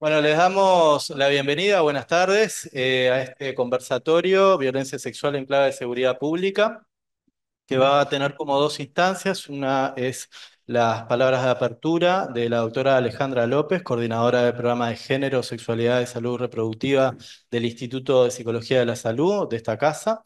Bueno, les damos la bienvenida, buenas tardes, eh, a este conversatorio Violencia Sexual en Clave de Seguridad Pública, que va a tener como dos instancias. Una es las palabras de apertura de la doctora Alejandra López, coordinadora del programa de Género, Sexualidad y Salud Reproductiva del Instituto de Psicología de la Salud de esta casa,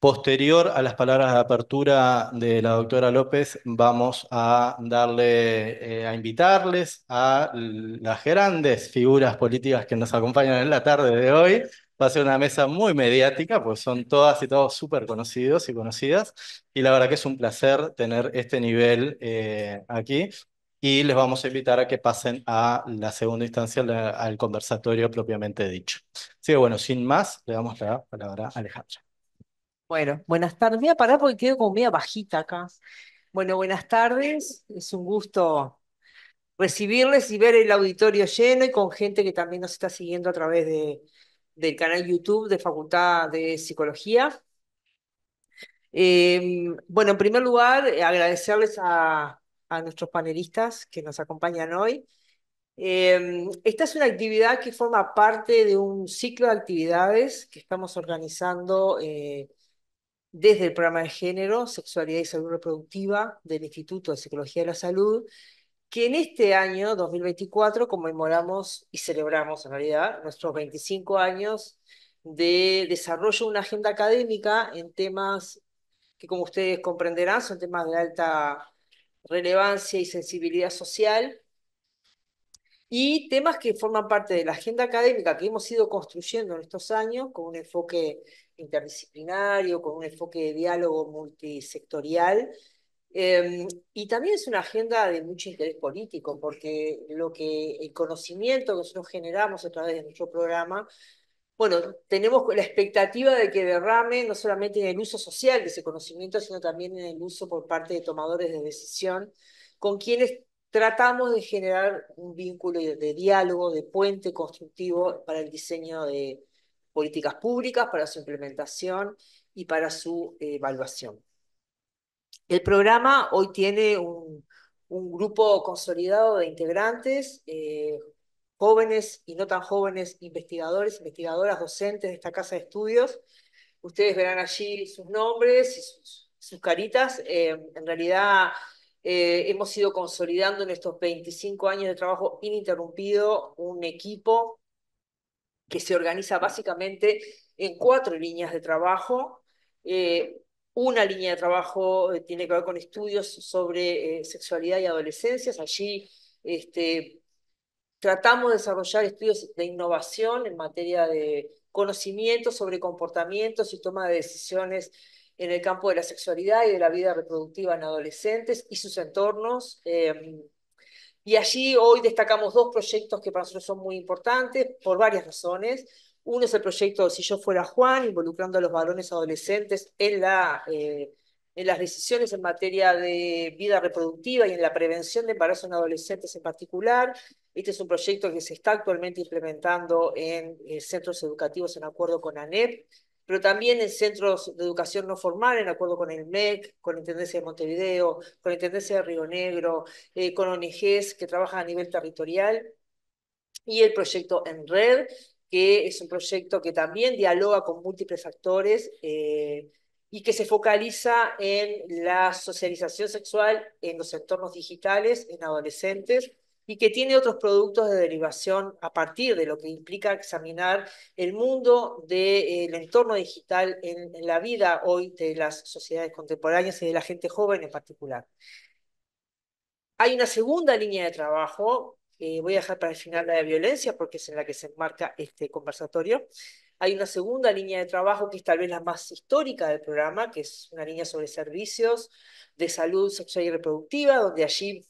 Posterior a las palabras de apertura de la doctora López, vamos a darle, eh, a invitarles a las grandes figuras políticas que nos acompañan en la tarde de hoy. Va a ser una mesa muy mediática, pues son todas y todos súper conocidos y conocidas. Y la verdad que es un placer tener este nivel eh, aquí. Y les vamos a invitar a que pasen a la segunda instancia, al conversatorio propiamente dicho. Así que bueno, sin más, le damos la palabra a Alejandra. Bueno, buenas tardes. Voy a parar porque quedo como media bajita acá. Bueno, buenas tardes. Es un gusto recibirles y ver el auditorio lleno y con gente que también nos está siguiendo a través de, del canal YouTube de Facultad de Psicología. Em, bueno, en primer lugar, eh, agradecerles a, nuestros panelistas que nos acompañan hoy. Em, esta es una actividad que forma parte de un ciclo de actividades que estamos organizando. Eh, desde el programa de género, sexualidad y salud reproductiva del Instituto de Psicología de la Salud, que en este año 2024 conmemoramos y celebramos en realidad nuestros 25 años de desarrollo de una agenda académica en temas que como ustedes comprenderán son temas de alta relevancia y sensibilidad social y temas que forman parte de la agenda académica que hemos ido construyendo en estos años con un enfoque interdisciplinario, con un enfoque de diálogo multisectorial. Em, y también es una agenda de mucho interés político, porque lo que, el conocimiento que nosotros generamos a través de nuestro programa, bueno, tenemos la expectativa de que derrame no solamente en el uso social de ese conocimiento, sino también en el uso por parte de tomadores de decisión, con quienes tratamos de generar un vínculo de diálogo, de puente constructivo para el diseño de, políticas públicas, para su implementación y para su eh, evaluación. El programa hoy tiene un, grupo consolidado de integrantes, eh, jóvenes y no tan jóvenes investigadores, investigadoras, docentes de esta casa de estudios. Ustedes verán allí sus nombres y sus, caritas. Eh, en realidad hemos ido consolidando en estos 25 años de trabajo ininterrumpido un equipo que se organiza básicamente en cuatro líneas de trabajo. Eh, una línea de trabajo eh, tiene que ver con estudios sobre eh, sexualidad y adolescencias. Allí este, tratamos de desarrollar estudios de innovación en materia de conocimiento sobre comportamientos y toma de decisiones en el campo de la sexualidad y de la vida reproductiva en adolescentes y sus entornos. Em, y allí hoy destacamos dos proyectos que para nosotros son muy importantes por varias razones. Uno es el proyecto Si yo fuera Juan, involucrando a los varones adolescentes en, la, eh, en las decisiones en materia de vida reproductiva y en la prevención de embarazos en adolescentes en particular. Este es un proyecto que se está actualmente implementando en eh, centros educativos en acuerdo con ANEP pero también en centros de educación no formal, en acuerdo con el MEC, con la Intendencia de Montevideo, con la Intendencia de Río Negro, eh, con ONGs que trabajan a nivel territorial, y el proyecto En Red, que es un proyecto que también dialoga con múltiples actores eh, y que se focaliza en la socialización sexual en los entornos digitales, en adolescentes, y que tiene otros productos de derivación a partir de lo que implica examinar el mundo del eh, entorno digital en, la vida hoy de las sociedades contemporáneas y de la gente joven en particular. Hay una segunda línea de trabajo, eh, voy a dejar para el final la de violencia porque es en la que se enmarca este conversatorio. Hay una segunda línea de trabajo que es tal vez la más histórica del programa, que es una línea sobre servicios de salud sexual y reproductiva, donde allí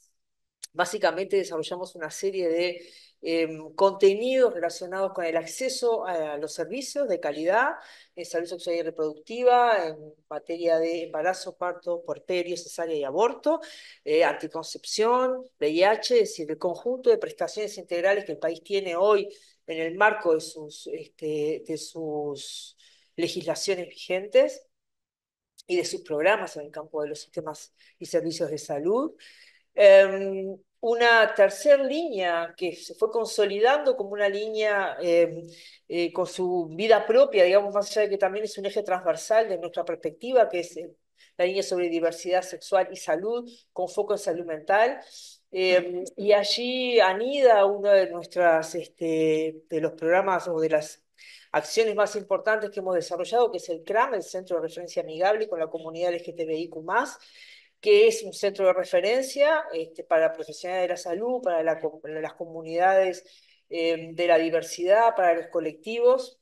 básicamente desarrollamos una serie de em, contenidos relacionados con el acceso a, los servicios de calidad en salud sexual y reproductiva, en materia de embarazo, parto, puerperio, cesárea y aborto, eh, anticoncepción, VIH, es decir, el conjunto de prestaciones integrales que el país tiene hoy en el marco de sus, este, de sus legislaciones vigentes y de sus programas en el campo de los sistemas y servicios de salud. Em, una tercera línea que se fue consolidando como una línea em, eh, con su vida propia, digamos, más allá de que también es un eje transversal de nuestra perspectiva, que es eh, la línea sobre diversidad sexual y salud, con foco en salud mental. Em, y allí anida uno de nuestras, este, de los programas o de las acciones más importantes que hemos desarrollado, que es el CRAM, el Centro de Referencia Amigable con la Comunidad LGTBIQ+, que es un centro de referencia este, para profesionales de la salud, para, las comunidades eh, de la diversidad, para los colectivos,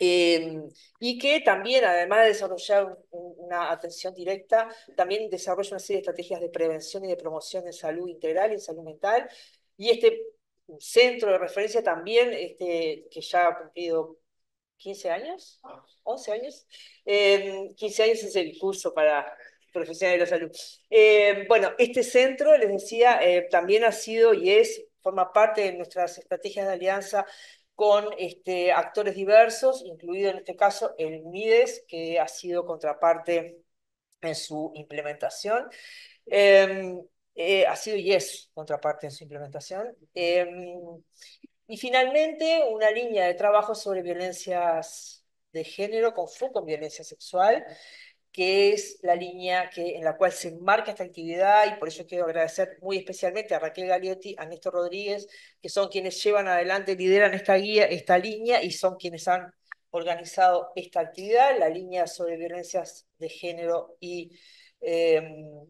eh, y que también, además de desarrollar una atención directa, también desarrolla una serie de estrategias de prevención y de promoción de salud integral y en salud mental. Y este centro de referencia también, este, que ya ha cumplido 15 años, 11 años, 15 eh, años es el curso para profesional de la salud. Eh, bueno, este centro, les decía, eh, también ha sido y es, forma parte de nuestras estrategias de alianza con este, actores diversos, incluido en este caso el MIDES, que ha sido contraparte en su implementación. Em, eh, ha sido y es contraparte en su implementación. Em, y finalmente, una línea de trabajo sobre violencias de género con foco en violencia sexual, que es la línea que, en la cual se enmarca esta actividad y por eso quiero agradecer muy especialmente a Raquel Galiotti, a Néstor Rodríguez, que son quienes llevan adelante, lideran esta guía, esta línea y son quienes han organizado esta actividad, la línea sobre violencias de género y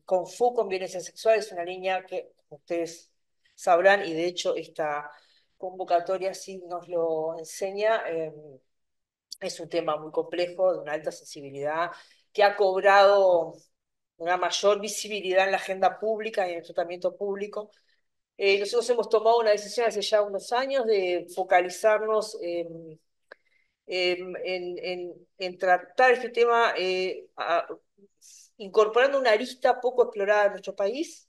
con em, FU, con violencia sexuales, es una línea que ustedes sabrán y de hecho esta convocatoria sí nos lo enseña. Em, es un tema muy complejo, de una alta sensibilidad que ha cobrado una mayor visibilidad en la agenda pública y en el tratamiento público. Eh, nosotros hemos tomado una decisión hace ya unos años de focalizarnos en, en, tratar este tema eh, incorporando una arista poco explorada en nuestro país,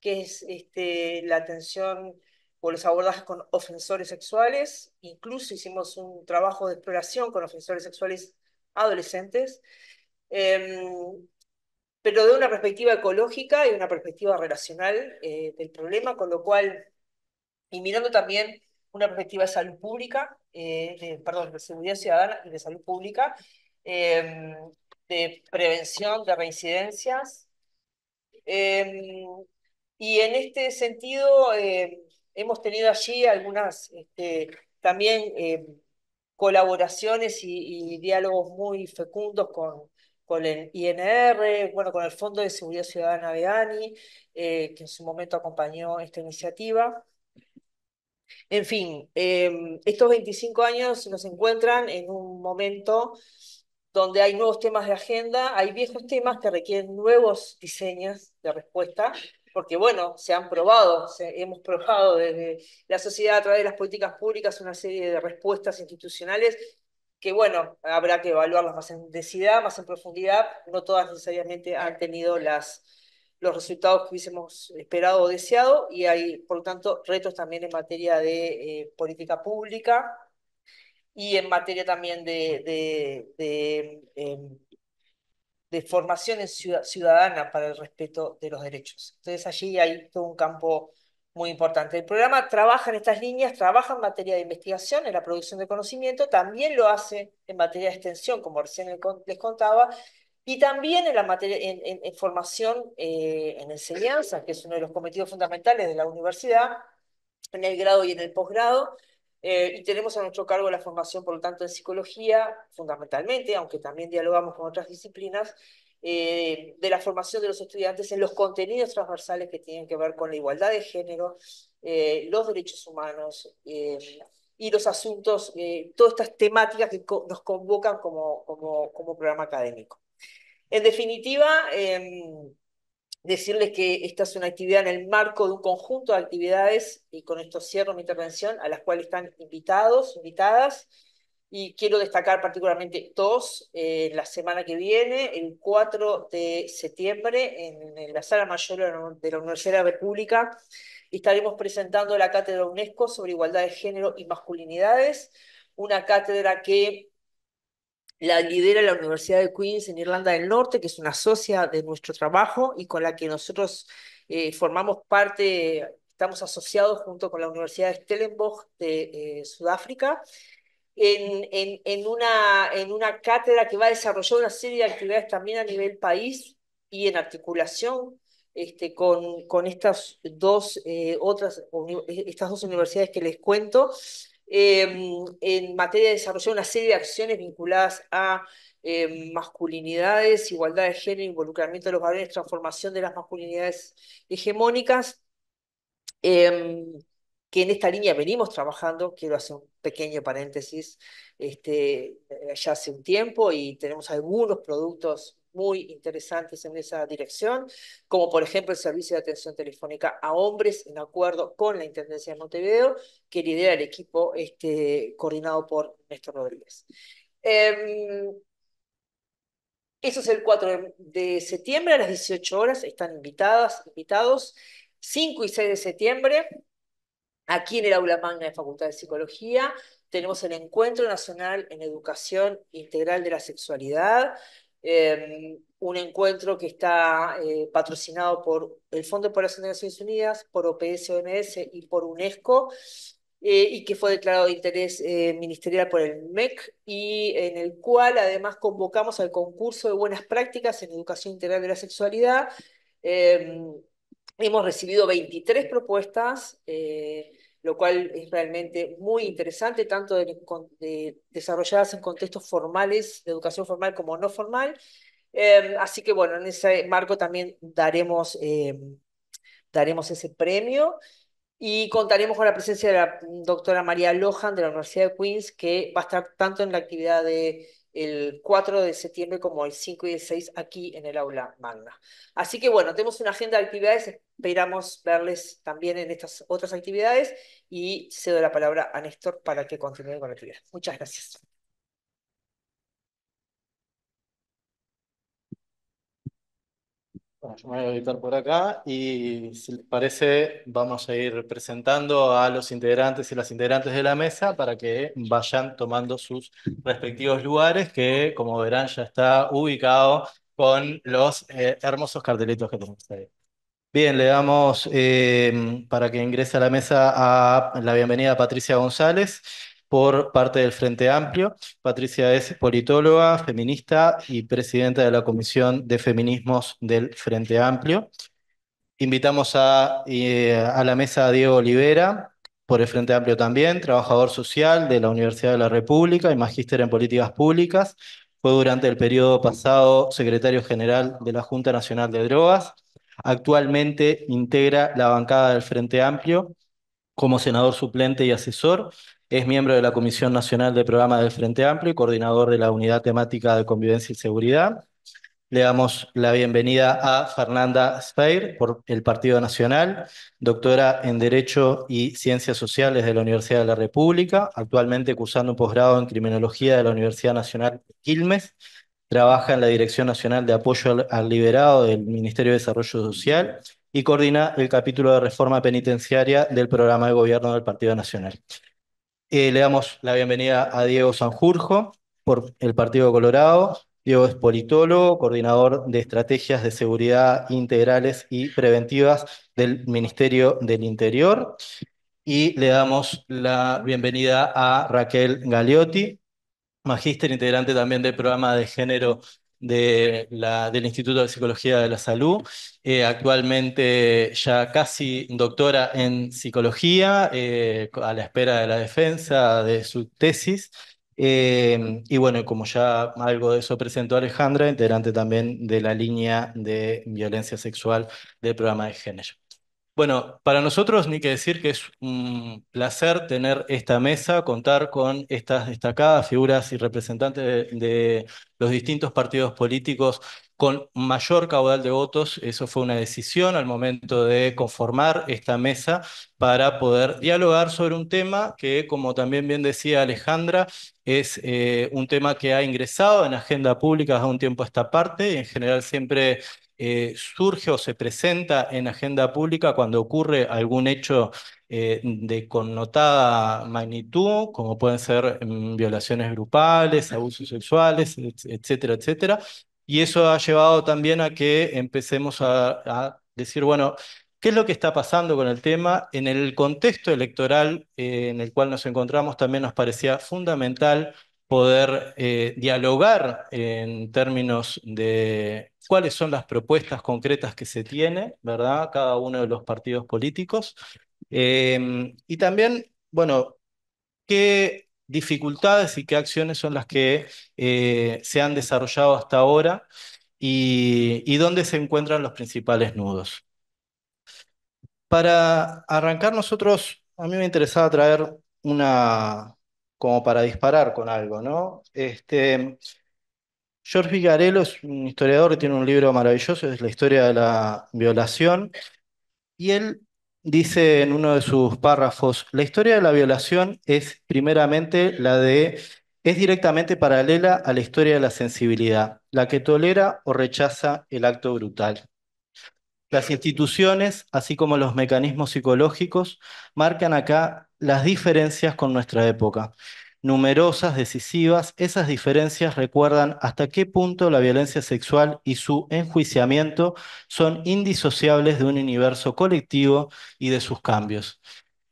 que es este, la atención o los abordajes con ofensores sexuales. Incluso hicimos un trabajo de exploración con ofensores sexuales adolescentes Em, pero de una perspectiva ecológica y una perspectiva relacional eh, del problema, con lo cual, y mirando también una perspectiva de salud pública, eh, de, perdón, de seguridad ciudadana y de salud pública, em, de prevención de reincidencias. Em, y en este sentido, hemos tenido allí algunas este, también colaboraciones y diálogos muy fecundos con con el INR, bueno, con el Fondo de Seguridad Ciudadana de ANI, eh, que en su momento acompañó esta iniciativa. En fin, em, estos 25 años nos encuentran en un momento donde hay nuevos temas de agenda, hay viejos temas que requieren nuevos diseños de respuesta, porque bueno, se han probado, hemos probado desde la sociedad a través de las políticas públicas una serie de respuestas institucionales que bueno, habrá que evaluarlas más en densidad, más en profundidad, no todas necesariamente han tenido las, los resultados que hubiésemos esperado o deseado, y hay, por lo tanto, retos también en materia de eh, política pública y en materia también de, de, de em, formación ciudadana para el respeto de los derechos. Entonces allí hay todo un campo muy importante. El programa trabaja en estas líneas, trabaja en materia de investigación, en la producción de conocimiento, también lo hace en materia de extensión, como recién les contaba, y también en la en, formación, eh, en enseñanza, que es uno de los cometidos fundamentales de la universidad, en el grado y en el posgrado. Eh, y tenemos a nuestro cargo la formación, por lo tanto, en psicología, fundamentalmente, aunque también dialogamos con otras disciplinas, eh, de la formación de los estudiantes en los contenidos transversales que tienen que ver con la igualdad de género, eh, los derechos humanos eh, y los asuntos, todas estas temáticas que nos convocan como, programa académico. En definitiva, em, decirles que esta es una actividad en el marco de un conjunto de actividades, y con esto cierro mi intervención, a las cuales están invitados, invitadas, y quiero destacar particularmente dos, eh, la semana que viene, el 4 de septiembre, en, la sala mayor de la Universidad de la República, estaremos presentando la cátedra UNESCO sobre igualdad de género y masculinidades, una cátedra que la lidera la Universidad de Queen's en Irlanda del Norte, que es una socia de nuestro trabajo y con la que nosotros eh, formamos parte, estamos asociados junto con la Universidad de Stellenbosch de eh, Sudáfrica en, una, en una cátedra que va a desarrollar una serie de actividades también a nivel país y en articulación este, con, con estas, dos, eh, otras, estas dos universidades que les cuento. Em, en materia de desarrollar una serie de acciones vinculadas a em, masculinidades, igualdad de género, involucramiento de los varones, transformación de las masculinidades hegemónicas. Em, que en esta línea venimos trabajando, quiero hacer un pequeño paréntesis, este, eh, ya hace un tiempo y tenemos algunos productos muy interesantes en esa dirección, como por ejemplo el servicio de atención telefónica a hombres en acuerdo con la Intendencia de Montevideo, que lidera el equipo este, coordinado por Néstor Rodríguez. Em, eso es el 4 de septiembre a las 18 horas, están invitadas, invitados. 5 y 6 de septiembre, Aquí en el aula magna de Facultad de Psicología tenemos el Encuentro Nacional en Educación Integral de la Sexualidad, em, un encuentro que está eh, patrocinado por el Fondo de Población de Naciones Unidas, por OPS-OMS y por UNESCO, eh, y que fue declarado de interés eh, ministerial por el MEC, y en el cual además convocamos al concurso de buenas prácticas en educación integral de la sexualidad. Em, hemos recibido 23 propuestas lo cual es realmente muy interesante, tanto de, desarrolladas en contextos formales, de educación formal como no formal. Eh, así que bueno, en ese marco también daremos, eh, daremos ese premio y contaremos con la presencia de la doctora María Lohan de la Universidad de Queens, que va a estar tanto en la actividad de el 4 de septiembre como el 5 y el 6 aquí en el aula magna. Así que bueno, tenemos una agenda de actividades, esperamos verles también en estas otras actividades y cedo la palabra a Néstor para que continúe con la actividad. Muchas gracias. Bueno, yo me voy a editar por acá y si les parece vamos a ir presentando a los integrantes y las integrantes de la mesa para que vayan tomando sus respectivos lugares que como verán ya está ubicado con los eh, hermosos cartelitos que tenemos ahí. Bien, le damos eh, para que ingrese a la mesa a la bienvenida a Patricia González por parte del Frente Amplio. Patricia es politóloga, feminista y presidenta de la Comisión de Feminismos del Frente Amplio. Invitamos eh, a, la mesa a Diego Olivera, por el Frente Amplio también, trabajador social de la Universidad de la República y magíster en políticas públicas. Fue durante el periodo pasado secretario general de la Junta Nacional de Drogas. Actualmente integra la bancada del Frente Amplio como senador suplente y asesor es miembro de la Comisión Nacional de Programa del Frente Amplio y coordinador de la Unidad Temática de Convivencia y Seguridad. Le damos la bienvenida a Fernanda Speir por el Partido Nacional, doctora en Derecho y Ciencias Sociales de la Universidad de la República, actualmente cursando un posgrado en Criminología de la Universidad Nacional de Quilmes. Trabaja en la Dirección Nacional de Apoyo al Liberado del Ministerio de Desarrollo Social y coordina el capítulo de reforma penitenciaria del programa de gobierno del Partido Nacional. Eh, le damos la bienvenida a Diego Sanjurjo por el Partido Colorado. Diego es politólogo, coordinador de estrategias de seguridad integrales y preventivas del Ministerio del Interior. Y le damos la bienvenida a Raquel Galeotti, magíster integrante también del programa de género de la, del Instituto de Psicología de la Salud, eh, actualmente ya casi doctora en psicología, eh, a la espera de la defensa de su tesis. Eh, y bueno, como ya algo de eso presentó Alejandra, integrante también de la línea de violencia sexual del programa de género. Bueno, para nosotros ni que decir que es un placer tener esta mesa, contar con estas destacadas figuras y representantes de, los distintos partidos políticos con mayor caudal de votos. Eso fue una decisión al momento de conformar esta mesa para poder dialogar sobre un tema que, como también bien decía Alejandra, es eh, un tema que ha ingresado en agenda pública hace un tiempo a esta parte y en general siempre eh, surge o se presenta en agenda pública cuando ocurre algún hecho eh, de connotada magnitud, como pueden ser mm, violaciones grupales, abusos sexuales, etcétera, etcétera. Y eso ha llevado también a que empecemos a, decir, bueno, ¿Qué es lo que está pasando con el tema? En el contexto electoral eh, en el cual nos encontramos también nos parecía fundamental poder eh, dialogar en términos de cuáles son las propuestas concretas que se tiene, ¿verdad? Cada uno de los partidos políticos. Eh, y también, bueno, qué dificultades y qué acciones son las que eh, se han desarrollado hasta ahora y, y dónde se encuentran los principales nudos. Para arrancar nosotros, a mí me interesaba traer una, como para disparar con algo, ¿no? Este, George Vigarello es un historiador que tiene un libro maravilloso, es la historia de la violación, y él dice en uno de sus párrafos, la historia de la violación es primeramente la de, es directamente paralela a la historia de la sensibilidad, la que tolera o rechaza el acto brutal. Las instituciones, así como los mecanismos psicológicos, marcan acá las diferencias con nuestra época. Numerosas, decisivas, esas diferencias recuerdan hasta qué punto la violencia sexual y su enjuiciamiento son indisociables de un universo colectivo y de sus cambios.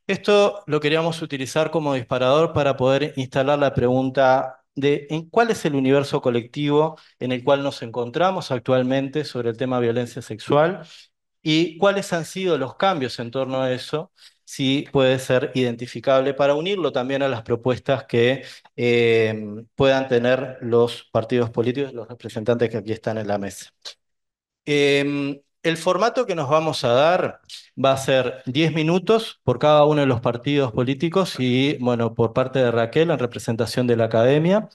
Esto lo queríamos utilizar como disparador para poder instalar la pregunta de en cuál es el universo colectivo en el cual nos encontramos actualmente sobre el tema violencia sexual y cuáles han sido los cambios en torno a eso sí puede ser identificable para unirlo también a las propuestas que eh, puedan tener los partidos políticos, y los representantes que aquí están en la mesa. Em, el formato que nos vamos a dar va a ser 10 minutos por cada uno de los partidos políticos y, bueno, por parte de Raquel en representación de la academia.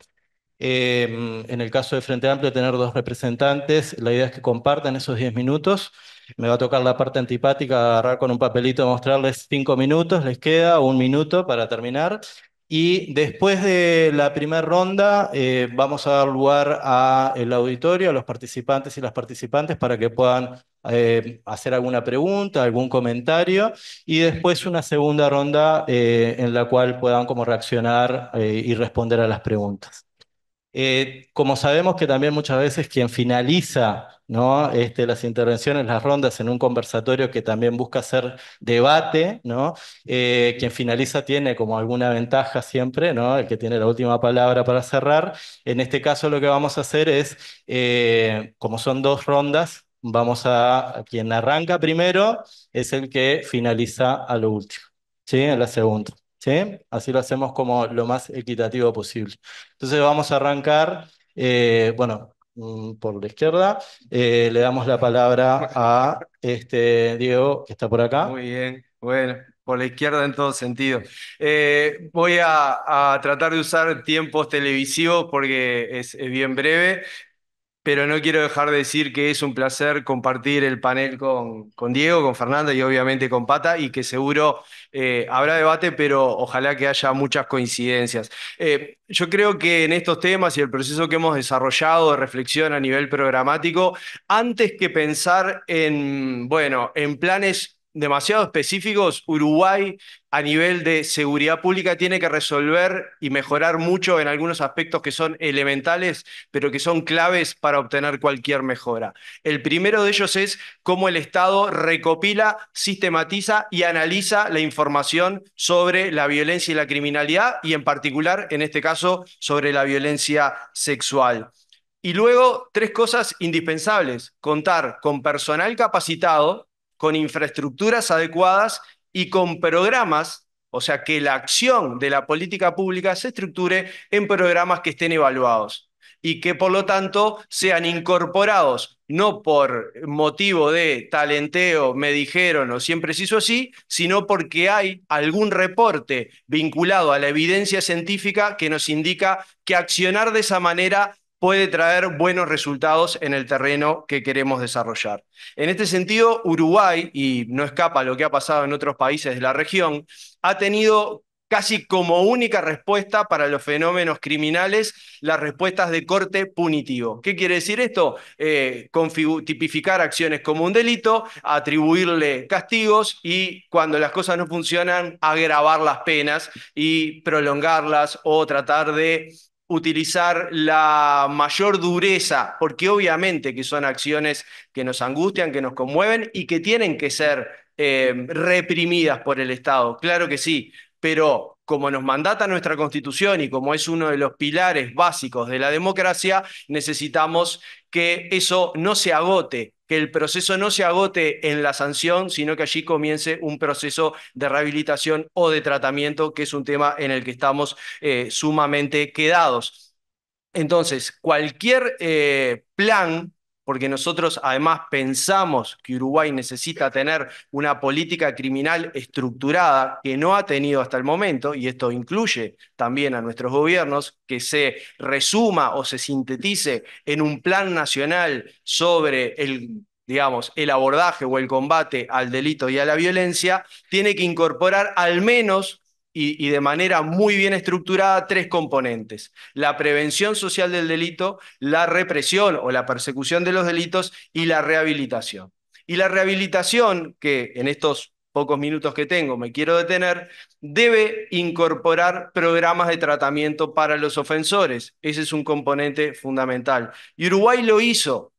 Em, en el caso de Frente Amplio, tener dos representantes, la idea es que compartan esos 10 minutos me va a tocar la parte antipática, agarrar con un papelito, mostrarles cinco minutos, les queda un minuto para terminar. Y después de la primera ronda, eh, vamos a dar lugar al auditorio, a los participantes y las participantes, para que puedan eh, hacer alguna pregunta, algún comentario, y después una segunda ronda eh, en la cual puedan como reaccionar y responder a las preguntas. Eh, como sabemos que también muchas veces quien finaliza este, las intervenciones, las rondas en un conversatorio que también busca hacer debate, eh, quien finaliza tiene como alguna ventaja siempre, ¿no? el que tiene la última palabra para cerrar. En este caso lo que vamos a hacer es, eh, como son dos rondas, vamos quien arranca primero es el que finaliza a lo último, ¿sí? en la segunda. Así lo hacemos como lo más equitativo posible. Entonces vamos a arrancar, eh, bueno, mm, por la izquierda, eh, le damos la palabra a este Diego, que está por acá. Muy bien, bueno, por la izquierda en todo sentido. Eh, voy a, tratar de usar tiempos televisivos porque es bien breve pero no quiero dejar de decir que es un placer compartir el panel con, Diego, con Fernanda y obviamente con Pata, y que seguro eh, habrá debate, pero ojalá que haya muchas coincidencias. Eh, yo creo que en estos temas y el proceso que hemos desarrollado de reflexión a nivel programático, antes que pensar en, bueno, en planes demasiado específicos, Uruguay a nivel de seguridad pública tiene que resolver y mejorar mucho en algunos aspectos que son elementales, pero que son claves para obtener cualquier mejora. El primero de ellos es cómo el Estado recopila, sistematiza y analiza la información sobre la violencia y la criminalidad, y en particular, en este caso, sobre la violencia sexual. Y luego, tres cosas indispensables. Contar con personal capacitado, con infraestructuras adecuadas y con programas, o sea, que la acción de la política pública se estructure en programas que estén evaluados y que por lo tanto sean incorporados, no por motivo de talenteo, me dijeron o siempre se hizo así, sino porque hay algún reporte vinculado a la evidencia científica que nos indica que accionar de esa manera puede traer buenos resultados en el terreno que queremos desarrollar. En este sentido, Uruguay, y no escapa lo que ha pasado en otros países de la región, ha tenido casi como única respuesta para los fenómenos criminales las respuestas de corte punitivo. ¿Qué quiere decir esto? Eh, tipificar acciones como un delito, atribuirle castigos y cuando las cosas no funcionan, agravar las penas y prolongarlas o tratar de utilizar la mayor dureza, porque obviamente que son acciones que nos angustian, que nos conmueven y que tienen que ser eh, reprimidas por el Estado, claro que sí, pero como nos mandata nuestra constitución y como es uno de los pilares básicos de la democracia, necesitamos que eso no se agote, que el proceso no se agote en la sanción, sino que allí comience un proceso de rehabilitación o de tratamiento, que es un tema en el que estamos eh, sumamente quedados. Entonces, cualquier eh, plan porque nosotros además pensamos que Uruguay necesita tener una política criminal estructurada que no ha tenido hasta el momento, y esto incluye también a nuestros gobiernos, que se resuma o se sintetice en un plan nacional sobre el digamos, el abordaje o el combate al delito y a la violencia, tiene que incorporar al menos y, de manera muy bien estructurada tres componentes. La prevención social del delito, la represión o la persecución de los delitos y la rehabilitación. Y la rehabilitación, que en estos pocos minutos que tengo me quiero detener, debe incorporar programas de tratamiento para los ofensores. Ese es un componente fundamental. Y Uruguay lo hizo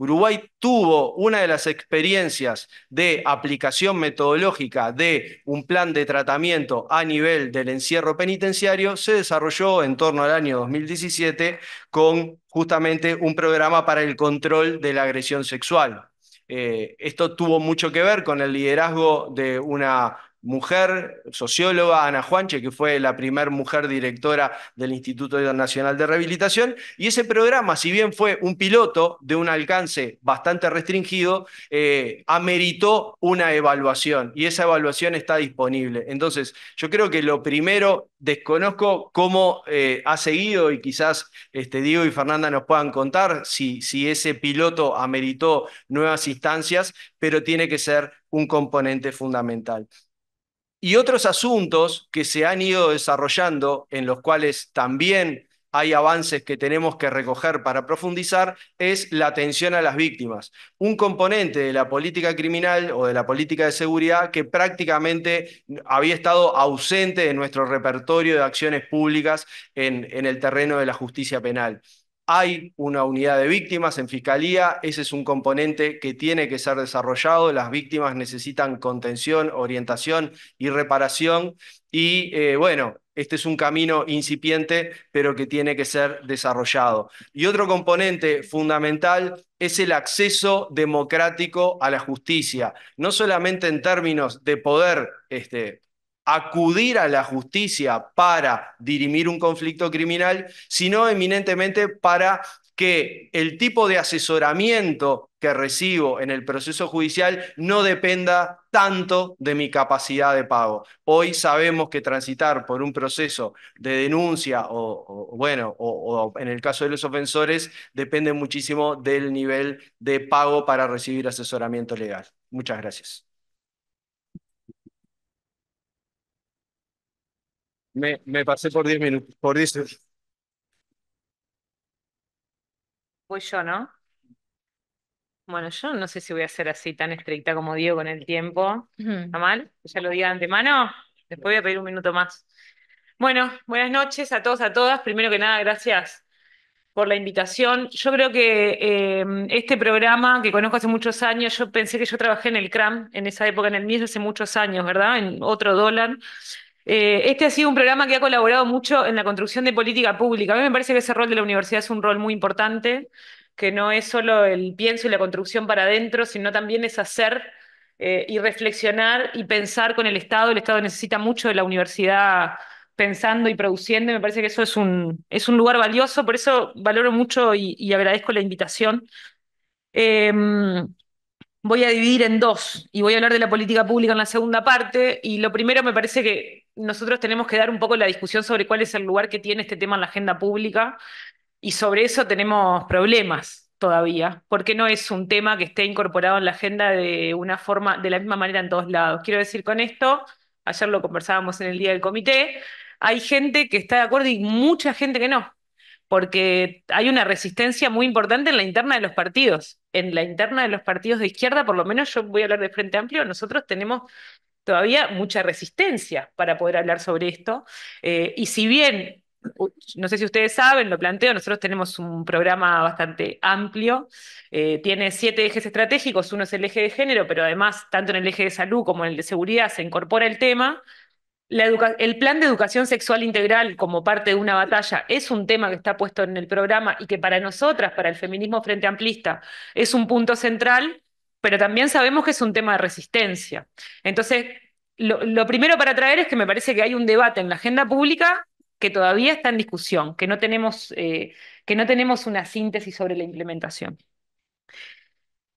Uruguay tuvo una de las experiencias de aplicación metodológica de un plan de tratamiento a nivel del encierro penitenciario, se desarrolló en torno al año 2017 con justamente un programa para el control de la agresión sexual. Eh, esto tuvo mucho que ver con el liderazgo de una mujer socióloga, Ana Juanche, que fue la primera mujer directora del Instituto Nacional de Rehabilitación. Y ese programa, si bien fue un piloto de un alcance bastante restringido, eh, ameritó una evaluación y esa evaluación está disponible. Entonces, yo creo que lo primero, desconozco cómo eh, ha seguido y quizás este, Diego y Fernanda nos puedan contar si, si ese piloto ameritó nuevas instancias, pero tiene que ser un componente fundamental y otros asuntos que se han ido desarrollando, en los cuales también hay avances que tenemos que recoger para profundizar, es la atención a las víctimas. Un componente de la política criminal o de la política de seguridad que prácticamente había estado ausente de nuestro repertorio de acciones públicas en, en el terreno de la justicia penal. Hay una unidad de víctimas en Fiscalía, ese es un componente que tiene que ser desarrollado. Las víctimas necesitan contención, orientación y reparación. Y eh, bueno, este es un camino incipiente, pero que tiene que ser desarrollado. Y otro componente fundamental es el acceso democrático a la justicia, no solamente en términos de poder este, acudir a la justicia para dirimir un conflicto criminal, sino eminentemente para que el tipo de asesoramiento que recibo en el proceso judicial no dependa tanto de mi capacidad de pago. Hoy sabemos que transitar por un proceso de denuncia o, bueno, o en el caso de los ofensores, depende muchísimo del nivel de pago para recibir asesoramiento legal. Muchas gracias. Me, pasé por 10 minutos, por 10. Voy yo, ¿no? Bueno, yo no sé si voy a ser así tan estricta como digo con el tiempo. ¿Está mal? ¿Ya lo diga de antemano? Después voy a pedir un minuto más. Bueno, buenas noches a todos, a todas. Primero que nada, gracias por la invitación. Yo creo que em, este programa que conozco hace muchos años, yo pensé que yo trabajé en el CRAM en esa época, en el MIS hace muchos años, ¿verdad? En otro dólar. Eh, este ha sido un programa que ha colaborado mucho en la construcción de política pública. A mí me parece que ese rol de la universidad es un rol muy importante, que no es solo el pienso y la construcción para adentro, sino también es hacer eh, y reflexionar y pensar con el Estado. El Estado necesita mucho de la universidad pensando y produciendo, me parece que eso es un, es un lugar valioso, por eso valoro mucho y, agradezco la invitación. Em, voy a dividir en dos y voy a hablar de la política pública en la segunda parte. Y lo primero me parece que nosotros tenemos que dar un poco la discusión sobre cuál es el lugar que tiene este tema en la agenda pública y sobre eso tenemos problemas todavía, porque no es un tema que esté incorporado en la agenda de una forma, de la misma manera en todos lados. Quiero decir con esto, ayer lo conversábamos en el día del comité, hay gente que está de acuerdo y mucha gente que no porque hay una resistencia muy importante en la interna de los partidos. En la interna de los partidos de izquierda, por lo menos yo voy a hablar de Frente Amplio, nosotros tenemos todavía mucha resistencia para poder hablar sobre esto. Eh, y si bien, no sé si ustedes saben, lo planteo, nosotros tenemos un programa bastante amplio, eh, tiene siete ejes estratégicos, uno es el eje de género, pero además, tanto en el eje de salud como en el de seguridad se incorpora el tema el plan de educación sexual integral como parte de una batalla es un tema que está puesto en el programa y que para nosotras, para el feminismo frente amplista, es un punto central, pero también sabemos que es un tema de resistencia. Entonces, lo, primero para traer es que me parece que hay un debate en la agenda pública que todavía está en discusión, que no tenemos, eh, que no tenemos una síntesis sobre la implementación.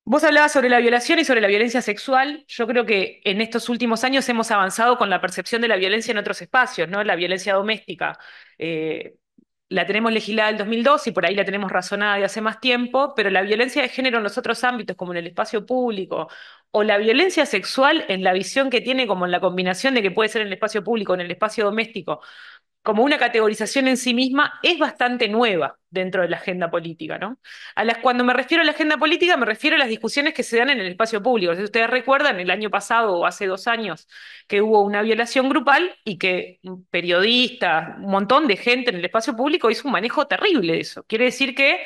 Vos hablabas sobre la violación y sobre la violencia sexual. Yo creo que en estos últimos años hemos avanzado con la percepción de la violencia en otros espacios, ¿no? La violencia doméstica. Eh, la tenemos legislada el 2002 y por ahí la tenemos razonada de hace más tiempo, pero la violencia de género en los otros ámbitos, como en el espacio público, o la violencia sexual en la visión que tiene como en la combinación de que puede ser en el espacio público, o en el espacio doméstico, como una categorización en sí misma, es bastante nueva dentro de la agenda política, ¿no? A las, cuando me refiero a la agenda política, me refiero a las discusiones que se dan en el espacio público. Si ustedes recuerdan, el año pasado o hace dos años que hubo una violación grupal y que periodistas, un montón de gente en el espacio público hizo un manejo terrible de eso. Quiere decir que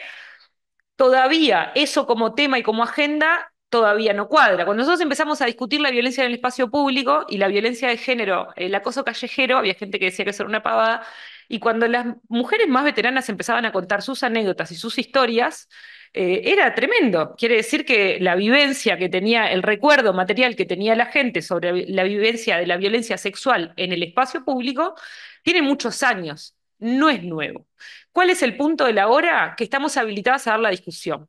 todavía eso como tema y como agenda todavía no cuadra. Cuando nosotros empezamos a discutir la violencia en el espacio público y la violencia de género, el acoso callejero, había gente que decía que era una pavada, y cuando las mujeres más veteranas empezaban a contar sus anécdotas y sus historias, eh, era tremendo. Quiere decir que la vivencia que tenía, el recuerdo material que tenía la gente sobre la vivencia de la violencia sexual en el espacio público, tiene muchos años, no es nuevo. ¿Cuál es el punto de la hora? Que estamos habilitadas a dar la discusión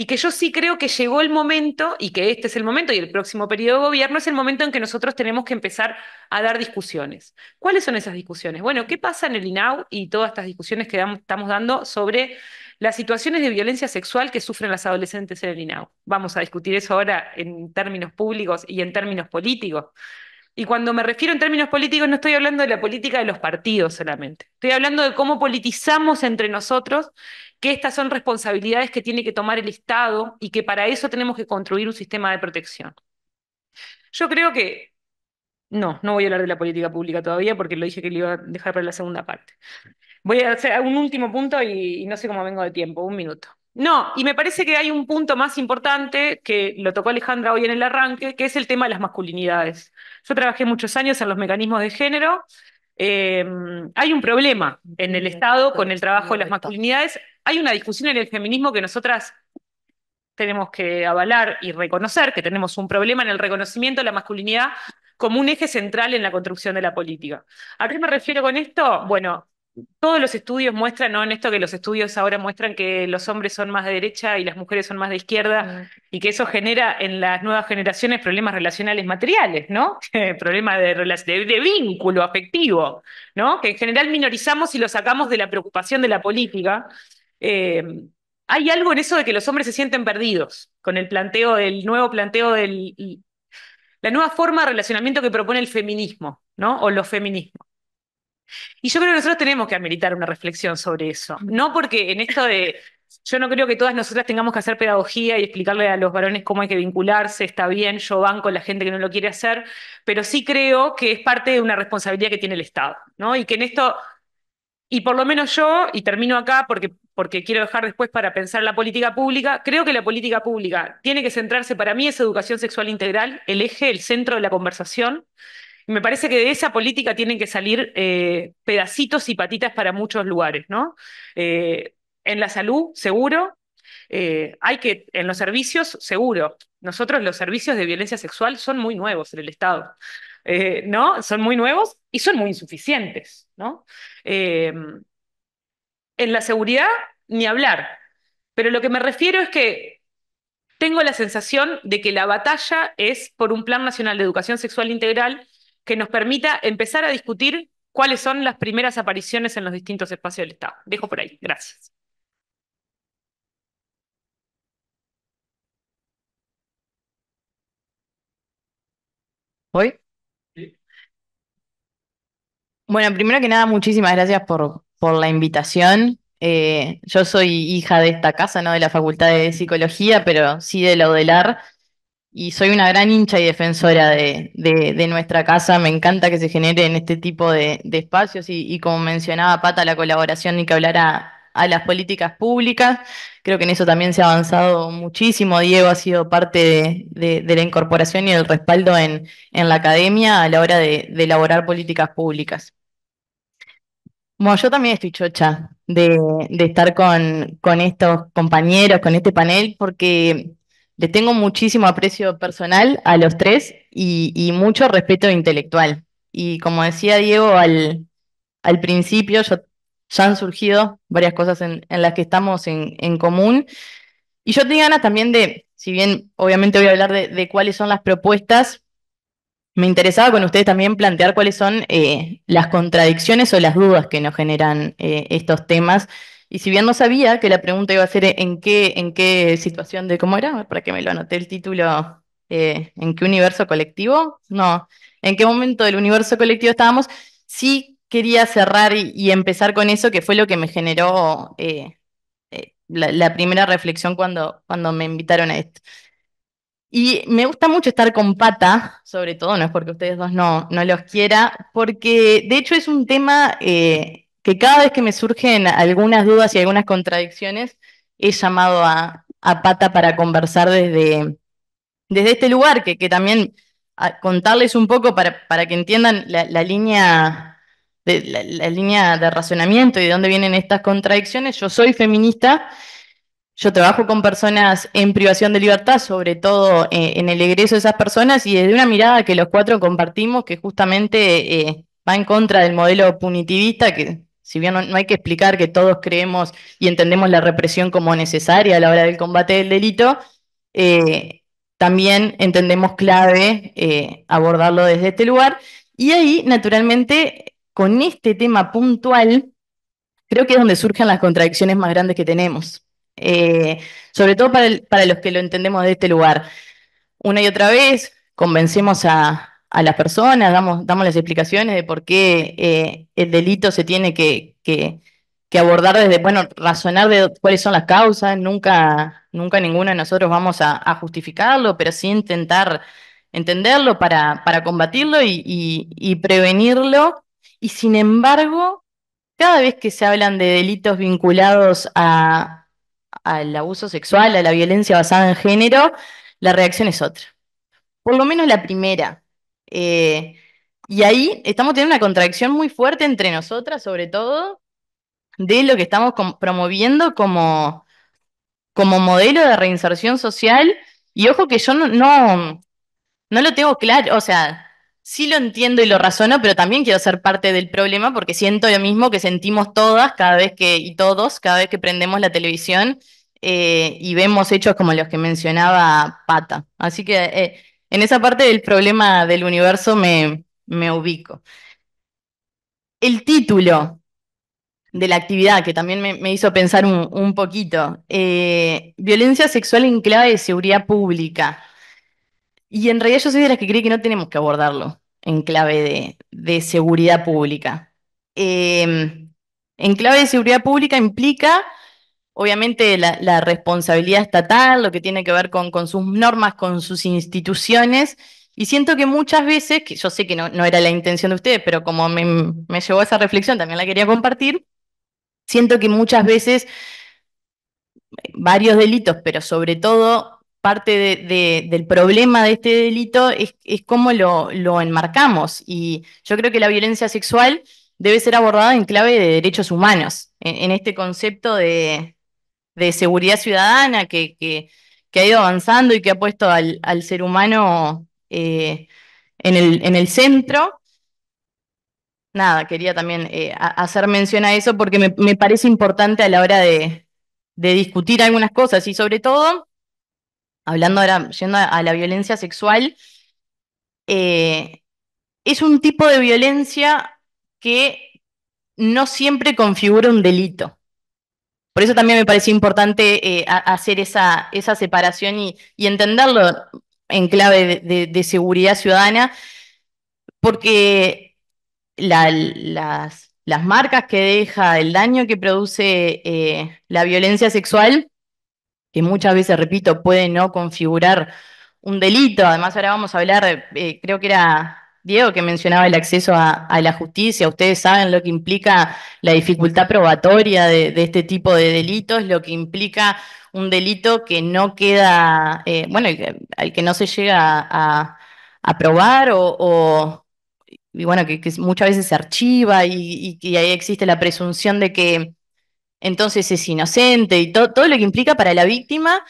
y que yo sí creo que llegó el momento, y que este es el momento, y el próximo periodo de gobierno es el momento en que nosotros tenemos que empezar a dar discusiones. ¿Cuáles son esas discusiones? Bueno, ¿qué pasa en el INAU y todas estas discusiones que estamos dando sobre las situaciones de violencia sexual que sufren las adolescentes en el INAU? Vamos a discutir eso ahora en términos públicos y en términos políticos. Y cuando me refiero en términos políticos, no estoy hablando de la política de los partidos solamente. Estoy hablando de cómo politizamos entre nosotros que estas son responsabilidades que tiene que tomar el Estado y que para eso tenemos que construir un sistema de protección. Yo creo que... No, no voy a hablar de la política pública todavía porque lo dije que lo iba a dejar para la segunda parte. Voy a hacer un último punto y, no sé cómo vengo de tiempo, un minuto. No, y me parece que hay un punto más importante que lo tocó Alejandra hoy en el arranque, que es el tema de las masculinidades. Yo trabajé muchos años en los mecanismos de género Em, hay un problema en el Estado con el trabajo de las masculinidades. Hay una discusión en el feminismo que nosotras tenemos que avalar y reconocer, que tenemos un problema en el reconocimiento de la masculinidad como un eje central en la construcción de la política. ¿A qué me refiero con esto? Bueno, todos los estudios muestran, ¿no? En esto que los estudios ahora muestran que los hombres son más de derecha y las mujeres son más de izquierda, mm. y que eso genera en las nuevas generaciones problemas relacionales materiales, ¿no? Eh, problemas de, vínculo afectivo, ¿no? Que en general minorizamos y lo sacamos de la preocupación de la política. Eh, hay algo en eso de que los hombres se sienten perdidos con el planteo del nuevo planteo de la nueva forma de relacionamiento que propone el feminismo, ¿no? O los feminismos. Y yo creo que nosotros tenemos que ameritar una reflexión sobre eso. Mm. No porque en esto de yo no creo que todas nosotras tengamos que hacer pedagogía y explicarle a los varones cómo hay que vincularse, está bien, yo banco la gente que no lo quiere hacer, pero sí creo que es parte de una responsabilidad que tiene el Estado, ¿no? Y que en esto, y por lo menos yo, y termino acá porque, porque quiero dejar después para pensar la política pública, creo que la política pública tiene que centrarse, para mí es educación sexual integral, el eje, el centro de la conversación, me parece que de esa política tienen que salir eh, pedacitos y patitas para muchos lugares, ¿no? Eh, en la salud, seguro. Eh, hay que, en los servicios, seguro. Nosotros los servicios de violencia sexual son muy nuevos en el Estado, ¿no? Son muy nuevos y son muy insuficientes, ¿no? en la seguridad, ni hablar. Pero lo que me refiero es que tengo la sensación de que la batalla es por un Plan Nacional de Educación Sexual Integral que nos permita empezar a discutir cuáles son las primeras apariciones en los distintos espacios del Estado. Dejo por ahí. Gracias. hoy Bueno, primero que nada, muchísimas gracias por, por la invitación. Eh, yo soy hija de esta casa, no de la Facultad de Psicología, pero sí de la UDELAR y soy una gran hincha y defensora de, nuestra casa. Me encanta que se genere en este tipo de, espacios y, como mencionaba Pata, la colaboración y que hablara a, las políticas públicas. Creo que en eso también se ha avanzado muchísimo. Diego ha sido parte de, la incorporación y el respaldo en, en la academia a la hora de, elaborar políticas públicas. Bueno, yo también estoy chocha de, estar con, con estos compañeros, con este panel, porque les tengo muchísimo aprecio personal a los tres y, mucho respeto intelectual. Y como decía Diego al, principio, ya han surgido varias cosas en, las que estamos en, común. Y yo tenía ganas también de, si bien obviamente voy a hablar de, cuáles son las propuestas, me interesaba con ustedes también plantear cuáles son eh, las contradicciones o las dudas que nos generan eh, estos temas y si bien no sabía que la pregunta iba a ser eh, en qué, en qué situación de cómo era, para que me lo anoté el título, eh, en qué universo colectivo, no, en qué momento del universo colectivo estábamos, sí quería cerrar y, empezar con eso, que fue lo que me generó eh, la, primera reflexión cuando, cuando me invitaron a esto. Y me gusta mucho estar con Pata, sobre todo, no es porque ustedes dos no, no los quiera, porque de hecho es un tema que cada vez que me surgen algunas dudas y algunas contradicciones, he llamado a, Pata para conversar desde, desde este lugar, que, que también contarles un poco para, para que entiendan la, línea de, la, línea de razonamiento y de dónde vienen estas contradicciones. Yo soy feminista, yo trabajo con personas en privación de libertad, sobre todo eh, en el egreso de esas personas, y desde una mirada que los cuatro compartimos, que justamente eh, va en contra del modelo punitivista que, si bien no, hay que explicar que todos creemos y entendemos la represión como necesaria a la hora del combate del delito, eh, también entendemos clave eh, abordarlo desde este lugar. Y ahí, naturalmente, con este tema puntual, creo que es donde surgen las contradicciones más grandes que tenemos. Eh, sobre todo para, para los que lo entendemos de este lugar. Una y otra vez convencemos a, a las personas, damos, damos las explicaciones de por qué eh, el delito se tiene que, abordar desde, bueno, razonar de cuáles son las causas, nunca, nunca ninguno de nosotros vamos a, justificarlo, pero sí intentar entenderlo para, para combatirlo y, y prevenirlo. Y sin embargo, cada vez que se hablan de delitos vinculados a, al abuso sexual, a la violencia basada en género, la reacción es otra. Por lo menos la primera, eh, y ahí estamos teniendo una contradicción muy fuerte entre nosotras, sobre todo, de lo que estamos promoviendo como, como modelo de reinserción social. Y ojo que yo no, no, lo tengo claro, o sea, sí lo entiendo y lo razono, pero también quiero ser parte del problema porque siento lo mismo que sentimos todas cada vez que, y todos, cada vez que prendemos la televisión eh, y vemos hechos como los que mencionaba Pata. Así que eh, en esa parte del problema del universo me, me ubico. El título de la actividad, que también me, hizo pensar un, poquito, eh, violencia sexual en clave de seguridad pública. Y en realidad yo soy de las que cree que no tenemos que abordarlo en clave de, de seguridad pública. Eh, en clave de seguridad pública implica obviamente la, responsabilidad estatal, lo que tiene que ver con, sus normas, con sus instituciones. Y siento que muchas veces, que yo sé que no, era la intención de ustedes, pero como me, llevó a esa reflexión, también la quería compartir, siento que muchas veces varios delitos, pero sobre todo parte del problema de este delito es, cómo lo, lo, enmarcamos. Y yo creo que la violencia sexual debe ser abordada en clave de derechos humanos, en este concepto de, de seguridad ciudadana que, ha ido avanzando y que ha puesto al, ser humano eh, en, el, en el centro. Nada, quería también eh, hacer mención a eso porque me, parece importante a la hora de, discutir algunas cosas y sobre todo, hablando ahora, yendo a, la violencia sexual, eh, es un tipo de violencia que no siempre configura un delito. Por eso también me pareció importante eh, hacer esa, esa separación y, entenderlo en clave de, seguridad ciudadana, porque las, las, marcas que deja, el daño que produce eh, la violencia sexual, que muchas veces, repito, puede no configurar un delito, además ahora vamos a hablar, eh, creo que era Diego, que mencionaba el acceso a, la justicia, ustedes saben lo que implica la dificultad probatoria de, este tipo de delitos, lo que implica un delito que no queda, eh, bueno, al que no se llega a, probar o, y bueno, que, muchas veces se archiva y, que ahí existe la presunción de que entonces es inocente y todo lo que implica para la víctima,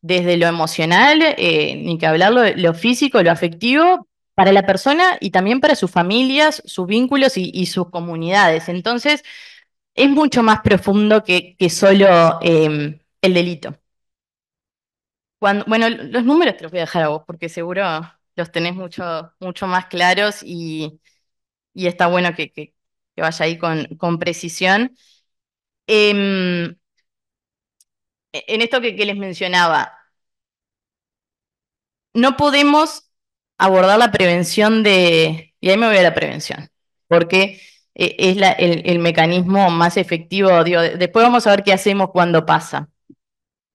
desde lo emocional, eh, ni que hablarlo, lo físico, lo afectivo, para la persona y también para sus familias, sus vínculos y, sus comunidades. Entonces, es mucho más profundo que, solo eh, el delito. bueno, los números te los voy a dejar a vos porque seguro los tenés mucho, mucho más claros y, está bueno que, que, vaya ahí con, con precisión. Em, e-, en esto que les mencionaba, no podemos abordar la prevención de, y ahí me voy a la prevención, porque eh, es el, mecanismo más efectivo, digo, después vamos a ver qué hacemos cuando pasa.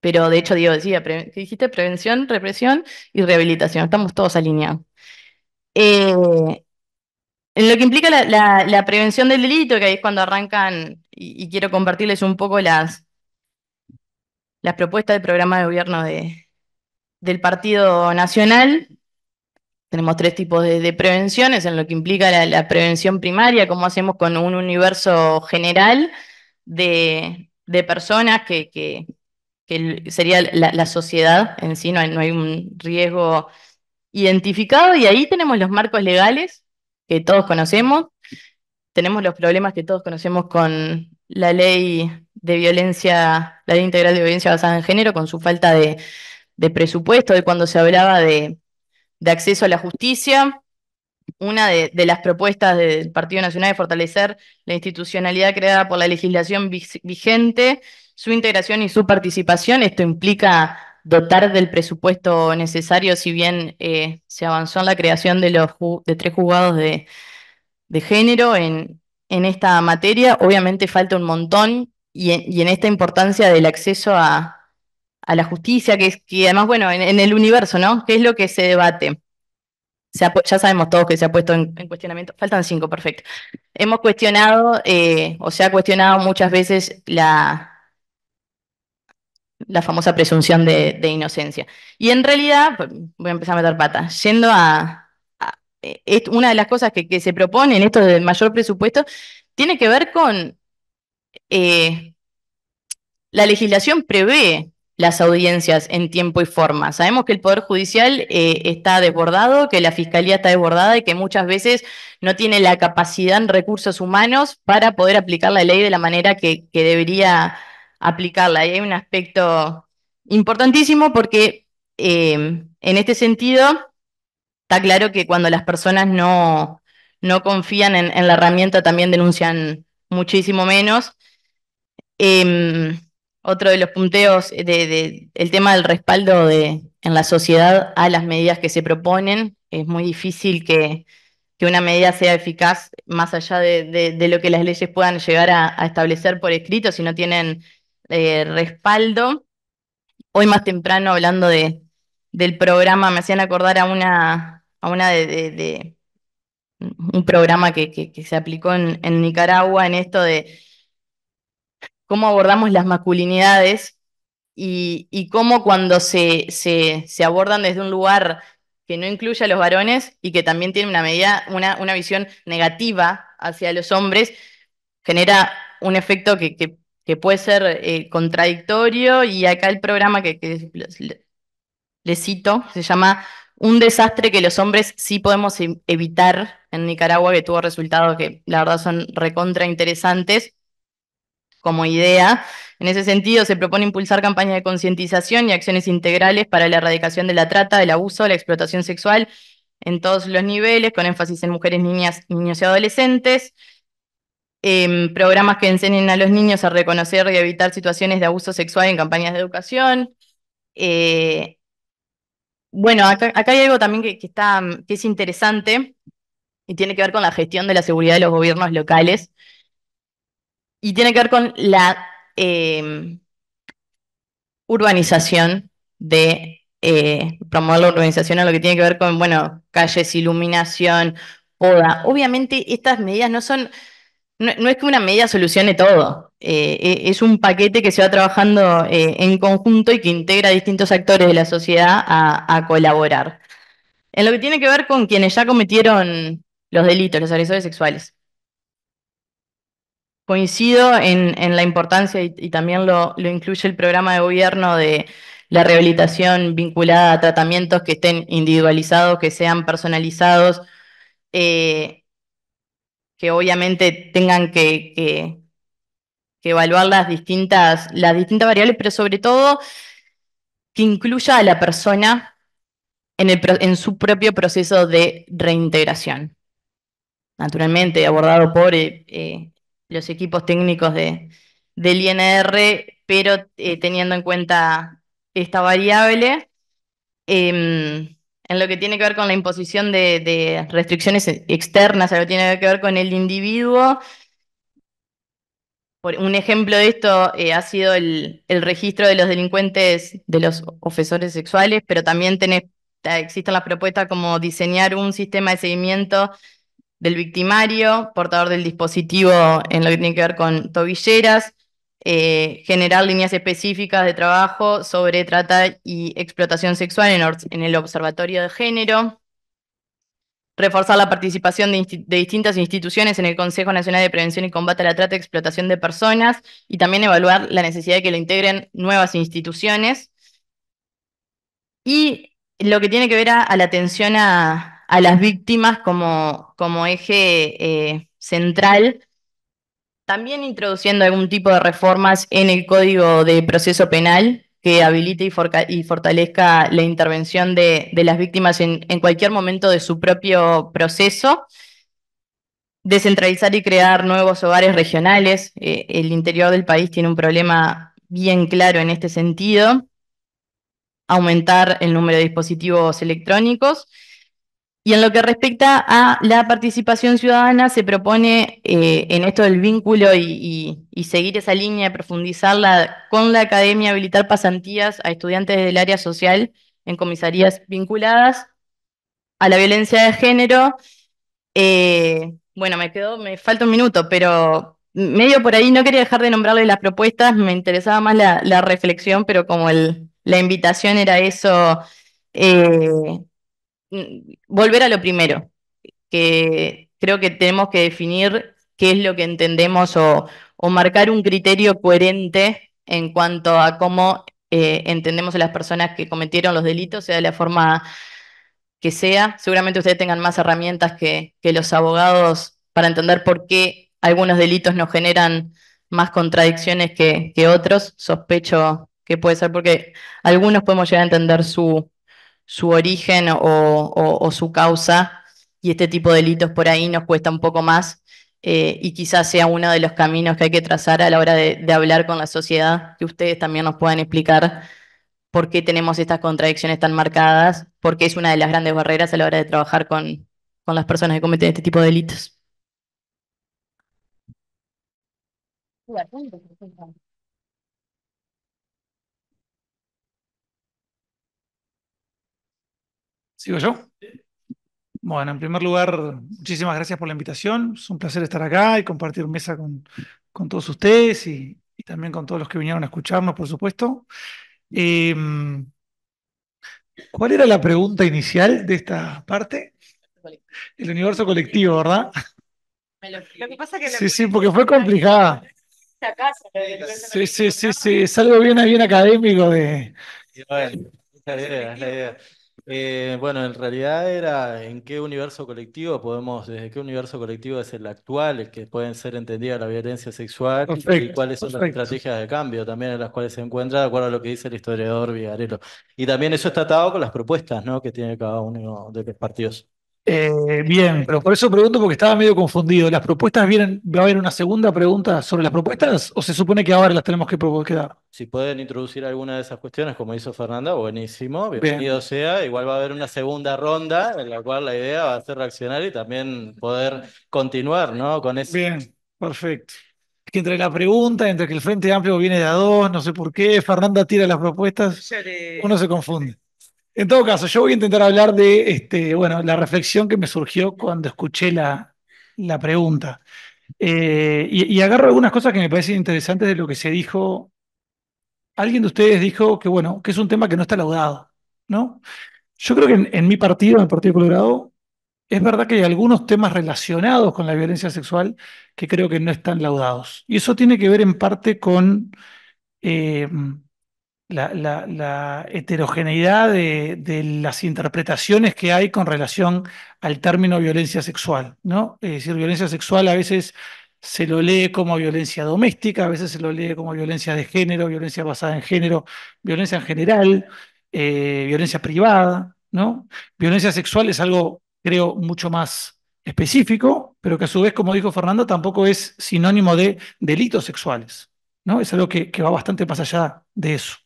Pero de hecho, digo, decía, ¿qué dijiste prevención, represión y rehabilitación, estamos todos alineados. Eh, en lo que implica la, prevención del delito, que ahí es cuando arrancan, y, quiero compartirles un poco las, las propuestas del programa de gobierno de, del Partido Nacional, tenemos tres tipos de, prevenciones, en lo que implica la, prevención primaria, cómo hacemos con un universo general de, personas que, sería la, sociedad en sí, no hay, un riesgo identificado, y ahí tenemos los marcos legales que todos conocemos, tenemos los problemas que todos conocemos con la ley de violencia, la ley integral de violencia basada en género, con su falta de, de presupuesto, de cuando se hablaba de, de acceso a la justicia. Una de, las propuestas del Partido Nacional es fortalecer la institucionalidad creada por la legislación vigente, su integración y su participación. Esto implica dotar del presupuesto necesario, si bien eh, se avanzó en la creación de, los, de tres juzgados de, género en, en, esta materia. Obviamente falta un montón y en, y en esta importancia del acceso a, a la justicia, que, además, bueno, en, el universo, ¿no? ¿Qué es lo que se debate? ya sabemos todos que se ha puesto en, cuestionamiento. Faltan cinco, perfecto. Hemos cuestionado, eh, o se ha cuestionado muchas veces la, la famosa presunción de, inocencia. Y en realidad, pues, voy a empezar a meter patas, yendo a, eh, una de las cosas que, se propone en esto del mayor presupuesto, tiene que ver con eh, la legislación prevé las audiencias en tiempo y forma. Sabemos que el Poder Judicial eh, está desbordado, que la Fiscalía está desbordada y que muchas veces no tiene la capacidad en recursos humanos para poder aplicar la ley de la manera que, debería aplicarla. Y hay un aspecto importantísimo porque eh, en este sentido está claro que cuando las personas no, no confían en, la herramienta también denuncian muchísimo menos. Em, otro de los punteos del el tema del respaldo en la sociedad a las medidas que se proponen. Es muy difícil que, una medida sea eficaz más allá de, lo que las leyes puedan llegar a, establecer por escrito si no tienen eh, respaldo. Hoy más temprano, hablando del programa, me hacían acordar a una, de, un programa que, se aplicó en, Nicaragua en esto de cómo abordamos las masculinidades y, cómo cuando se, se, abordan desde un lugar que no incluye a los varones y que también tiene una, medida, una, una visión negativa hacia los hombres, genera un efecto que, que, puede ser eh, contradictorio y acá el programa que, que le cito, se llama Un desastre que los hombres sí podemos evitar en Nicaragua, que tuvo resultados que la verdad son recontra interesantes como idea. En ese sentido, se propone impulsar campañas de concientización y acciones integrales para la erradicación de la trata, del abuso, la explotación sexual en todos los niveles, con énfasis en mujeres, niñas, niños y adolescentes. Em, programas que enseñen a los niños a reconocer y evitar situaciones de abuso sexual en campañas de educación. Eh, bueno, acá, hay algo también que, está, que es interesante y tiene que ver con la gestión de la seguridad de los gobiernos locales y tiene que ver con la eh, urbanización de eh, promover la urbanización a lo que tiene que ver con, bueno, calles, iluminación, poda. Obviamente estas medidas no son, no, es que una medida solucione todo, eh, e, es un paquete que se va trabajando en conjunto y que integra a distintos actores de la sociedad a, a colaborar. En lo que tiene que ver con quienes ya cometieron los delitos, los agresores sexuales. Coincido en, la importancia y, también lo, incluye el programa de gobierno de la rehabilitación vinculada a tratamientos que estén individualizados, que sean personalizados, eh, que obviamente tengan que, evaluar las distintas, las distintas variables, pero sobre todo que incluya a la persona en, su propio proceso de reintegración naturalmente abordado por eh, eh, los equipos técnicos de, del INR, pero eh, teniendo en cuenta esta variable. Em, en lo que tiene que ver con la imposición de, restricciones externas, lo que tiene que ver con el individuo. un ejemplo de esto eh, ha sido el, registro de los delincuentes, de los ofensores sexuales, pero también eh, existen las propuestas como diseñar un sistema de seguimiento del victimario, portador del dispositivo en lo que tiene que ver con tobilleras, eh, generar líneas específicas de trabajo sobre trata y explotación sexual en, el Observatorio de Género, reforzar la participación de, distintas instituciones en el Consejo Nacional de Prevención y Combate a la Trata y Explotación de Personas y también evaluar la necesidad de que lo integren nuevas instituciones. Y lo que tiene que ver a la atención a, a las víctimas como, como eje eh, central, también introduciendo algún tipo de reformas en el Código de Proceso Penal que habilite y, fortalezca la intervención de, las víctimas en, cualquier momento de su propio proceso descentralizar y crear nuevos hogares regionales. Eh, el interior del país tiene un problema bien claro en este sentido. Aumentar el número de dispositivos electrónicos y en lo que respecta a la participación ciudadana, se propone eh, en esto del vínculo y, seguir esa línea, profundizarla con la academia, habilitar pasantías a estudiantes del área social en comisarías vinculadas a la violencia de género. Eh, bueno, me quedó, me falta un minuto, pero medio por ahí no quería dejar de nombrarle las propuestas, me interesaba más la, reflexión, pero como el, la invitación era eso. Eh, Mm, volver a lo primero, que creo que tenemos que definir qué es lo que entendemos o, marcar un criterio coherente en cuanto a cómo eh, entendemos a las personas que cometieron los delitos, sea de la forma que sea. Seguramente ustedes tengan más herramientas que, los abogados para entender por qué algunos delitos nos generan más contradicciones que otros. Sospecho que puede ser porque algunos podemos llegar a entender su, su origen o, su causa, y este tipo de delitos por ahí nos cuesta un poco más, eh, y quizás sea uno de los caminos que hay que trazar a la hora de, hablar con la sociedad, que ustedes también nos puedan explicar por qué tenemos estas contradicciones tan marcadas, porque es una de las grandes barreras a la hora de trabajar con, con las personas que cometen este tipo de delitos. Sigo yo. Bueno, en primer lugar, muchísimas gracias por la invitación. Es un placer estar acá y compartir mesa con, con todos ustedes y, también con todos los que vinieron a escucharnos, por supuesto. Em, ¿Cuál era la pregunta inicial de esta parte? El universo colectivo, ¿verdad? Lo que pasa que sí, sí, porque fue complicada. Sí, sí, sí, sí, es algo bien, bien académico de... es la idea. Eh, bueno, en realidad era en qué universo colectivo podemos, desde qué universo colectivo es el actual, el que pueden ser entendida la violencia sexual y cuáles son las estrategias de cambio también en las cuales se encuentra, de acuerdo a lo que dice el historiador Vigarelo. Y también eso está atado con las propuestas ¿no? que tiene cada uno de los partidos. Eh, bien, pero por eso pregunto porque estaba medio confundido. ¿Las propuestas vienen, va a haber una segunda pregunta sobre las propuestas o se supone que ahora las tenemos que quedar? Si pueden introducir alguna de esas cuestiones, como hizo Fernanda, buenísimo, bienvenido sea. Igual va a haber una segunda ronda en la cual la idea va a ser reaccionar y también poder continuar ¿no? con eso. Bien, perfecto. que entre la pregunta, entre que el Frente Amplio viene de a dos, no sé por qué, Fernanda tira las propuestas, uno se confunde. En todo caso, yo voy a intentar hablar de este, bueno, la reflexión que me surgió cuando escuché la, la pregunta. Eh, y, agarro algunas cosas que me parecen interesantes de lo que se dijo. Alguien de ustedes dijo que, bueno, que es un tema que no está laudado, ¿no? Yo creo que en, mi partido, en el Partido Colorado, es verdad que hay algunos temas relacionados con la violencia sexual que creo que no están laudados. Y eso tiene que ver en parte con eh, la, heterogeneidad de, las interpretaciones que hay con relación al término violencia sexual, ¿no? Es decir, violencia sexual a veces se lo lee como violencia doméstica, a veces se lo lee como violencia de género, violencia basada en género, violencia en general, eh, violencia privada, ¿no? Violencia sexual es algo, creo, mucho más específico, pero que a su vez, como dijo Fernando, tampoco es sinónimo de delitos sexuales, ¿no? Es algo que va bastante más allá de eso.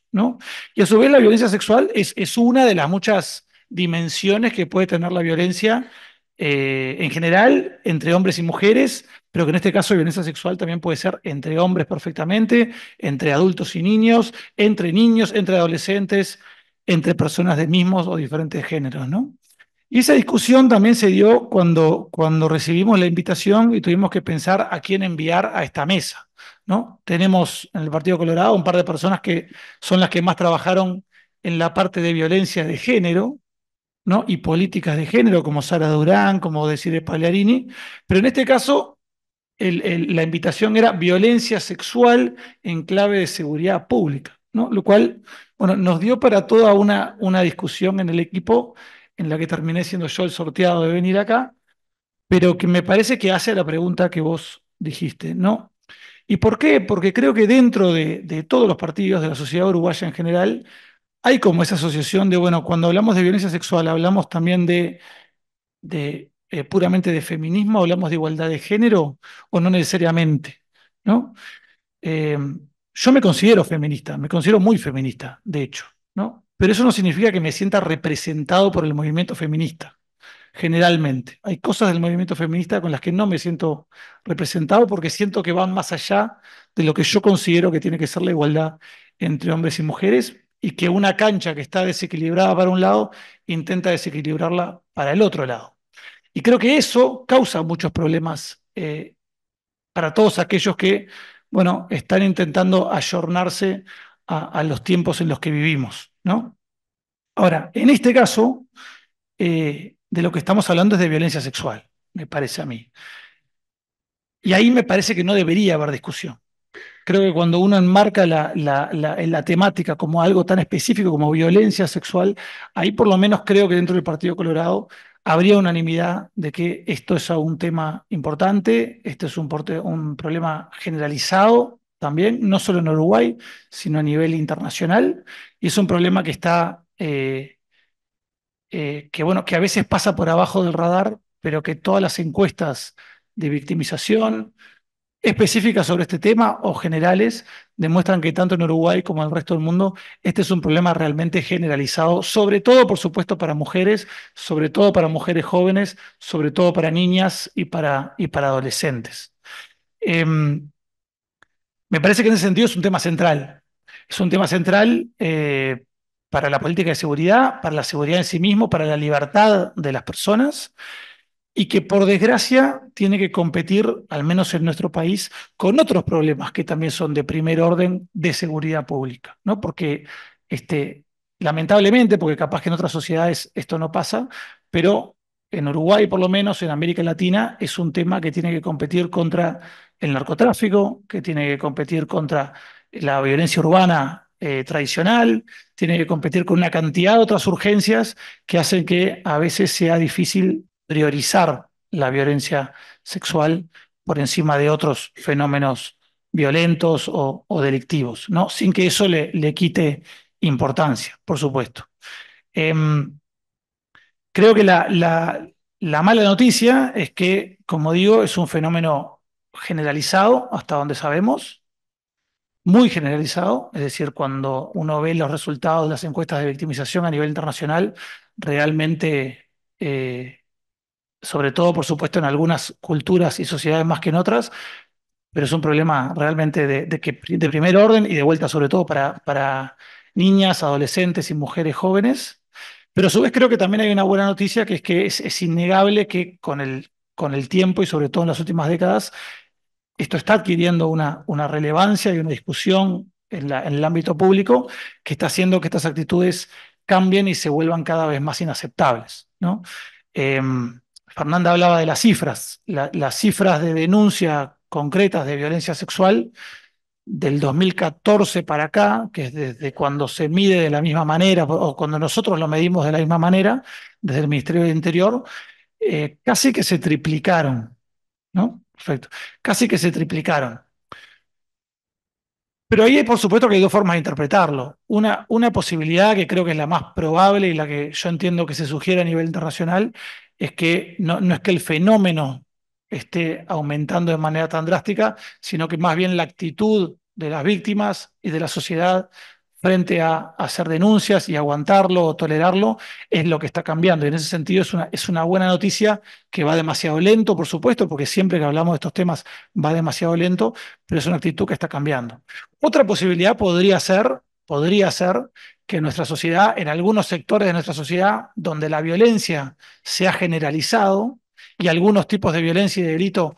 Y a su vez la violencia sexual es, es una de las muchas dimensiones que puede tener la violencia eh, en general entre hombres y mujeres, pero que en este caso violencia sexual también puede ser entre hombres perfectamente, entre adultos y niños, entre niños, entre adolescentes, entre personas de mismos o diferentes géneros, ¿no? Y esa discusión también se dio cuando, cuando recibimos la invitación y tuvimos que pensar a quién enviar a esta mesa. ¿no? Tenemos en el Partido Colorado un par de personas que son las que más trabajaron en la parte de violencia de género, ¿no? y políticas de género, como Sara Durán, como decir Pagliarini, pero en este caso la invitación era violencia sexual en clave de seguridad pública, ¿no? lo cual bueno, nos dio para toda una, una discusión en el equipo en la que terminé siendo yo el sorteado de venir acá, pero que me parece que hace la pregunta que vos dijiste, ¿no? ¿Y por qué? Porque creo que dentro de, todos los partidos, de la sociedad uruguaya en general, hay como esa asociación de, bueno, cuando hablamos de violencia sexual, hablamos también de, eh, puramente de feminismo, hablamos de igualdad de género o no necesariamente, ¿no? Eh, yo me considero feminista, me considero muy feminista, de hecho, ¿no? Pero eso no significa que me sienta representado por el movimiento feminista generalmente. Hay cosas del movimiento feminista con las que no me siento representado porque siento que van más allá de lo que yo considero que tiene que ser la igualdad entre hombres y mujeres y que una cancha que está desequilibrada para un lado intenta desequilibrarla para el otro lado. Y creo que eso causa muchos problemas eh, para todos aquellos que, bueno, están intentando ayornarse a, los tiempos en los que vivimos, ¿no? Ahora, en este caso, eh, de lo que estamos hablando es de violencia sexual, me parece a mí. Y ahí me parece que no debería haber discusión. Creo que cuando uno enmarca la, temática como algo tan específico como violencia sexual, ahí por lo menos creo que dentro del Partido Colorado habría unanimidad de que esto es un tema importante, este es un, problema generalizado también, no solo en Uruguay, sino a nivel internacional, y es un problema que está eh, eh, que bueno, que a veces pasa por abajo del radar, pero que todas las encuestas de victimización específicas sobre este tema o generales demuestran que tanto en Uruguay como en el resto del mundo este es un problema realmente generalizado, sobre todo, por supuesto, para mujeres, sobre todo para mujeres jóvenes, sobre todo para niñas y para, y para adolescentes. Em, me parece que en ese sentido es un tema central. Es un tema central eh, para la política de seguridad, para la seguridad en sí mismo, para la libertad de las personas, y que por desgracia tiene que competir, al menos en nuestro país, con otros problemas que también son de primer orden de seguridad pública, ¿no? Porque este, lamentablemente, porque capaz que en otras sociedades esto no pasa, pero en Uruguay, por lo menos, en América Latina, es un tema que tiene que competir contra el narcotráfico, que tiene que competir contra la violencia urbana eh, tradicional, tiene que competir con una cantidad de otras urgencias que hacen que a veces sea difícil priorizar la violencia sexual por encima de otros fenómenos violentos o, delictivos, ¿no? sin que eso le, le quite importancia, por supuesto. Em, creo que la mala noticia es que, como digo, es un fenómeno generalizado hasta donde sabemos, muy generalizado, es decir, cuando uno ve los resultados de las encuestas de victimización a nivel internacional, realmente, eh, sobre todo, por supuesto, en algunas culturas y sociedades más que en otras, pero es un problema realmente de, de primer orden y de vuelta sobre todo para, para niñas, adolescentes y mujeres jóvenes. Pero a su vez creo que también hay una buena noticia, que es que es, innegable que con el, con el tiempo y sobre todo en las últimas décadas, esto está adquiriendo una, una relevancia y una discusión en, el ámbito público que está haciendo que estas actitudes cambien y se vuelvan cada vez más inaceptables. ¿no? Em, Fernanda hablaba de las cifras, las cifras de denuncia concretas de violencia sexual del 2014 para acá, que es desde cuando se mide de la misma manera o cuando nosotros lo medimos de la misma manera desde el Ministerio del Interior, eh, casi que se triplicaron, ¿no? Perfecto. Casi que se triplicaron. Pero ahí, por supuesto, que hay dos formas de interpretarlo. Una, una posibilidad que creo que es la más probable y la que yo entiendo que se sugiere a nivel internacional es que no, no es que el fenómeno esté aumentando de manera tan drástica, sino que más bien la actitud de las víctimas y de la sociedad frente a hacer denuncias y aguantarlo o tolerarlo, es lo que está cambiando. Y en ese sentido es una, es una buena noticia que va demasiado lento, por supuesto, porque siempre que hablamos de estos temas va demasiado lento, pero es una actitud que está cambiando. Otra posibilidad podría ser, podría ser que nuestra sociedad, en algunos sectores de nuestra sociedad donde la violencia se ha generalizado y algunos tipos de violencia y de delito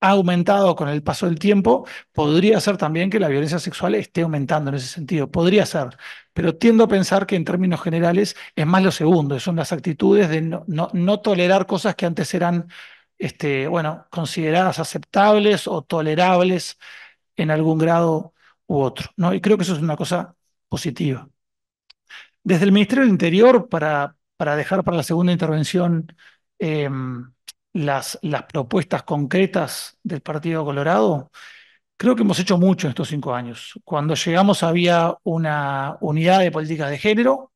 ha aumentado con el paso del tiempo, podría ser también que la violencia sexual esté aumentando en ese sentido, podría ser, pero tiendo a pensar que en términos generales es más lo segundo, son las actitudes de no, no, no tolerar cosas que antes eran, este, bueno, consideradas aceptables o tolerables en algún grado u otro, ¿no? Y creo que eso es una cosa positiva. Desde el Ministerio del Interior, para, para dejar para la segunda intervención, em, las, propuestas concretas del Partido Colorado, creo que hemos hecho mucho en estos cinco años. Cuando llegamos había una unidad de políticas de género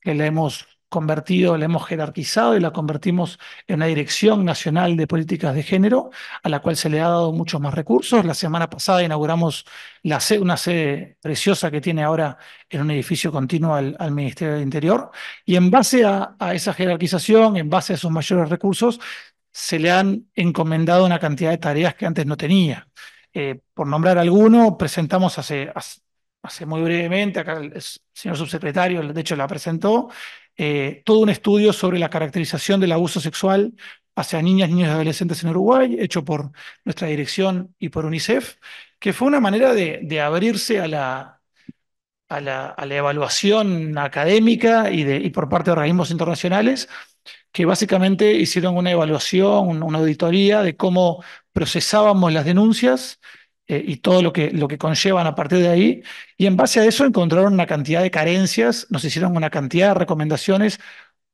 que la hemos convertido, la hemos jerarquizado y la convertimos en una dirección nacional de políticas de género, a la cual se le ha dado muchos más recursos. La semana pasada inauguramos la una sede preciosa que tiene ahora en un edificio continuo al, Ministerio del Interior. Y en base a, a, esa jerarquización, en base a esos mayores recursos, se le han encomendado una cantidad de tareas que antes no tenía. Eh, por nombrar alguno, presentamos hace, hace, muy brevemente, acá el, señor subsecretario, de hecho, la presentó, eh, todo un estudio sobre la caracterización del abuso sexual hacia niñas, niños y adolescentes en Uruguay, hecho por nuestra dirección y por UNICEF, que fue una manera de, abrirse a la, a a la, evaluación académica y, de, y por parte de organismos internacionales que básicamente hicieron una evaluación, una auditoría de cómo procesábamos las denuncias eh, y todo lo que, lo que conllevan a partir de ahí. Y en base a eso encontraron una cantidad de carencias, nos hicieron una cantidad de recomendaciones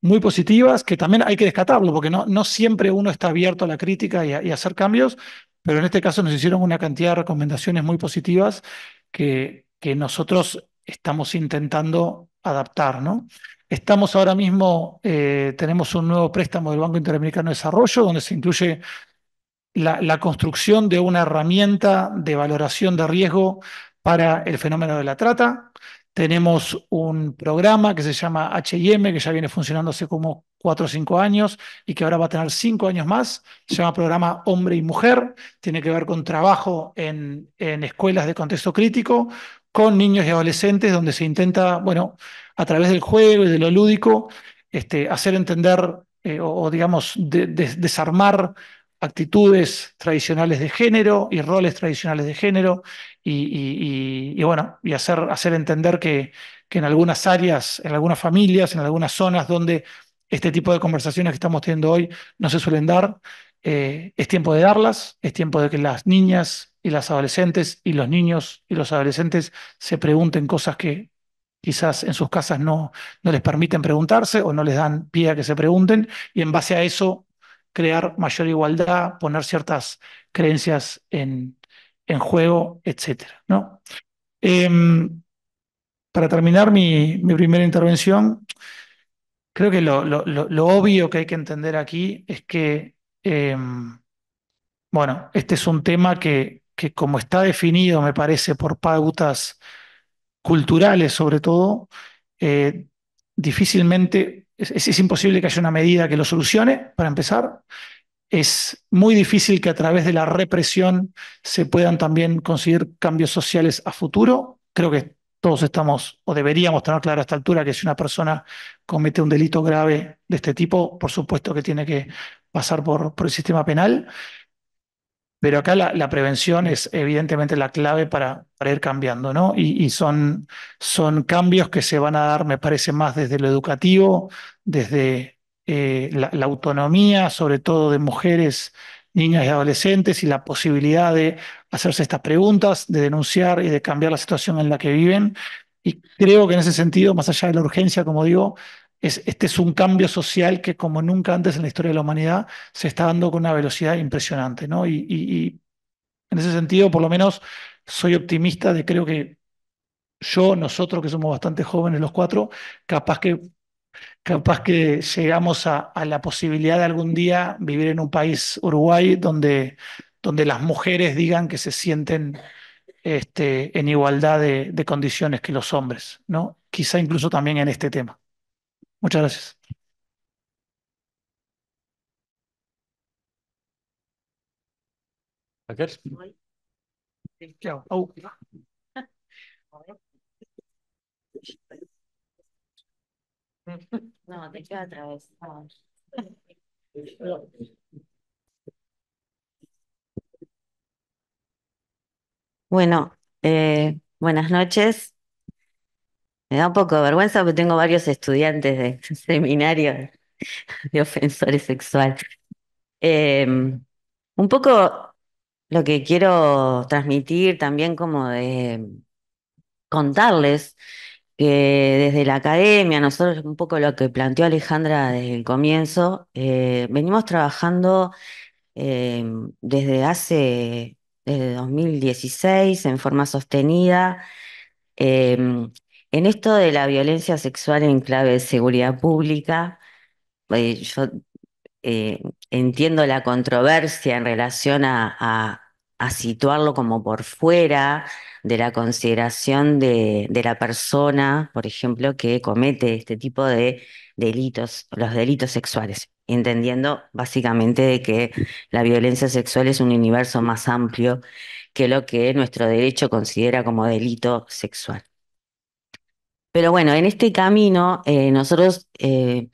muy positivas que también hay que descartarlo, porque no, no siempre uno está abierto a la crítica y a, hacer cambios, pero en este caso nos hicieron una cantidad de recomendaciones muy positivas que, que nosotros estamos intentando adaptar, ¿no? Estamos ahora mismo, eh, tenemos un nuevo préstamo del Banco Interamericano de Desarrollo, donde se incluye la, construcción de una herramienta de valoración de riesgo para el fenómeno de la trata. Tenemos un programa que se llama HIM, que ya viene funcionando hace como cuatro o cinco años y que ahora va a tener cinco años más. Se llama programa Hombre y Mujer. Tiene que ver con trabajo en escuelas de contexto crítico, con niños y adolescentes, donde se intenta, bueno, a través del juego y de lo lúdico, este, hacer entender eh, o, digamos, desarmar actitudes tradicionales de género y roles tradicionales de género y, bueno, y hacer, hacer entender que, que en algunas áreas, en algunas familias, en algunas zonas donde este tipo de conversaciones que estamos teniendo hoy no se suelen dar, eh, es tiempo de darlas, es tiempo de que las niñas y las adolescentes y los niños y los adolescentes se pregunten cosas que quizás en sus casas no, no les permiten preguntarse o no les dan pie a que se pregunten y en base a eso crear mayor igualdad, poner ciertas creencias en, juego, etc. ¿no? Em, para terminar mi, mi, primera intervención, creo que lo, obvio que hay que entender aquí es que, em, bueno, este es un tema que que como está definido, me parece, por pautas culturales sobre todo, eh, difícilmente, es, imposible que haya una medida que lo solucione, para empezar. Es muy difícil que a través de la represión se puedan también conseguir cambios sociales a futuro. Creo que todos estamos o deberíamos tener claro a esta altura que si una persona comete un delito grave de este tipo, por supuesto que tiene que pasar por el sistema penal. Pero acá la, prevención es evidentemente la clave para, ir cambiando, ¿no? Y, son, son cambios que se van a dar, me parece, más desde lo educativo, desde eh, la, autonomía, sobre todo de mujeres, niñas y adolescentes, y la posibilidad de hacerse estas preguntas, de denunciar y de cambiar la situación en la que viven. Y creo que en ese sentido, más allá de la urgencia, como digo, este es un cambio social que como nunca antes en la historia de la humanidad se está dando con una velocidad impresionante, ¿no? Y, en ese sentido, por lo menos, soy optimista de creo que yo, nosotros que somos bastante jóvenes los cuatro, capaz que capaz que llegamos a, la posibilidad de algún día vivir en un país, Uruguay, donde, donde las mujeres digan que se sienten este, en igualdad de, de condiciones que los hombres, ¿no? Quizá incluso también en este tema. Muchas gracias. Raquel. Chao. No, te queda otra vez. Bueno, eh, buenas noches. Me da un poco de vergüenza porque tengo varios estudiantes de seminario de ofensores sexuales. Em, un poco lo que quiero transmitir también como de contarles que desde la academia, nosotros un poco lo que planteó Alejandra desde el comienzo, eh, venimos trabajando em, desde hace, 2016 en forma sostenida. Em, en esto de la violencia sexual en clave de seguridad pública, eh, yo eh, entiendo la controversia en relación a, situarlo como por fuera de la consideración de, de, la persona, por ejemplo, que comete este tipo de delitos, los delitos sexuales, entendiendo básicamente de que la violencia sexual es un universo más amplio que lo que nuestro derecho considera como delito sexual. Pero bueno, en este camino eh, nosotros eh,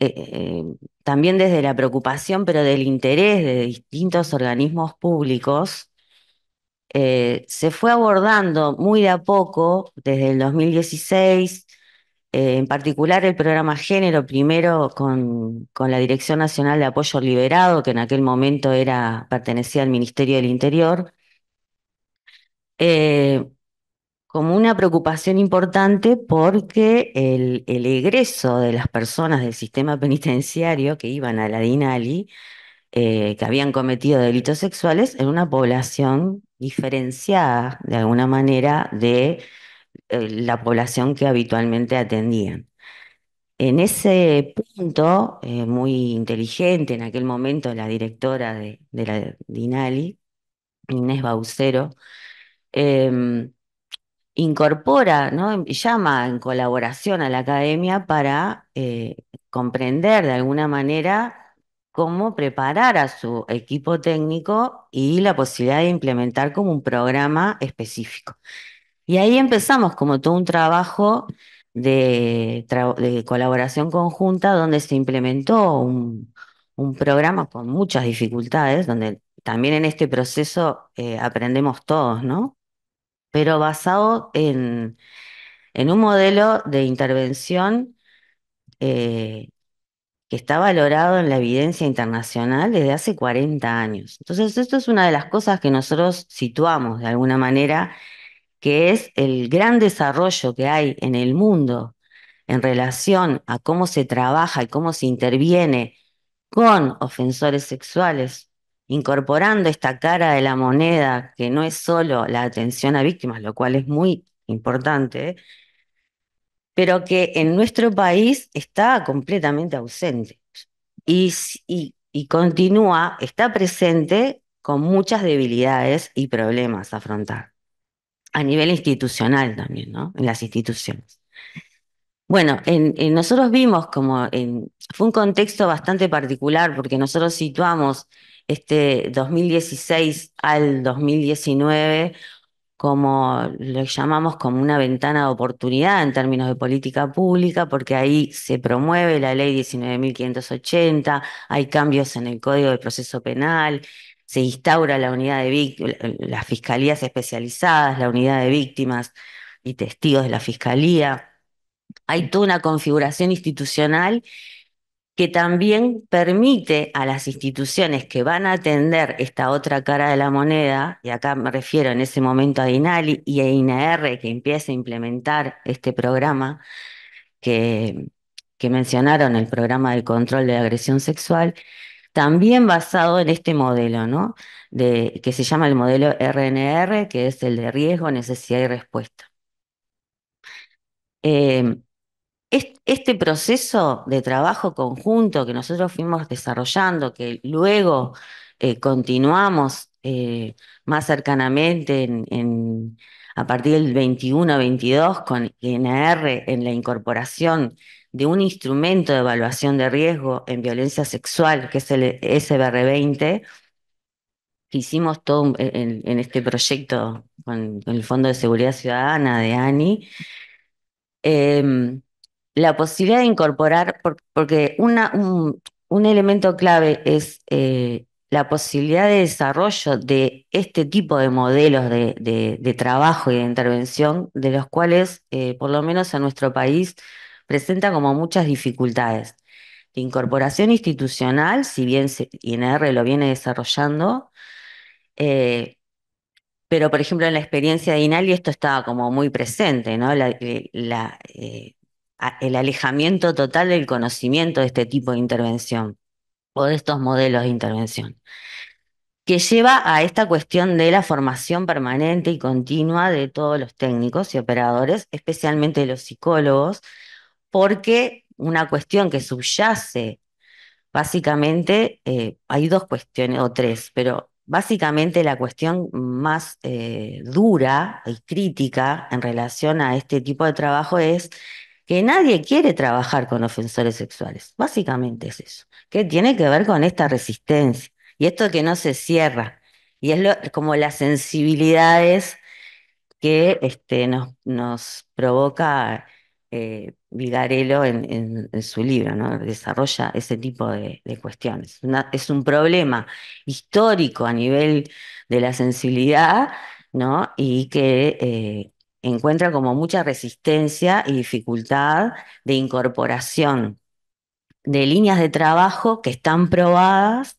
eh, también desde la preocupación, pero del interés de distintos organismos públicos, se fue abordando muy de a poco desde el 2016, en particular el programa Género, primero con, con la Dirección Nacional de Apoyo Liberado, que en aquel momento era, pertenecía al Ministerio del Interior como una preocupación importante porque el, egreso de las personas del sistema penitenciario que iban a la DINALI, eh, que habían cometido delitos sexuales, era una población diferenciada de alguna manera de eh, la población que habitualmente atendían. En ese punto, eh, muy inteligente en aquel momento, la directora de, de la DINALI, Inés Baucero, em, incorpora, ¿no? llama en colaboración a la academia para eh, comprender de alguna manera cómo preparar a su equipo técnico y la posibilidad de implementar como un programa específico. Y ahí empezamos como todo un trabajo de, colaboración conjunta donde se implementó un, programa con muchas dificultades, donde también en este proceso eh, aprendemos todos, ¿no? pero basado en, un modelo de intervención eh, que está valorado en la evidencia internacional desde hace 40 años. Entonces, esto es una de las cosas que nosotros situamos de alguna manera, que es el gran desarrollo que hay en el mundo en relación a cómo se trabaja y cómo se interviene con ofensores sexuales incorporando esta cara de la moneda, que no es solo la atención a víctimas, lo cual es muy importante, pero que en nuestro país está completamente ausente y, y, continúa, está presente con muchas debilidades y problemas a afrontar, a nivel institucional también, ¿no? En las instituciones. Bueno, nosotros vimos como fue un contexto bastante particular porque nosotros situamos este 2016 al 2019 como lo llamamos como una ventana de oportunidad en términos de política pública, porque ahí se promueve la ley 19.580, hay cambios en el Código de Proceso Penal, se instaura la unidad de víctimas, las fiscalías especializadas, la unidad de víctimas y testigos de la fiscalía. Hay toda una configuración institucional que también permite a las instituciones que van a atender esta otra cara de la moneda, y acá me refiero en ese momento a INALI y a INAR que empieza a implementar este programa que, mencionaron, el programa de control de agresión sexual, también basado en este modelo, ¿no? De, que se llama el modelo RNR, que es el de riesgo, necesidad y respuesta. Eh, este proceso de trabajo conjunto que nosotros fuimos desarrollando, que luego eh, continuamos eh, más cercanamente a partir del 21-22 con INR en la incorporación de un instrumento de evaluación de riesgo en violencia sexual, que es el SBR20, que hicimos todo e-, en, este proyecto con, el Fondo de Seguridad Ciudadana de ANI. Em, la posibilidad de incorporar, porque una, un, elemento clave es eh, la posibilidad de desarrollo de este tipo de modelos de, trabajo y de intervención, de los cuales, eh, por lo menos en nuestro país, presenta como muchas dificultades. La incorporación institucional, si bien INR lo viene desarrollando, eh, pero por ejemplo en la experiencia de INALI esto estaba como muy presente, ¿no? el alejamiento total del conocimiento de este tipo de intervención o de estos modelos de intervención, que lleva a esta cuestión de la formación permanente y continua de todos los técnicos y operadores, especialmente los psicólogos, porque una cuestión que subyace, básicamente, eh, hay dos cuestiones o tres, pero básicamente la cuestión más eh, dura y crítica en relación a este tipo de trabajo es que nadie quiere trabajar con ofensores sexuales. Básicamente es eso. Que tiene que ver con esta resistencia y esto que no se cierra. Y es como las sensibilidades que este, nos, nos provoca eh, Vigarello en, su libro, ¿no? desarrolla ese tipo de, cuestiones. es un problema histórico a nivel de la sensibilidad ¿no? y que eh, encuentra como mucha resistencia y dificultad de incorporación de líneas de trabajo que están probadas,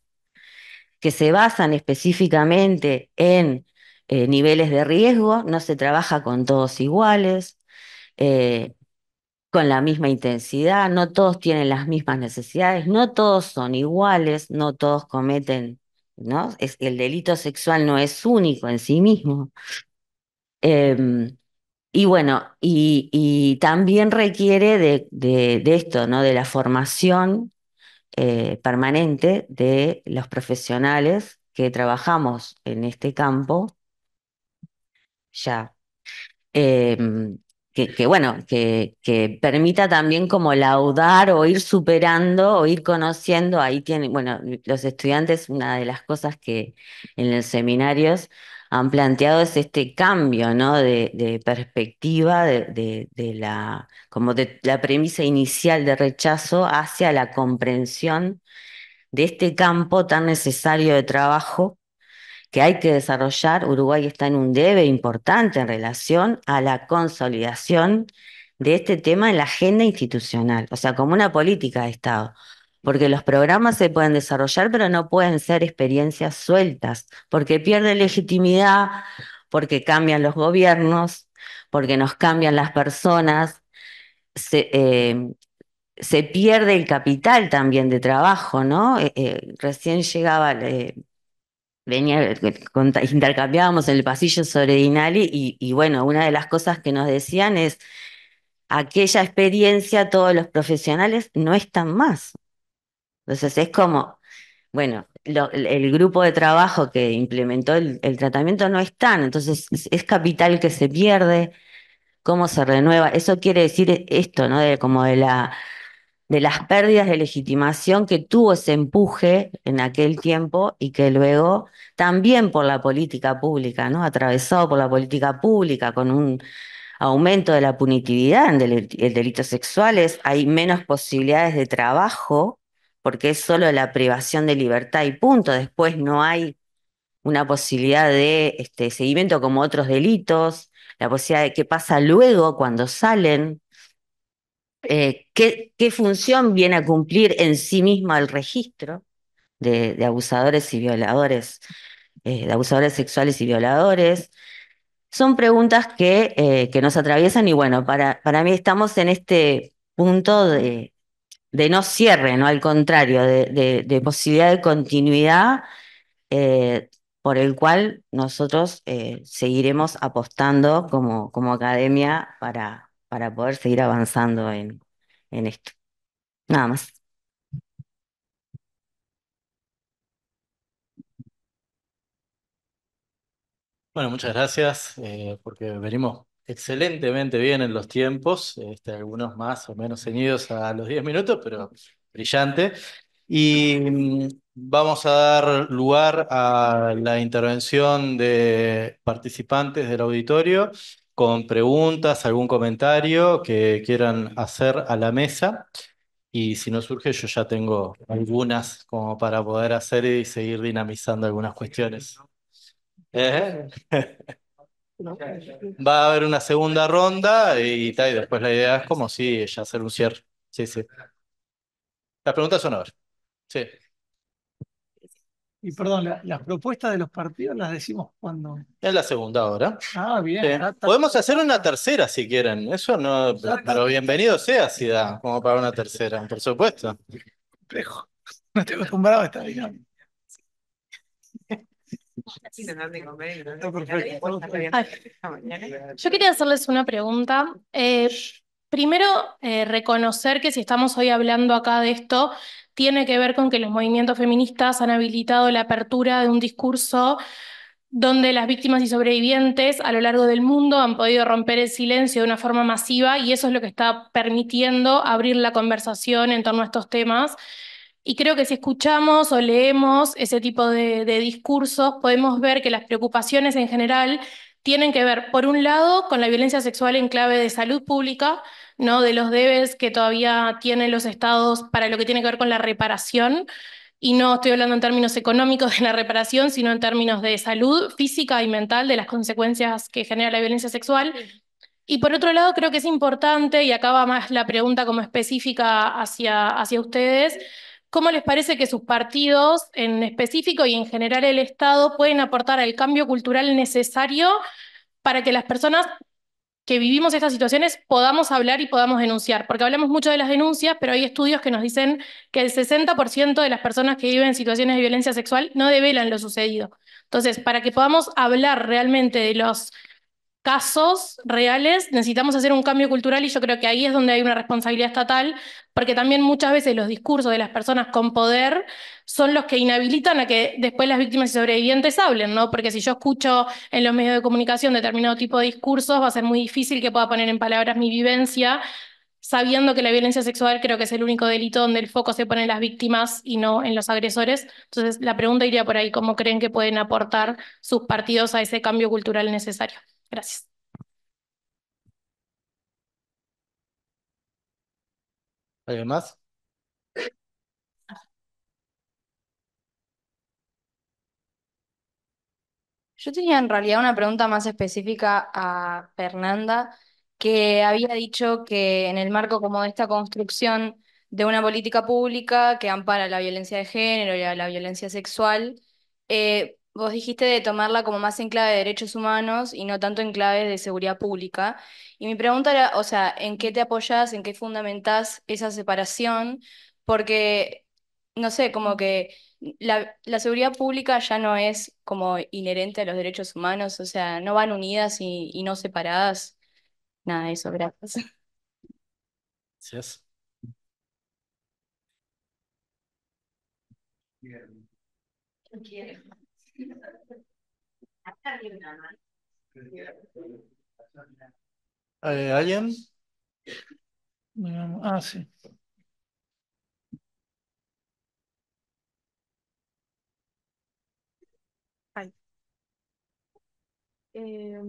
que se basan específicamente en eh, niveles de riesgo, no se trabaja con todos iguales, eh, con la misma intensidad, no todos tienen las mismas necesidades, no todos son iguales, no todos cometen, ¿no? Es, el delito sexual no es único en sí mismo. Em, y bueno, y, también requiere de, esto, ¿no? De la formación eh, permanente de los profesionales que trabajamos en este campo, ya. Em, que, bueno, que, que, permita también como laudar o ir superando o ir conociendo, ahí tienen, bueno, los estudiantes, una de las cosas que en los seminarios han planteado es este cambio ¿no? de, perspectiva de, la, como de la premisa inicial de rechazo hacia la comprensión de este campo tan necesario de trabajo que hay que desarrollar. Uruguay está en un debe importante en relación a la consolidación de este tema en la agenda institucional, o sea, como una política de Estado, porque los programas se pueden desarrollar, pero no pueden ser experiencias sueltas, porque pierde legitimidad, porque cambian los gobiernos, porque nos cambian las personas, se, eh, pierde el capital también de trabajo, ¿no? Eh, eh, recién llegaba, venía, intercambiábamos en el pasillo sobre Dinali y, y bueno, una de las cosas que nos decían es aquella experiencia todos los profesionales no están más. Entonces es como, bueno, el grupo de trabajo que implementó el, tratamiento no es tan, entonces es, capital que se pierde, cómo se renueva. Eso quiere decir esto, ¿no? De, como de la de las pérdidas de legitimación que tuvo ese empuje en aquel tiempo y que luego también por la política pública, ¿no? Atravesado por la política pública con un aumento de la punitividad en delitos sexuales, hay menos posibilidades de trabajo porque es solo la privación de libertad y punto. Después no hay una posibilidad de este, seguimiento como otros delitos, la posibilidad de qué pasa luego cuando salen, eh, qué, función viene a cumplir en sí mismo el registro de, abusadores y violadores, eh, de abusadores sexuales y violadores. Son preguntas que, eh, que nos atraviesan y bueno, para, para mí estamos en este punto de, de no cierre, ¿no? Al contrario, de, posibilidad de continuidad eh, por el cual nosotros eh, seguiremos apostando como, como academia para, para poder seguir avanzando en, esto. Nada más. Bueno, muchas gracias, eh, porque venimos excelentemente bien en los tiempos, este, algunos más o menos ceñidos a los 10 minutos, pero brillante. Y mm, vamos a dar lugar a la intervención de participantes del auditorio con preguntas, algún comentario que quieran hacer a la mesa. Y si no surge, yo ya tengo algunas como para poder hacer y seguir dinamizando algunas cuestiones. Va a haber una segunda ronda y, después la idea es como si ya hacer un cierre. Sí, sí. Las preguntas son ahora. Sí. Y perdón, las propuestas de los partidos las decimos cuando. Es la segunda hora. Ah, bien. Podemos hacer una tercera si quieren. Eso no. pero bienvenido sea si da, como para una tercera, por supuesto. No estoy acostumbrado a esta dinámica. Yo quería hacerles una pregunta. Eh, primero, eh, reconocer que si estamos hoy hablando acá de esto, tiene que ver con que los movimientos feministas han habilitado la apertura de un discurso donde las víctimas y sobrevivientes a lo largo del mundo han podido romper el silencio de una forma masiva y eso es lo que está permitiendo abrir la conversación en torno a estos temas y creo que si escuchamos o leemos ese tipo de, discursos, podemos ver que las preocupaciones en general tienen que ver, por un lado, con la violencia sexual en clave de salud pública, ¿no? de los debes que todavía tienen los estados para lo que tiene que ver con la reparación. Y no estoy hablando en términos económicos de la reparación, sino en términos de salud física y mental de las consecuencias que genera la violencia sexual. Y por otro lado, creo que es importante, y acaba más la pregunta como específica hacia, hacia ustedes, ¿Cómo les parece que sus partidos en específico y en general el Estado pueden aportar al cambio cultural necesario para que las personas que vivimos estas situaciones podamos hablar y podamos denunciar? Porque hablamos mucho de las denuncias, pero hay estudios que nos dicen que el 60% de las personas que viven situaciones de violencia sexual no develan lo sucedido. Entonces, para que podamos hablar realmente de los casos reales, necesitamos hacer un cambio cultural y yo creo que ahí es donde hay una responsabilidad estatal, porque también muchas veces los discursos de las personas con poder son los que inhabilitan a que después las víctimas y sobrevivientes hablen, ¿no? Porque si yo escucho en los medios de comunicación determinado tipo de discursos, va a ser muy difícil que pueda poner en palabras mi vivencia, sabiendo que la violencia sexual creo que es el único delito donde el foco se pone en las víctimas y no en los agresores. Entonces, la pregunta iría por ahí, ¿cómo creen que pueden aportar sus partidos a ese cambio cultural necesario? Gracias. ¿Alguien más? Yo tenía en realidad una pregunta más específica a Fernanda, que había dicho que en el marco como de esta construcción de una política pública que ampara la violencia de género y la violencia sexual, eh, Vos dijiste de tomarla como más en clave de derechos humanos y no tanto en clave de seguridad pública. Y mi pregunta era, o sea, ¿en qué te apoyas, en qué fundamentás esa separación? Porque, no sé, como que la, seguridad pública ya no es como inherente a los derechos humanos, o sea, no van unidas y, no separadas. Nada de eso, gracias. Gracias. Eh, ¿Alguien? Mm, ah, sí. Eh,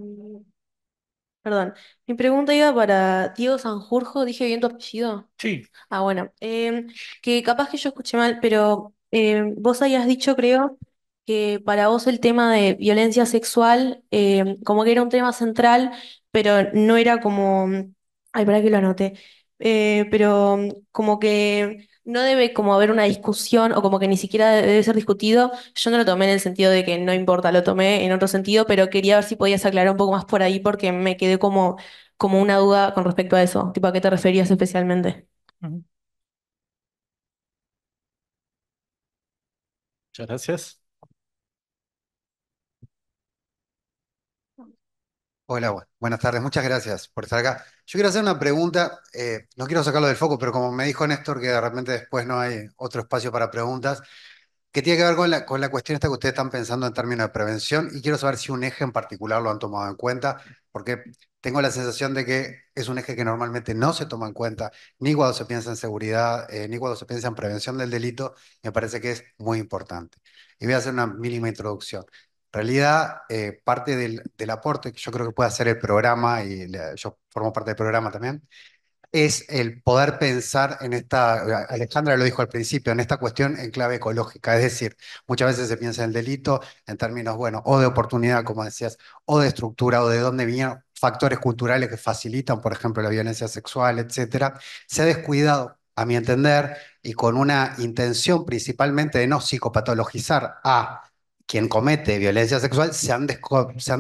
perdón, mi pregunta iba para Diego Sanjurjo, ¿dije bien tu apellido? Sí. Ah, bueno, eh, que capaz que yo escuché mal, pero vos habías dicho, creo, que para vos el tema de violencia sexual eh, como que era un tema central, pero no era como, mm, ay, para que lo anote, eh, pero mm, como que no debe como haber una discusión o como que ni siquiera debe ser discutido. Yo no lo tomé en el sentido de que no importa, lo tomé en otro sentido, pero quería ver si podías aclarar un poco más por ahí porque me quedé como, como una duda con respecto a eso, tipo a qué te referías especialmente. Muchas gracias. Hola, buenas tardes. Muchas gracias por estar acá. Yo quiero hacer una pregunta, eh, no quiero sacarlo del foco, pero como me dijo Néstor, que de repente después no hay otro espacio para preguntas, que tiene que ver con la, cuestión esta que ustedes están pensando en términos de prevención y quiero saber si un eje en particular lo han tomado en cuenta, porque tengo la sensación de que es un eje que normalmente no se toma en cuenta, ni cuando se piensa en seguridad, eh, ni cuando se piensa en prevención del delito, me parece que es muy importante. Y voy a hacer una mínima introducción realidad, eh, parte del, aporte que yo creo que puede hacer el programa, y yo formo parte del programa también, es el poder pensar en esta, Alejandra lo dijo al principio, en esta cuestión en clave ecológica, es decir, muchas veces se piensa en el delito en términos, bueno, o de oportunidad, como decías, o de estructura, o de dónde vinieron factores culturales que facilitan, por ejemplo, la violencia sexual, etcétera, se ha descuidado, a mi entender, y con una intención principalmente de no psicopatologizar a quien comete violencia sexual se han,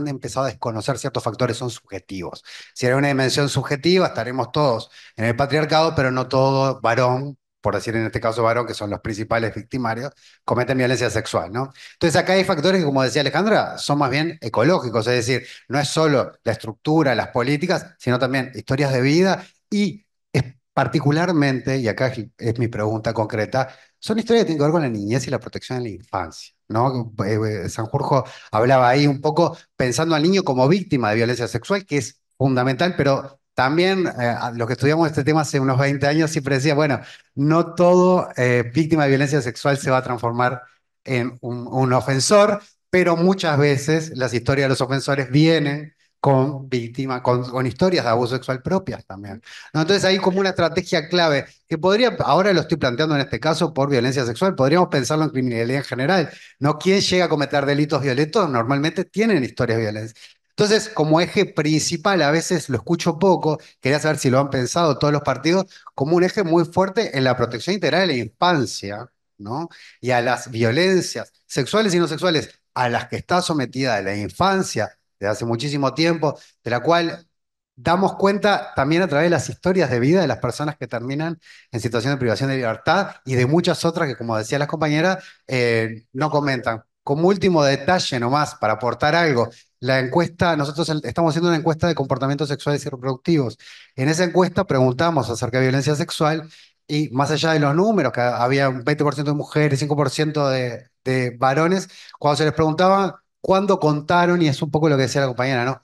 empezado a desconocer ciertos factores, son subjetivos. Si hay una dimensión subjetiva, estaremos todos en el patriarcado, pero no todo varón, por decir en este caso varón, que son los principales victimarios, cometen violencia sexual, ¿no? Entonces acá hay factores que, como decía Alejandra, son más bien ecológicos, es decir, no es solo la estructura, las políticas, sino también historias de vida y es particularmente, y acá es mi pregunta concreta, son historias que tienen que ver con la niñez y la protección de la infancia. ¿no? Jurjo eh, eh, Sanjurjo hablaba ahí un poco pensando al niño como víctima de violencia sexual, que es fundamental, pero también eh, los que estudiamos este tema hace unos 20 años siempre decía, bueno, no todo víctima de violencia sexual se va a transformar en un, un, ofensor, pero muchas veces las historias de los ofensores vienen con víctimas, con, historias de abuso sexual propias también. Entonces hay como una estrategia clave que podría, ahora lo estoy planteando en este caso por violencia sexual, podríamos pensarlo en criminalidad en general, ¿no? Quien llega a cometer delitos violentos normalmente tienen historias violentas. Entonces, como eje principal, a veces lo escucho poco, quería saber si lo han pensado todos los partidos, como un eje muy fuerte en la protección integral de la infancia, ¿no? Y a las violencias sexuales y no sexuales a las que está sometida la infancia de hace muchísimo tiempo, de la cual damos cuenta también a través de las historias de vida de las personas que terminan en situación de privación de libertad y de muchas otras que, como decía las compañeras, eh, no comentan. Como último detalle nomás, para aportar algo, la encuesta, nosotros estamos haciendo una encuesta de comportamientos sexuales y reproductivos. En esa encuesta preguntamos acerca de violencia sexual y más allá de los números, que había un 20% de mujeres, 5% de, de varones, cuando se les preguntaba cuando contaron, y es un poco lo que decía la compañera, ¿no?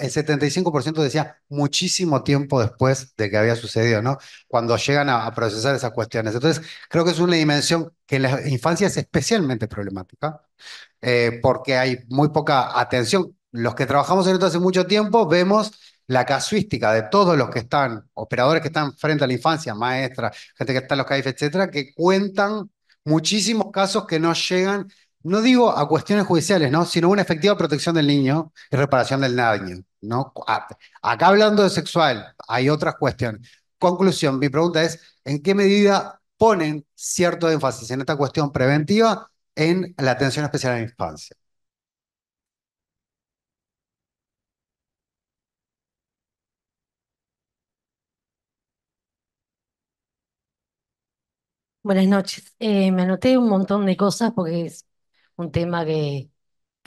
el 75% decía muchísimo tiempo después de que había sucedido, ¿no? Cuando llegan a, procesar esas cuestiones. Entonces, creo que es una dimensión que en la infancia es especialmente problemática, eh, porque hay muy poca atención. Los que trabajamos en esto hace mucho tiempo vemos la casuística de todos los que están, operadores que están frente a la infancia, maestras, gente que está en los CAIF, etcétera, que cuentan muchísimos casos que no llegan no digo a cuestiones judiciales, ¿no? sino una efectiva protección del niño y reparación del daño. ¿no? Acá hablando de sexual, hay otras cuestiones. Conclusión, mi pregunta es, ¿en qué medida ponen cierto énfasis en esta cuestión preventiva en la atención especial a la infancia? Buenas noches. Eh, me anoté un montón de cosas porque un tema que,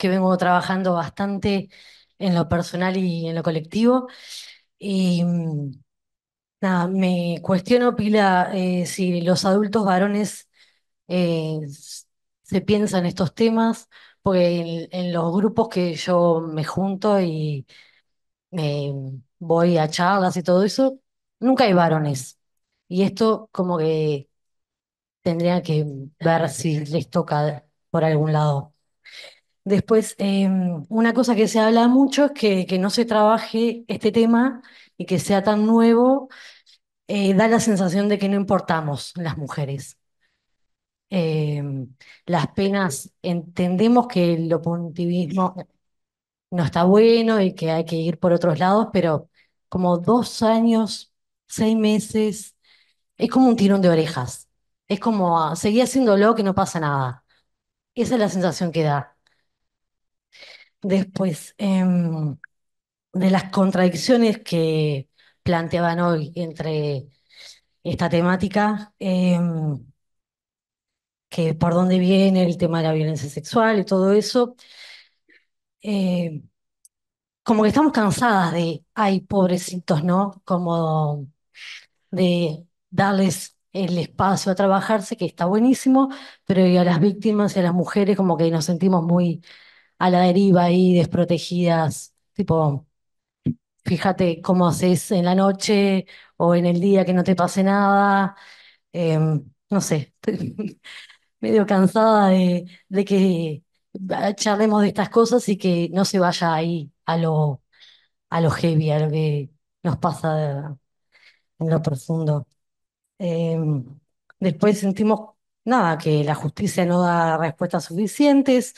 vengo trabajando bastante en lo personal y en lo colectivo. Y mm, nada, me cuestiono, Pila, eh, si los adultos varones eh, se piensan estos temas, porque en, los grupos que yo me junto y me eh, voy a charlas y todo eso, nunca hay varones. Y esto como que tendría que ver si les toca por algún lado. Después, em, una cosa que se habla mucho es que, que, no se trabaje este tema y que sea tan nuevo, eh, da la sensación de que no importamos las mujeres. Em, las penas, entendemos que el opuntivismo no está bueno y que hay que ir por otros lados, pero como dos años, seis meses, es como un tirón de orejas. Es como, ah, seguir haciéndolo que no pasa nada. Esa es la sensación que da. Después, em, de las contradicciones que planteaban hoy entre esta temática, em, que por dónde viene el tema de la violencia sexual y todo eso, em, como que estamos cansadas de, ay, pobrecitos, ¿no? Como de darles el espacio a trabajarse, que está buenísimo, pero y a las víctimas y a las mujeres como que nos sentimos muy a la deriva y desprotegidas, tipo, fíjate cómo haces en la noche o en el día que no te pase nada, em, no sé, medio cansada de, que ah, charlemos de estas cosas y que no se vaya ahí a lo, a lo heavy, a lo que nos pasa en lo profundo. Em, después sentimos, nada, que la justicia no da respuestas suficientes,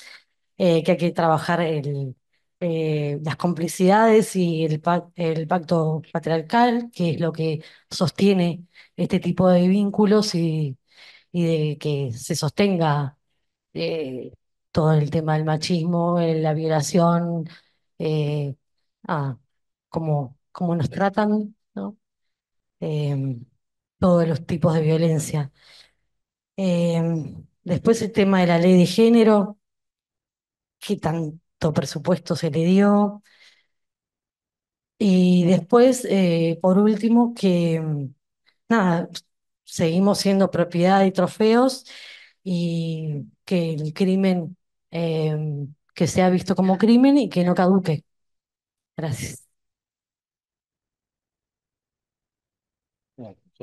eh, que hay que trabajar el, eh, las complicidades y el, pacto patriarcal, que es lo que sostiene este tipo de vínculos y, y de que se sostenga eh, todo el tema del machismo, la violación, ah, como, nos tratan, ¿no? Em, todos los tipos de violencia. Em, después el tema de la ley de género, qué tanto presupuesto se le dio. Y después, eh, por último, que nada, seguimos siendo propiedad y trofeos y que el crimen, em, que sea visto como crimen y que no caduque. Gracias.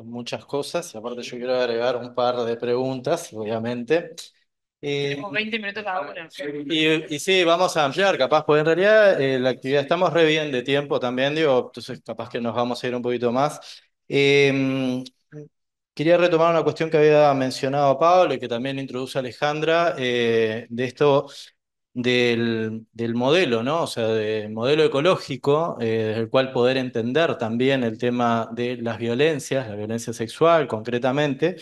muchas cosas y aparte yo quiero agregar un par de preguntas, obviamente. Eh, Tenemos 20 minutos ahora. Y, y sí, vamos a ampliar, capaz, pues en realidad eh, la actividad estamos re bien de tiempo también, digo, entonces capaz que nos vamos a ir un poquito más. Em, quería retomar una cuestión que había mencionado Pablo y que también introduce Alejandra, eh, de esto del, modelo, ¿no? O sea, del modelo ecológico, eh, desde el cual poder entender también el tema de las violencias, la violencia sexual concretamente.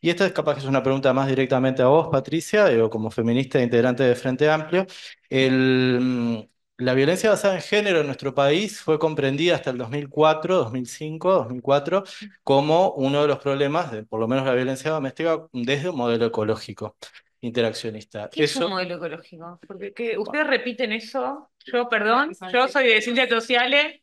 Y esta es capaz que es una pregunta más directamente a vos, Patricia, como feminista e integrante de Frente Amplio. Mm, la violencia basada en género en nuestro país fue comprendida hasta el 2004, 2005, 2004 como uno de los problemas, de, por lo menos la violencia doméstica, desde un modelo ecológico interaccionista. ¿Qué es un modelo ecológico? Porque ustedes repiten eso. Yo, perdón, yo soy de ciencias sociales.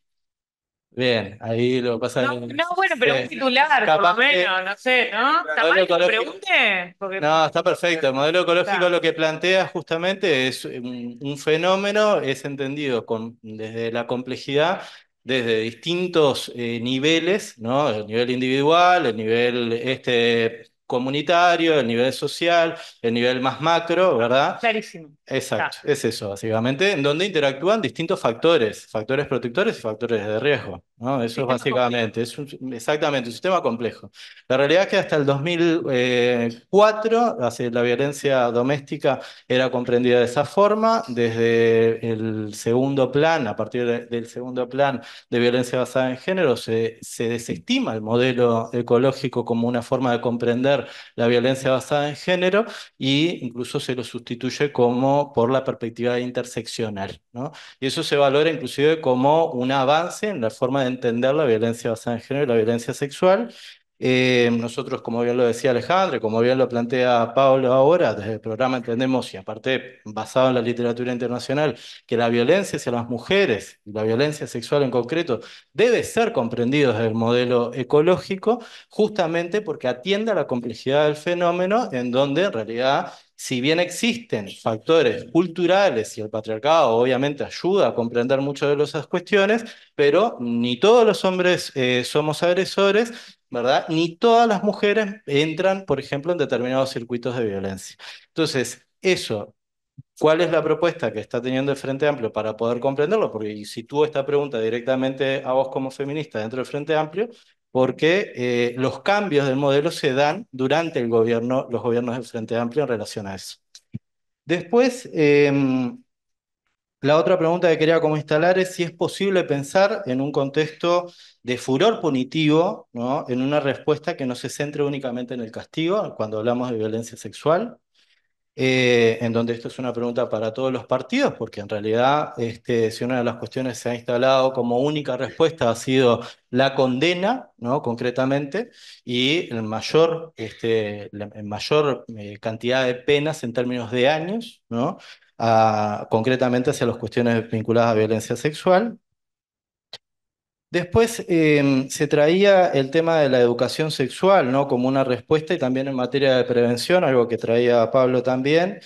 Bien, ahí lo pasa. No, bueno, pero un titular, por lo menos, no sé, ¿no? ¿Está mal pregunte? No, está perfecto. El modelo ecológico lo que plantea justamente es un, fenómeno, es entendido con, desde la complejidad desde distintos eh, niveles, ¿no? El nivel individual, el nivel este, comunitario, el nivel social, el nivel más macro, ¿verdad? Clarísimo. Exacto, es eso, básicamente, en donde interactúan distintos factores, factores protectores y factores de riesgo, ¿no? Eso es básicamente, es exactamente, un sistema complejo. La realidad es que hasta el 2004, eh, la violencia doméstica era comprendida de esa forma, desde el segundo plan, a partir del segundo plan de violencia basada en género, se desestima el modelo ecológico como una forma de comprender la violencia basada en género e incluso se lo sustituye como por la perspectiva interseccional. ¿no? Y eso se valora inclusive como un avance en la forma de entender la violencia basada en género y la violencia sexual eh, nosotros, como bien lo decía Alejandro, como bien lo plantea Pablo ahora, desde el programa entendemos, y aparte basado en la literatura internacional, que la violencia hacia las mujeres, la violencia sexual en concreto, debe ser comprendida desde el modelo ecológico, justamente porque atiende a la complejidad del fenómeno, en donde en realidad si bien existen factores culturales y el patriarcado obviamente ayuda a comprender muchas de esas cuestiones, pero ni todos los hombres eh, somos agresores ¿verdad? Ni todas las mujeres entran, por ejemplo, en determinados circuitos de violencia. Entonces, eso, ¿cuál es la propuesta que está teniendo el Frente Amplio para poder comprenderlo? Porque si tú esta pregunta directamente a vos como feminista dentro del Frente Amplio, porque eh, los cambios del modelo se dan durante el gobierno, los gobiernos del Frente Amplio en relación a eso. Después, em, la otra pregunta que quería como instalar es si es posible pensar en un contexto de furor punitivo, ¿no? en una respuesta que no se centre únicamente en el castigo, cuando hablamos de violencia sexual, eh, en donde esto es una pregunta para todos los partidos, porque en realidad este, si una de las cuestiones se ha instalado como única respuesta ha sido la condena, ¿no? concretamente, y el mayor, este, la mayor eh, cantidad de penas en términos de años, ¿no? concretamente hacia las cuestiones vinculadas a violencia sexual. Después em, se traía el tema de la educación sexual ¿no? como una respuesta y también en materia de prevención, algo que traía Pablo también.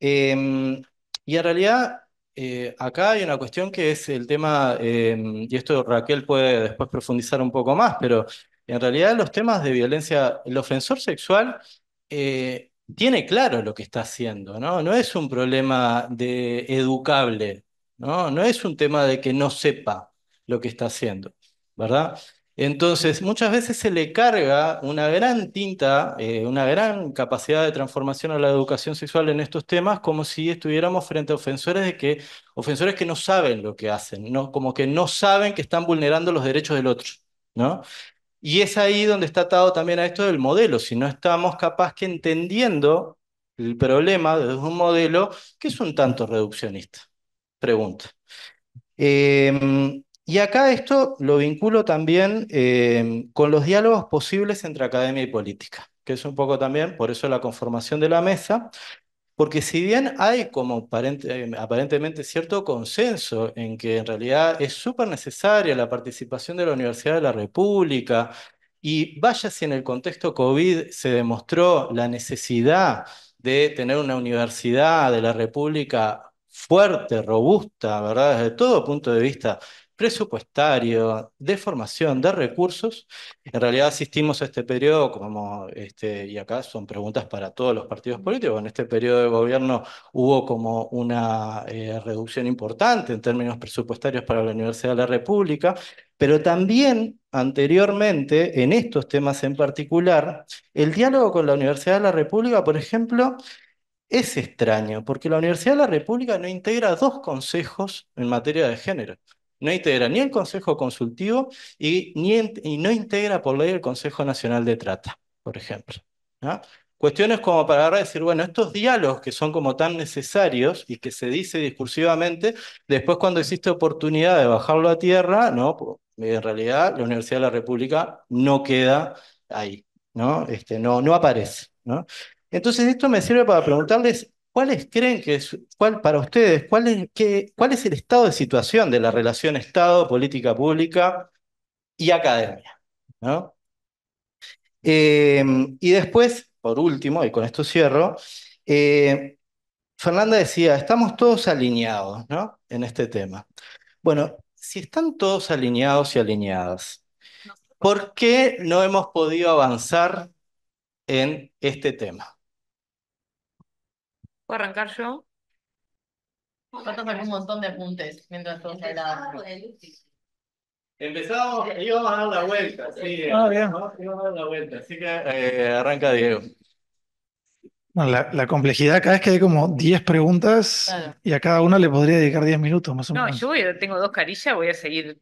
Em, y en realidad eh, acá hay una cuestión que es el tema, em, y esto Raquel puede después profundizar un poco más, pero en realidad los temas de violencia, el ofensor sexual eh, tiene claro lo que está haciendo, ¿no? No es un problema de educable, ¿no? No es un tema de que no sepa lo que está haciendo, ¿verdad? Entonces, muchas veces se le carga una gran tinta, eh, una gran capacidad de transformación a la educación sexual en estos temas, como si estuviéramos frente a ofensores, de que, ofensores que no saben lo que hacen, ¿no? como que no saben que están vulnerando los derechos del otro. ¿no? Y es ahí donde está atado también a esto del modelo. Si no estamos capaz que entendiendo el problema desde un modelo que es un tanto reduccionista. Pregunta. Em, y acá esto lo vinculo también em, con los diálogos posibles entre academia y política, que es un poco también, por eso la conformación de la mesa, porque si bien hay como eh, aparentemente cierto consenso en que en realidad es súper necesaria la participación de la Universidad de la República, y vaya si en el contexto COVID se demostró la necesidad de tener una universidad de la República fuerte, robusta, ¿verdad? Desde todo punto de vista, presupuestario, de formación, de recursos. En realidad asistimos a este periodo como, este, y acá son preguntas para todos los partidos políticos, en este periodo de gobierno hubo como una eh, reducción importante en términos presupuestarios para la Universidad de la República, pero también anteriormente, en estos temas en particular, el diálogo con la Universidad de la República, por ejemplo, es extraño, porque la Universidad de la República no integra dos consejos en materia de género. No integra ni el Consejo Consultivo y, no integra por ley el Consejo Nacional de Trata, por ejemplo. Cuestiones como para ahora decir, bueno, estos diálogos que son como tan necesarios y que se dice discursivamente, después cuando existe oportunidad de bajarlo a tierra, no, pues, en realidad la Universidad de la República no queda ahí, no, este, no, aparece. Entonces esto me sirve para preguntarles ¿Cuáles creen que es, cuál, para ustedes, cuál es, qué, cuál es el estado de situación de la relación Estado, política pública y academia? ¿no? Eh, y después, por último, y con esto cierro, eh, Fernanda decía, estamos todos alineados ¿no? en este tema. Bueno, si están todos alineados y alineadas, ¿por qué no hemos podido avanzar en este tema? ¿Puedo arrancar yo? Pato sacó un montón de apuntes mientras todos hablaban. Empezamos, íbamos a dar la vuelta, sí. Ah, bien. Íbamos a dar la vuelta, así que eh, arranca Diego. Bueno, la, complejidad acá es que hay como 10 preguntas y a cada una le podría dedicar 10 minutos más o menos. No, yo tengo dos carillas, voy a seguir.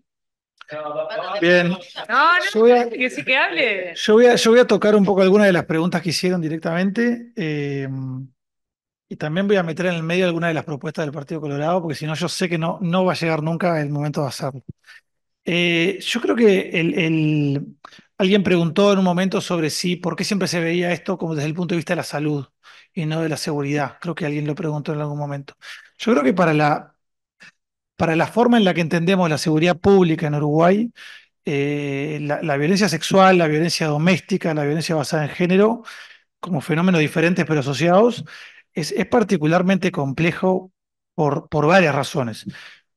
Bien. No, no, Yo que sí que hable. Yo voy a, yo voy a tocar un poco algunas de las preguntas que hicieron directamente. eh, y también voy a meter en el medio alguna de las propuestas del Partido Colorado, porque si no, yo sé que no, no va a llegar nunca el momento de hacerlo. Eh, yo creo que el, alguien preguntó en un momento sobre si, por qué siempre se veía esto como desde el punto de vista de la salud y no de la seguridad. Creo que alguien lo preguntó en algún momento. Yo creo que para la, para la forma en la que entendemos la seguridad pública en Uruguay, eh, la violencia sexual, la violencia doméstica, la violencia basada en género, como fenómenos diferentes pero asociados, es, particularmente complejo por, por varias razones.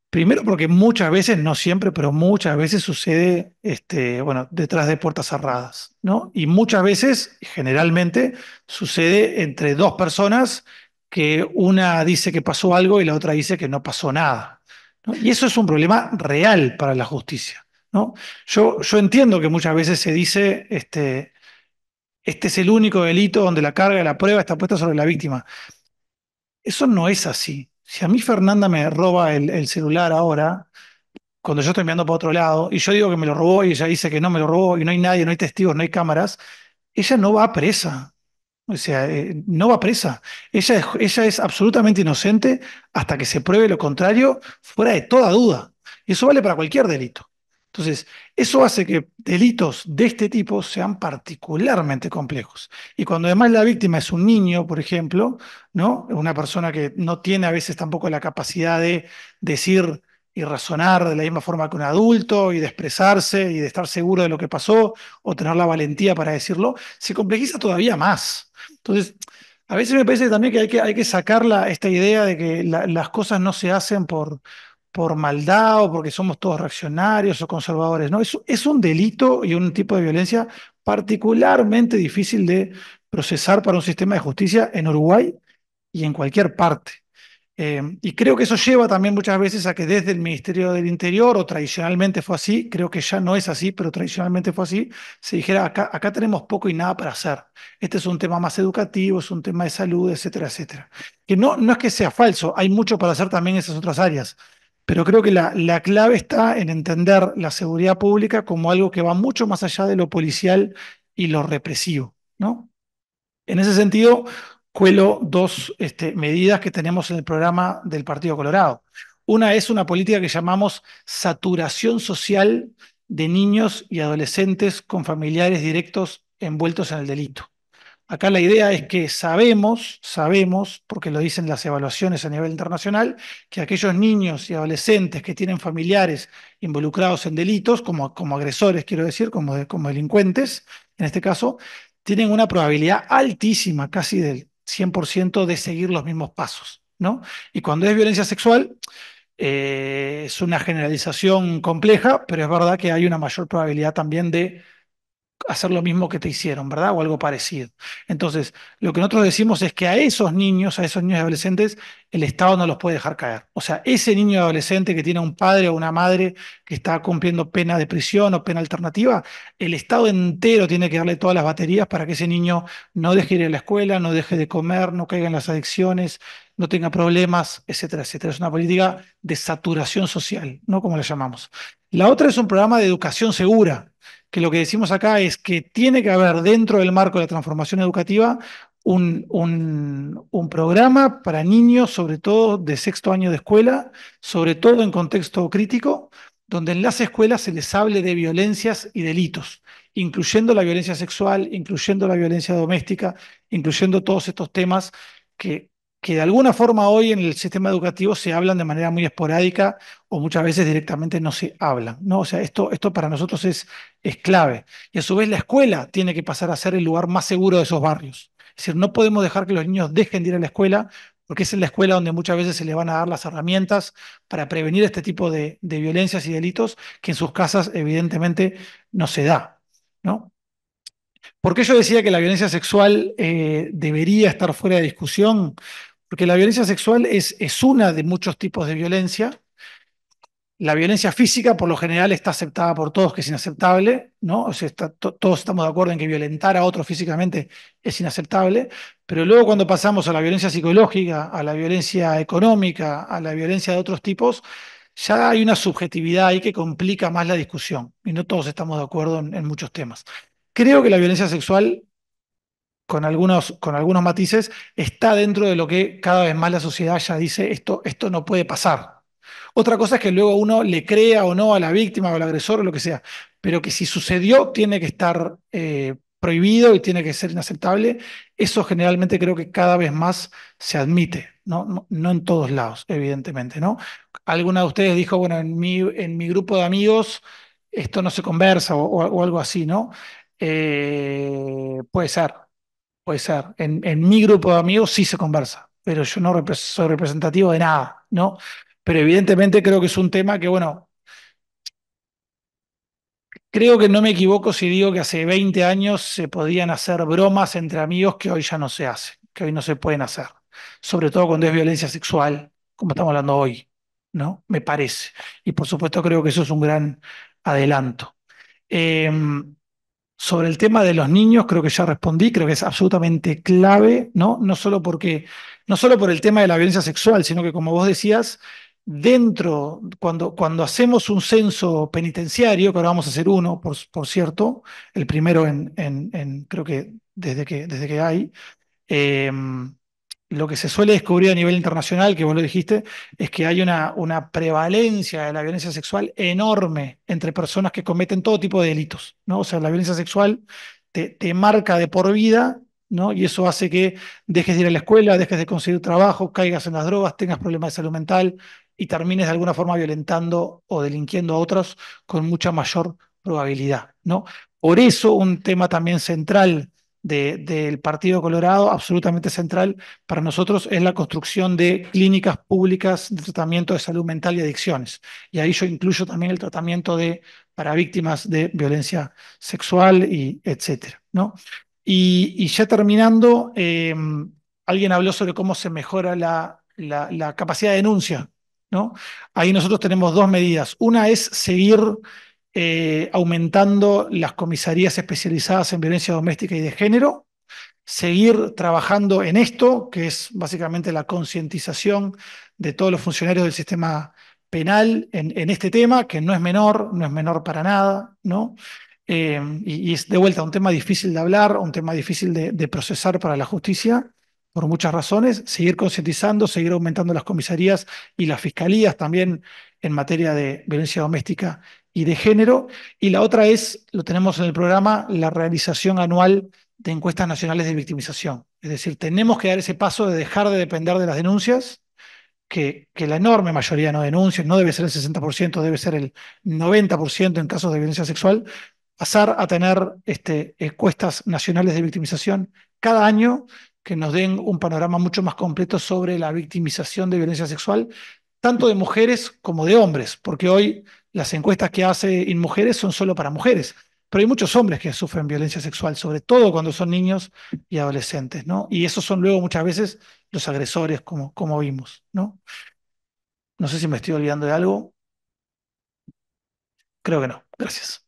Primero porque muchas veces, no siempre, pero muchas veces sucede este, bueno, detrás de puertas cerradas, ¿no? Y muchas veces, generalmente, sucede entre dos personas que una dice que pasó algo y la otra dice que no pasó nada. Y eso es un problema real para la justicia. ¿no? Yo, yo entiendo que muchas veces se dice, este, este es el único delito donde la carga de la prueba está puesta sobre la víctima. Eso no es así. Si a mí Fernanda me roba el, celular ahora, cuando yo estoy mirando para otro lado, y yo digo que me lo robó y ella dice que no me lo robó y no hay nadie, no hay testigos, no hay cámaras, ella no va a presa. O sea, eh, no va presa. Ella es, ella es absolutamente inocente hasta que se pruebe lo contrario, fuera de toda duda. Y eso vale para cualquier delito. Entonces, eso hace que delitos de este tipo sean particularmente complejos. Y cuando además la víctima es un niño, por ejemplo, ¿no? Una persona que no tiene a veces tampoco la capacidad de decir y razonar de la misma forma que un adulto y de expresarse y de estar seguro de lo que pasó o tener la valentía para decirlo, se complejiza todavía más. Entonces, a veces me parece también que hay que, hay que esta idea de que las cosas no se hacen por por maldad o porque somos todos reaccionarios o conservadores. No, es, es un delito y un tipo de violencia particularmente difícil de procesar para un sistema de justicia en Uruguay y en cualquier parte. Eh, y creo que eso lleva también muchas veces a que desde el Ministerio del Interior, o tradicionalmente fue así, creo que ya no es así, pero tradicionalmente fue así, se dijera, acá, acá tenemos poco y nada para hacer. Este es un tema más educativo, es un tema de salud, etcétera, etcétera. Que no, no es que sea falso, hay mucho para hacer también en esas otras áreas pero creo que la, clave está en entender la seguridad pública como algo que va mucho más allá de lo policial y lo represivo, ¿no? En ese sentido, cuelo dos este, medidas que tenemos en el programa del Partido Colorado. Una es una política que llamamos saturación social de niños y adolescentes con familiares directos envueltos en el delito. Acá la idea es que sabemos, sabemos, porque lo dicen las evaluaciones a nivel internacional, que aquellos niños y adolescentes que tienen familiares involucrados en delitos, como, como agresores, quiero decir, como, como delincuentes, en este caso, tienen una probabilidad altísima, casi del 100%, de seguir los mismos pasos. ¿no? Y cuando es violencia sexual, eh, es una generalización compleja, pero es verdad que hay una mayor probabilidad también de hacer lo mismo que te hicieron, ¿verdad? O algo parecido. Entonces, lo que nosotros decimos es que a esos niños, a esos niños y adolescentes, el Estado no los puede dejar caer. O sea, ese niño adolescente que tiene un padre o una madre que está cumpliendo pena de prisión o pena alternativa, el Estado entero tiene que darle todas las baterías para que ese niño no deje ir a la escuela, no deje de comer, no caiga en las adicciones, no tenga problemas, etcétera, etcétera. Es una política de saturación social, ¿no? Como la llamamos. La otra es un programa de educación segura, que lo que decimos acá es que tiene que haber dentro del marco de la transformación educativa un, un, programa para niños, sobre todo de sexto año de escuela, sobre todo en contexto crítico, donde en las escuelas se les hable de violencias y delitos, incluyendo la violencia sexual, incluyendo la violencia doméstica, incluyendo todos estos temas que que de alguna forma hoy en el sistema educativo se hablan de manera muy esporádica o muchas veces directamente no se hablan. ¿no? O sea, esto, esto para nosotros es, es clave. Y a su vez la escuela tiene que pasar a ser el lugar más seguro de esos barrios. Es decir, no podemos dejar que los niños dejen de ir a la escuela porque es en la escuela donde muchas veces se les van a dar las herramientas para prevenir este tipo de, violencias y delitos que en sus casas evidentemente no se da. ¿no? ¿Por qué yo decía que la violencia sexual eh, debería estar fuera de discusión? Porque la violencia sexual es, es una de muchos tipos de violencia. La violencia física, por lo general, está aceptada por todos que es inaceptable, ¿no? O sea, todos estamos de acuerdo en que violentar a otros físicamente es inaceptable, pero luego cuando pasamos a la violencia psicológica, a la violencia económica, a la violencia de otros tipos, ya hay una subjetividad ahí que complica más la discusión y no todos estamos de acuerdo en muchos temas. Creo que la violencia sexual con algunos, con algunos matices, está dentro de lo que cada vez más la sociedad ya dice, esto, esto no puede pasar. Otra cosa es que luego uno le crea o no a la víctima o al agresor o lo que sea, pero que si sucedió tiene que estar eh, prohibido y tiene que ser inaceptable, eso generalmente creo que cada vez más se admite, ¿no? No, en todos lados, evidentemente, ¿no? Alguna de ustedes dijo, bueno, en mi, en mi grupo de amigos esto no se conversa o, algo así, ¿no? Eh, puede ser, Puede ser. En, mi grupo de amigos sí se conversa, pero yo no soy representativo de nada, ¿no? Pero evidentemente creo que es un tema que, bueno, creo que no me equivoco si digo que hace 20 años se podían hacer bromas entre amigos que hoy ya no se hacen, que hoy no se pueden hacer, sobre todo cuando es violencia sexual, como estamos hablando hoy, ¿no? Me parece. Y por supuesto creo que eso es un gran adelanto. Em, sobre el tema de los niños, creo que ya respondí, creo que es absolutamente clave, ¿no? No solo porque, no solo por el tema de la violencia sexual, sino que como vos decías, dentro, cuando, cuando hacemos un censo penitenciario, que ahora vamos a hacer uno, por, cierto, el primero en, en, creo que desde que, desde que hay, eh, lo que se suele descubrir a nivel internacional, que vos lo dijiste, es que hay una, prevalencia de la violencia sexual enorme entre personas que cometen todo tipo de delitos, ¿no? O sea, la violencia sexual te, marca de por vida, ¿no? Y eso hace que dejes de ir a la escuela, dejes de conseguir trabajo, caigas en las drogas, tengas problemas de salud mental y termines de alguna forma violentando o delinquiendo a otros con mucha mayor probabilidad, ¿no? Por eso un tema también central del Partido Colorado, absolutamente central para nosotros, es la construcción de clínicas públicas de tratamiento de salud mental y adicciones. Y ahí yo incluyo también el tratamiento de, para víctimas de violencia sexual y etcétera. ¿no? Y, ya terminando, em, alguien habló sobre cómo se mejora la, la, capacidad de denuncia. ¿no? Ahí nosotros tenemos dos medidas. Una es seguir eh, aumentando las comisarías especializadas en violencia doméstica y de género, seguir trabajando en esto, que es básicamente la concientización de todos los funcionarios del sistema penal en, este tema, que no es menor, no es menor para nada, ¿no? Eh, y, es de vuelta un tema difícil de hablar, un tema difícil de, de procesar para la justicia, por muchas razones, seguir concientizando, seguir aumentando las comisarías y las fiscalías también en materia de violencia doméstica y de género, y la otra es, lo tenemos en el programa, la realización anual de encuestas nacionales de victimización. Es decir, tenemos que dar ese paso de dejar de depender de las denuncias, que, que la enorme mayoría no denuncia, no debe ser el 60%, debe ser el 90% en casos de violencia sexual, pasar a tener este, encuestas nacionales de victimización cada año que nos den un panorama mucho más completo sobre la victimización de violencia sexual, tanto de mujeres como de hombres, porque hoy las encuestas que hace InMujeres son solo para mujeres, pero hay muchos hombres que sufren violencia sexual, sobre todo cuando son niños y adolescentes, ¿no? Y esos son luego muchas veces los agresores, como, como vimos, ¿no? No sé si me estoy olvidando de algo. Creo que no. Gracias.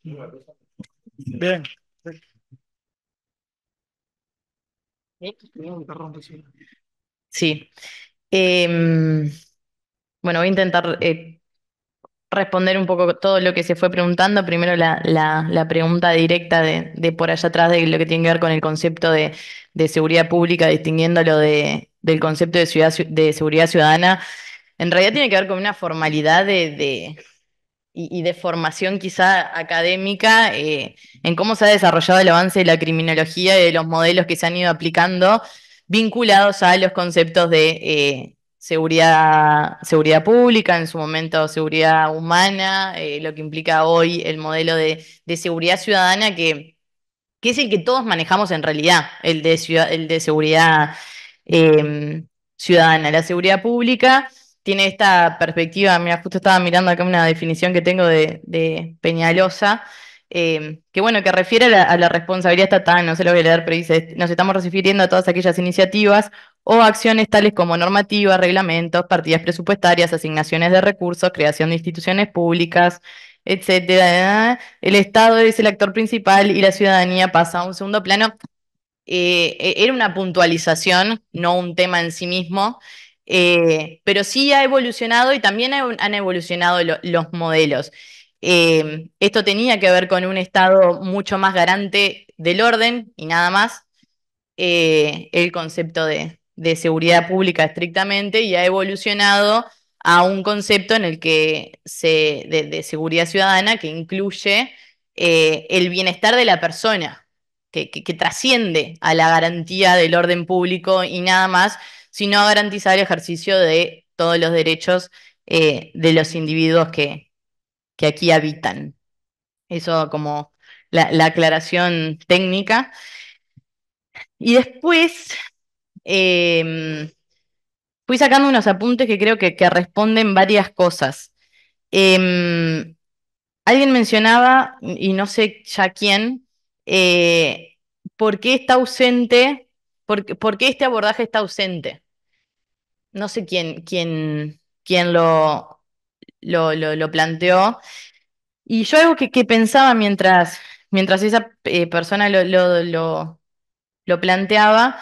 Bien. Sí. Em, bueno, voy a intentar eh, responder un poco todo lo que se fue preguntando. Primero la, la, pregunta directa de, por allá atrás de lo que tiene que ver con el concepto de, seguridad pública, distinguiéndolo de, del concepto de, de seguridad ciudadana. En realidad tiene que ver con una formalidad de, y, de formación quizá académica eh, en cómo se ha desarrollado el avance de la criminología y de los modelos que se han ido aplicando vinculados a los conceptos de eh, seguridad, seguridad pública, en su momento seguridad humana, eh, lo que implica hoy el modelo de, seguridad ciudadana que, que, es el que todos manejamos en realidad, el de, el de seguridad em, ciudadana. La seguridad pública tiene esta perspectiva, mira, justo estaba mirando acá una definición que tengo de, Peñalosa. Em, que bueno, que refiere a la, responsabilidad estatal, no se lo voy a leer, pero dice, nos estamos refiriendo a todas aquellas iniciativas o acciones tales como normativas, reglamentos, partidas presupuestarias, asignaciones de recursos, creación de instituciones públicas, etc. El Estado es el actor principal y la ciudadanía pasa a un segundo plano. Eh, e-, era una puntualización, no un tema en sí mismo, eh, pero sí ha evolucionado y también han evolucionado los modelos. Eh, esto tenía que ver con un Estado mucho más garante del orden y nada más el concepto de, de seguridad pública estrictamente y ha evolucionado a un concepto en el que se, de, seguridad ciudadana que incluye eh, el bienestar de la persona, que, trasciende a la garantía del orden público y nada más, sino a garantizar el ejercicio de todos los derechos eh, de los individuos que, que aquí habitan. Eso como la aclaración técnica. Y después Em, fui sacando unos apuntes que creo que, responden varias cosas. Em, alguien mencionaba, y no sé ya quién, eh, ¿por qué está ausente? Por, por, qué este abordaje está ausente? No sé quién, quién, quién lo, lo, planteó. Y yo algo que, pensaba mientras, mientras esa eh, persona lo, planteaba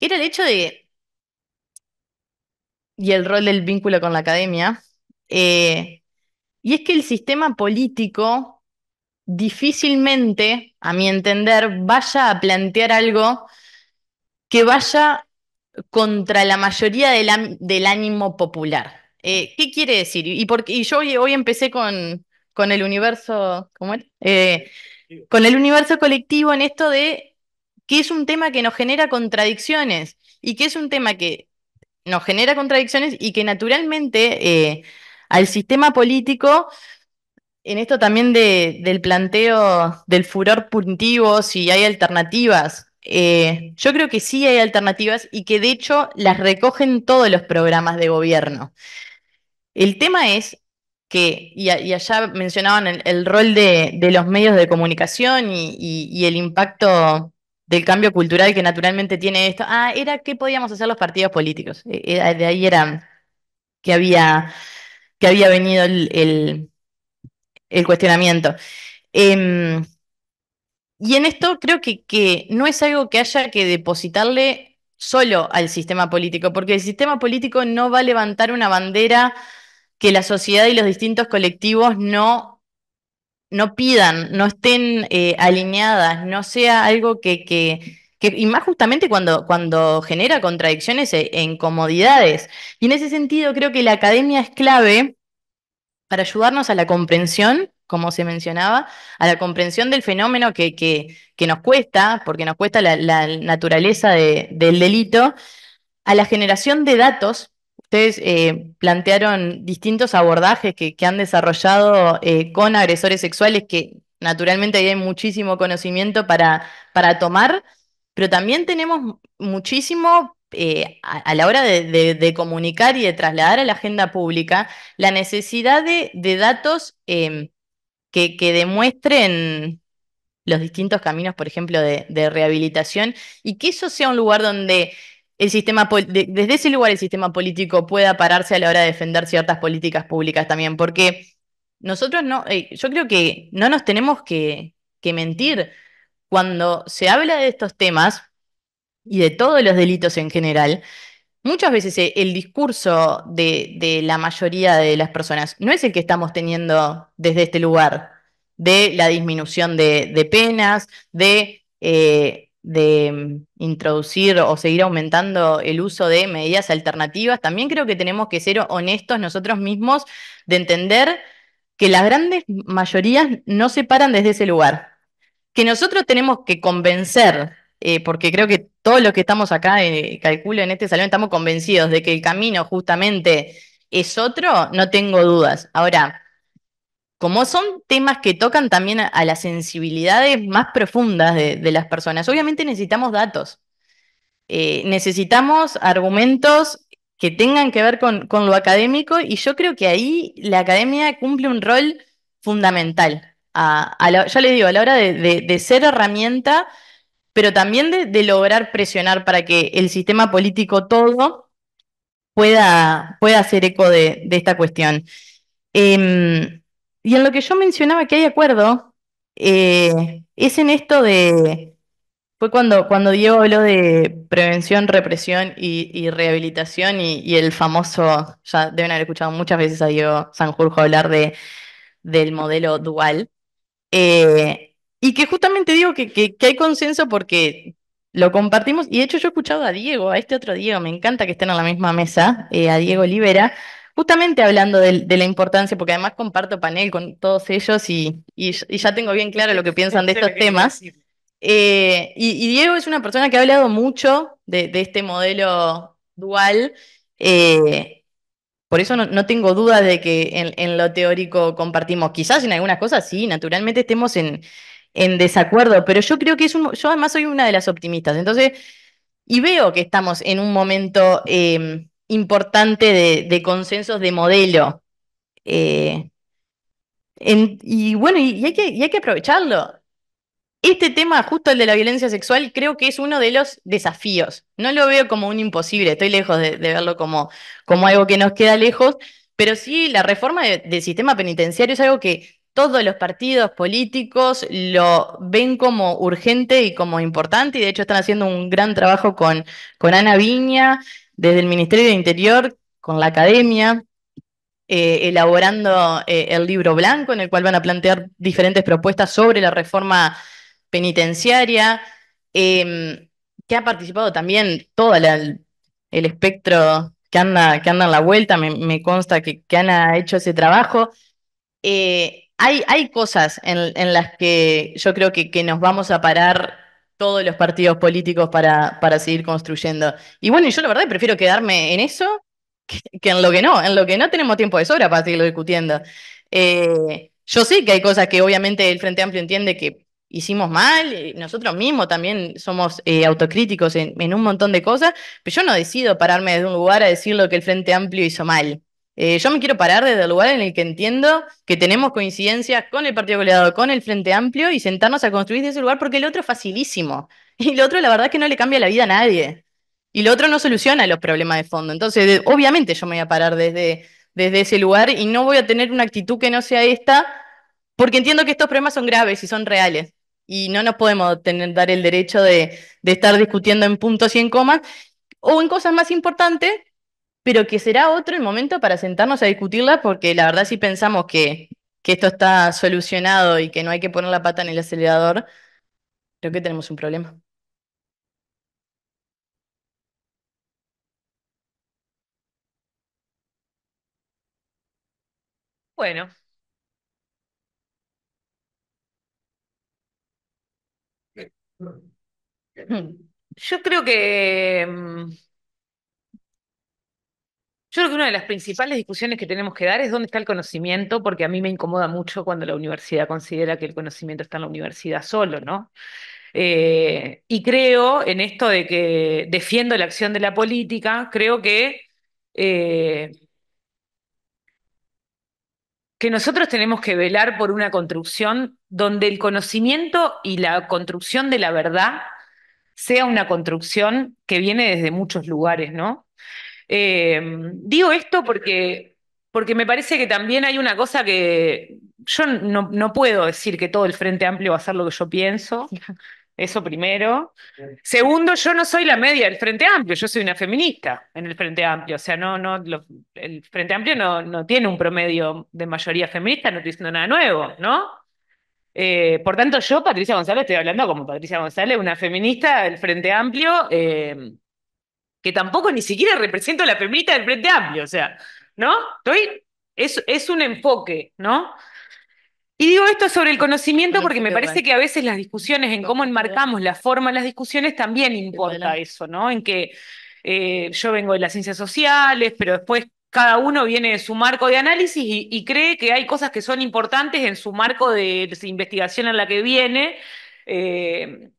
era el hecho de, y el rol del vínculo con la academia, eh, y es que el sistema político difícilmente, a mi entender, vaya a plantear algo que vaya contra la mayoría del, ánimo popular. Eh, ¿Qué quiere decir? Y, yo hoy, empecé con, con el universo, ¿cómo eh, con el universo colectivo en esto de que es un tema que nos genera contradicciones y que es un tema que nos genera contradicciones y que naturalmente eh, al sistema político, en esto también del planteo del furor puntivo, si hay alternativas, eh, yo creo que sí hay alternativas y que de hecho las recogen todos los programas de gobierno. El tema es que, y, allá mencionaban el, rol de, los medios de comunicación y el impacto del cambio cultural que naturalmente tiene esto. Ah, era qué podíamos hacer los partidos políticos. E, e, de ahí era que había, que había venido el, cuestionamiento. Em, y en esto creo que no es algo que haya que depositarle solo al sistema político, porque el sistema político no va a levantar una bandera que la sociedad y los distintos colectivos no no pidan, no estén eh, alineadas, no sea algo que, y más justamente cuando, cuando genera contradicciones e, comodidades. incomodidades. Y en ese sentido creo que la academia es clave para ayudarnos a la comprensión como se mencionaba, a la comprensión del fenómeno que, que, nos cuesta, porque nos cuesta la, naturaleza del delito, a la generación de datos Ustedes eh, plantearon distintos abordajes que, han desarrollado eh, con agresores sexuales, que naturalmente hay muchísimo conocimiento para, para tomar, pero también tenemos muchísimo eh, a, la hora de, comunicar y de trasladar a la agenda pública la necesidad de, datos em, que, demuestren los distintos caminos, por ejemplo, de rehabilitación, y que eso sea un lugar donde sistema desde ese lugar el sistema político pueda pararse a la hora de defender ciertas políticas públicas también, porque nosotros no, eh, yo creo que no nos tenemos que, mentir. Cuando se habla de estos temas y de todos los delitos en general, Muchas veces eh, el discurso de, la mayoría de las personas no es el que estamos teniendo desde este lugar, de la disminución de, penas, de eh, de mm, introducir o seguir aumentando el uso de medidas alternativas, también creo que tenemos que ser honestos nosotros mismos de entender que las grandes mayorías no se paran desde ese lugar, que nosotros tenemos que convencer, eh, porque creo que todos los que estamos acá, eh, calculo en este salón, estamos convencidos de que el camino justamente es otro, no tengo dudas. Ahora, como son temas que tocan también a, las sensibilidades más profundas de, las personas, obviamente necesitamos datos, eh, necesitamos argumentos que tengan que ver con, lo académico y yo creo que ahí la academia cumple un rol fundamental. ya les digo, a la hora de, ser herramienta, pero también de, lograr presionar para que el sistema político todo pueda, pueda hacer eco de, esta cuestión. Em, y en lo que yo mencionaba que hay acuerdo, eh, es en esto de... Fue cuando, cuando Diego habló de prevención, represión y, rehabilitación y, el famoso, ya deben haber escuchado muchas veces a Diego Sanjurjo hablar de, del modelo dual. Eh, y que justamente digo que, hay consenso porque lo compartimos. Y de hecho yo he escuchado a Diego, a este otro Diego, me encanta que estén en la misma mesa, eh, a Diego Libera, Justamente hablando de, la importancia, porque además comparto panel con todos ellos y, ya tengo bien claro lo que piensan de estos temas. Eh, y, Diego es una persona que ha hablado mucho de, este modelo dual. Eh, por eso no, tengo dudas de que en, lo teórico compartimos. Quizás en algunas cosas sí, naturalmente estemos en, desacuerdo, pero yo creo que es un. Yo además soy una de las optimistas. Entonces, y veo que estamos en un momento em, importante de, consensos de modelo. Eh, y bueno, y, hay que, aprovecharlo. Este tema, justo el de la violencia sexual, creo que es uno de los desafíos. No lo veo como un imposible, estoy lejos de, verlo como, como algo que nos queda lejos, pero sí la reforma del sistema penitenciario es algo que todos los partidos políticos lo ven como urgente y como importante, y de hecho están haciendo un gran trabajo con, con Ana Viña desde el Ministerio de Interior, con la academia, eh, elaborando eh, el libro blanco en el cual van a plantear diferentes propuestas sobre la reforma penitenciaria, em, que ha participado también todo el espectro que anda, que anda en la vuelta, me, consta que, que han hecho ese trabajo. Eh, hay, hay cosas en, las que yo creo que, que nos vamos a parar todos los partidos políticos para, para seguir construyendo. Y bueno, yo la verdad prefiero quedarme en eso que, en lo que no, en lo que no tenemos tiempo de sobra para seguirlo discutiendo. Eh, yo sé que hay cosas que obviamente el Frente Amplio entiende que hicimos mal, eh, nosotros mismos también somos eh, autocríticos en, en, un montón de cosas, pero yo no decido pararme desde un lugar a decir lo que el Frente Amplio hizo mal. Eh, yo me quiero parar desde el lugar en el que entiendo que tenemos coincidencias con el Partido goleado, con el Frente Amplio y sentarnos a construir desde ese lugar porque el otro es facilísimo. Y el otro, la verdad, es que no le cambia la vida a nadie. Y el otro no soluciona los problemas de fondo. Entonces, obviamente, yo me voy a parar desde, desde ese lugar y no voy a tener una actitud que no sea esta, porque entiendo que estos problemas son graves y son reales. Y no nos podemos dar el derecho de estar discutiendo en puntos y en comas o en cosas más importantes pero que será otro el momento para sentarnos a discutirla, porque la verdad si pensamos que, que esto está solucionado y que no hay que poner la pata en el acelerador, creo que tenemos un problema. Bueno, yo creo que mm, yo creo que una de las principales discusiones que tenemos que dar es dónde está el conocimiento, porque a mí me incomoda mucho cuando la universidad considera que el conocimiento está en la universidad solo, ¿no? Eh, y creo en esto de que defiendo la acción de la política, creo que, eh, que nosotros tenemos que velar por una construcción donde el conocimiento y la construcción de la verdad sea una construcción que viene desde muchos lugares, ¿no? Em, digo esto porque, porque me parece que también hay una cosa que yo no, puedo decir que todo el Frente Amplio va a ser lo que yo pienso. Eso primero. Segundo, yo no soy la media del Frente Amplio, yo soy una feminista en el Frente Amplio. O sea, no, no, el Frente Amplio no, no, tiene un promedio de mayoría feminista, no estoy diciendo nada nuevo, ¿no? Eh, por tanto, yo, Patricia González, estoy hablando como Patricia González, una feminista del Frente Amplio, em, que tampoco ni siquiera represento la feminista del Frente Amplio, o sea, ¿no? Estoy, es, es un enfoque, ¿no? Y digo esto sobre el conocimiento porque me parece que a veces las discusiones, en cómo enmarcamos la forma de las discusiones, también importa eso, ¿no? En que eh, yo vengo de las ciencias sociales, pero después cada uno viene de su marco de análisis y, cree que hay cosas que son importantes en su marco de, investigación en la que viene. Eh,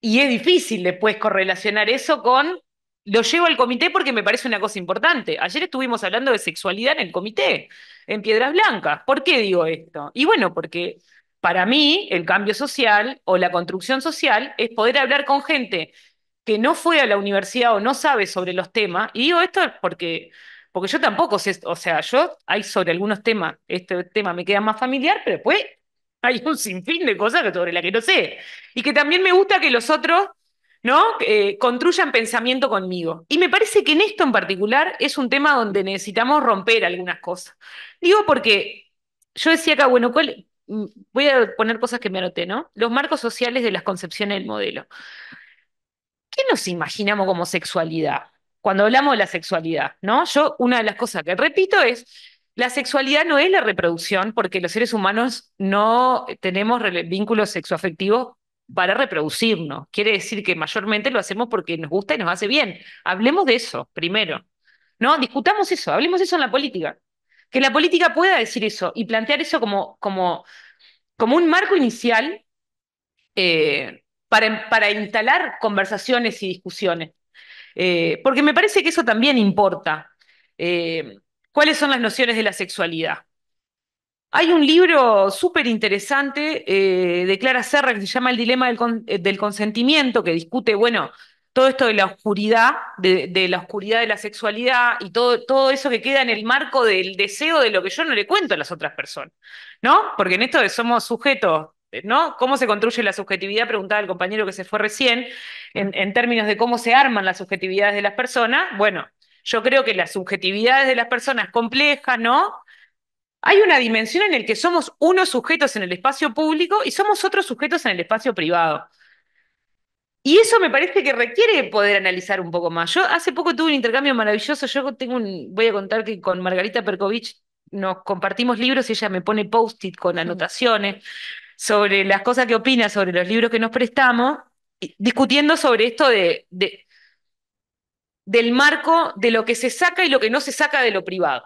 y es difícil después correlacionar eso con lo llevo al comité porque me parece una cosa importante. Ayer estuvimos hablando de sexualidad en el comité, en Piedras Blancas. ¿Por qué digo esto? Y bueno, porque para mí el cambio social o la construcción social es poder hablar con gente que no fue a la universidad o no sabe sobre los temas. Y digo esto porque, porque yo tampoco sé, o sea, yo hay sobre algunos temas, este tema me queda más familiar, pero después hay un sinfín de cosas sobre las que no sé. Y que también me gusta que los otros ¿no? Eh, construyan pensamiento conmigo. Y me parece que en esto en particular es un tema donde necesitamos romper algunas cosas. Digo porque yo decía acá, bueno, mm, voy a poner cosas que me anoté, ¿no? Los marcos sociales de las concepciones del modelo. ¿Qué nos imaginamos como sexualidad? Cuando hablamos de la sexualidad, ¿no? Yo una de las cosas que repito es, la sexualidad no es la reproducción, porque los seres humanos no tenemos vínculos sexoafectivos para reproducirnos. Quiere decir que mayormente lo hacemos porque nos gusta y nos hace bien. Hablemos de eso primero. No, discutamos eso, hablemos eso en la política. Que la política pueda decir eso y plantear eso como, como, como un marco inicial eh, para, instalar conversaciones y discusiones. Eh, porque me parece que eso también importa. Eh, ¿Cuáles son las nociones de la sexualidad? Hay un libro súper interesante eh, de Clara Serra que se llama El dilema eh, del, consentimiento, que discute, bueno, todo esto de la oscuridad, de, la oscuridad de la sexualidad y todo, eso que queda en el marco del deseo de lo que yo no le cuento a las otras personas, ¿no? Porque en esto somos sujetos ¿no? ¿Cómo se construye la subjetividad? Preguntaba el compañero que se fue recién, en, en, términos de cómo se arman las subjetividades de las personas. Bueno, yo creo que las subjetividades de las personas complejas, ¿no? hay una dimensión en la que somos unos sujetos en el espacio público y somos otros sujetos en el espacio privado. Y eso me parece que requiere poder analizar un poco más. Yo hace poco tuve un intercambio maravilloso. Yo tengo un, voy a contar que con Margarita Perkovich nos compartimos libros y ella me pone post-it con anotaciones sobre las cosas que opina sobre los libros que nos prestamos, discutiendo sobre esto de del marco de lo que se saca y lo que no se saca de lo privado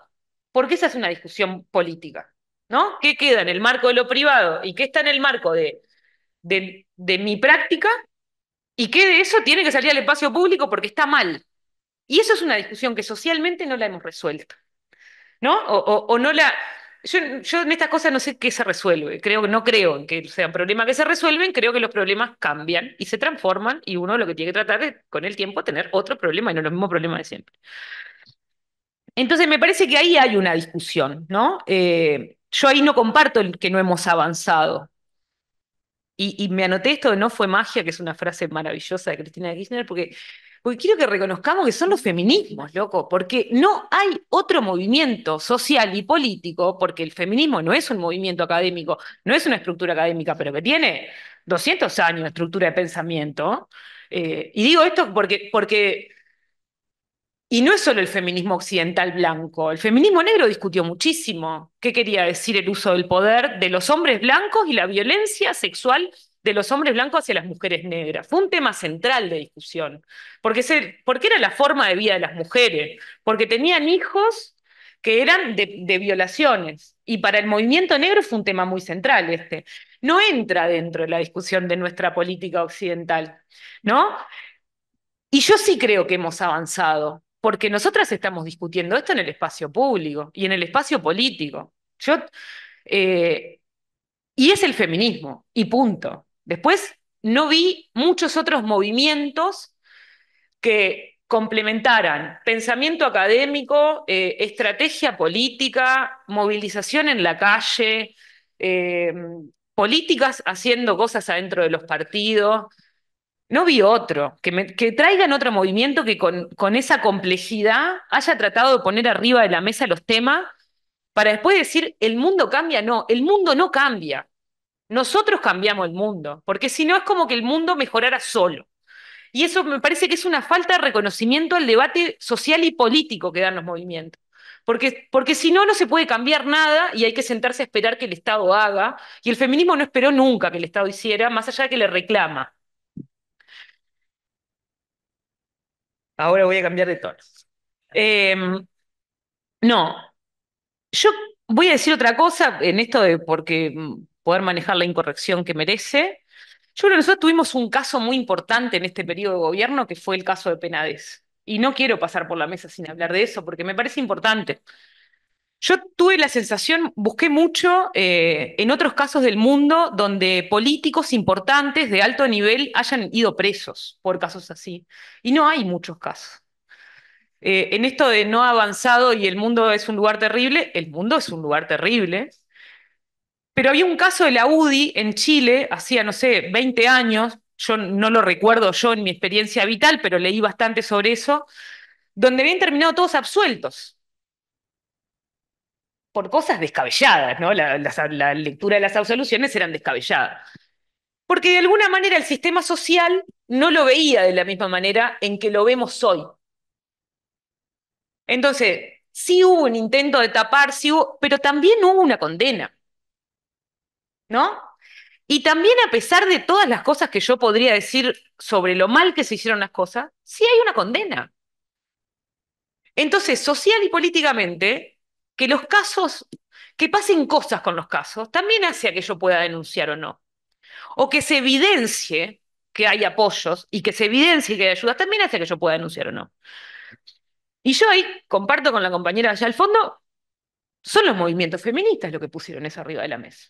porque esa es una discusión política, ¿no? ¿Qué queda en el marco de lo privado y qué está en el marco de, de, mi práctica y qué de eso tiene que salir al espacio público porque está mal? Y eso es una discusión que socialmente no la hemos resuelto, ¿no? o, no la, yo, en estas cosas no sé qué se resuelve. Creo, no creo en que sean problemas que se resuelven, creo que los problemas cambian y se transforman y uno lo que tiene que tratar es con el tiempo tener otro problema y no los mismos problemas de siempre. Entonces me parece que ahí hay una discusión, ¿no? Eh, yo ahí no comparto el que no hemos avanzado. Y, me anoté esto de no fue magia, que es una frase maravillosa de Cristina de Kirchner, porque, porque quiero que reconozcamos que son los feminismos, loco, porque no hay otro movimiento social y político, porque el feminismo no es un movimiento académico, no es una estructura académica, pero que tiene 200 años de estructura de pensamiento. Eh, y digo esto porque, porque y no es solo el feminismo occidental blanco, el feminismo negro discutió muchísimo qué quería decir el uso del poder de los hombres blancos y la violencia sexual de los hombres blancos hacia las mujeres negras. Fue un tema central de discusión, porque, era la forma de vida de las mujeres, porque tenían hijos que eran de, violaciones. Y para el movimiento negro fue un tema muy central este. No entra dentro de la discusión de nuestra política occidental, ¿no? Y yo sí creo que hemos avanzado porque nosotras estamos discutiendo esto en el espacio público y en el espacio político. Eh, y es el feminismo, y punto. Después no vi muchos otros movimientos que complementaran pensamiento académico, eh, estrategia política, movilización en la calle, eh, políticas haciendo cosas adentro de los partidos no vi otro, que, traigan otro movimiento que con, esa complejidad haya tratado de poner arriba de la mesa los temas para después decir, el mundo cambia, no, el mundo no cambia. Nosotros cambiamos el mundo, porque si no es como que el mundo mejorara solo. Y eso me parece que es una falta de reconocimiento al debate social y político que dan los movimientos. Porque, porque si no, no se puede cambiar nada y hay que sentarse a esperar que el Estado haga. Y el feminismo no esperó nunca que el Estado hiciera, más allá de que le reclama. Ahora voy a cambiar de tono. Em, no, yo voy a decir otra cosa en esto de porque mm, poder manejar la incorrección que merece. Yo creo que nosotros tuvimos un caso muy importante en este periodo de gobierno que fue el caso de Penades. Y no quiero pasar por la mesa sin hablar de eso porque me parece importante. Yo tuve la sensación, busqué mucho eh, en otros casos del mundo donde políticos importantes de alto nivel hayan ido presos por casos así. Y no hay muchos casos. Eh, en esto de no avanzado y el mundo es un lugar terrible, el mundo es un lugar terrible. Pero había un caso de la UDI en Chile, hacía, no sé, 20 años, yo no lo recuerdo yo en mi experiencia vital, pero leí bastante sobre eso, donde habían terminado todos absueltos por cosas descabelladas, ¿no? La, lectura de las absoluciones eran descabelladas. Porque de alguna manera el sistema social no lo veía de la misma manera en que lo vemos hoy. Entonces, sí hubo un intento de tapar, sí hubo, pero también hubo una condena. ¿No? Y también a pesar de todas las cosas que yo podría decir sobre lo mal que se hicieron las cosas, sí hay una condena. Entonces, social y políticamente, que los casos, que pasen cosas con los casos, también hace que yo pueda denunciar o no. O que se evidencie que hay apoyos y que se evidencie que hay ayudas, también hace que yo pueda denunciar o no. Y yo ahí comparto con la compañera allá al fondo, son los movimientos feministas lo que pusieron eso arriba de la mesa.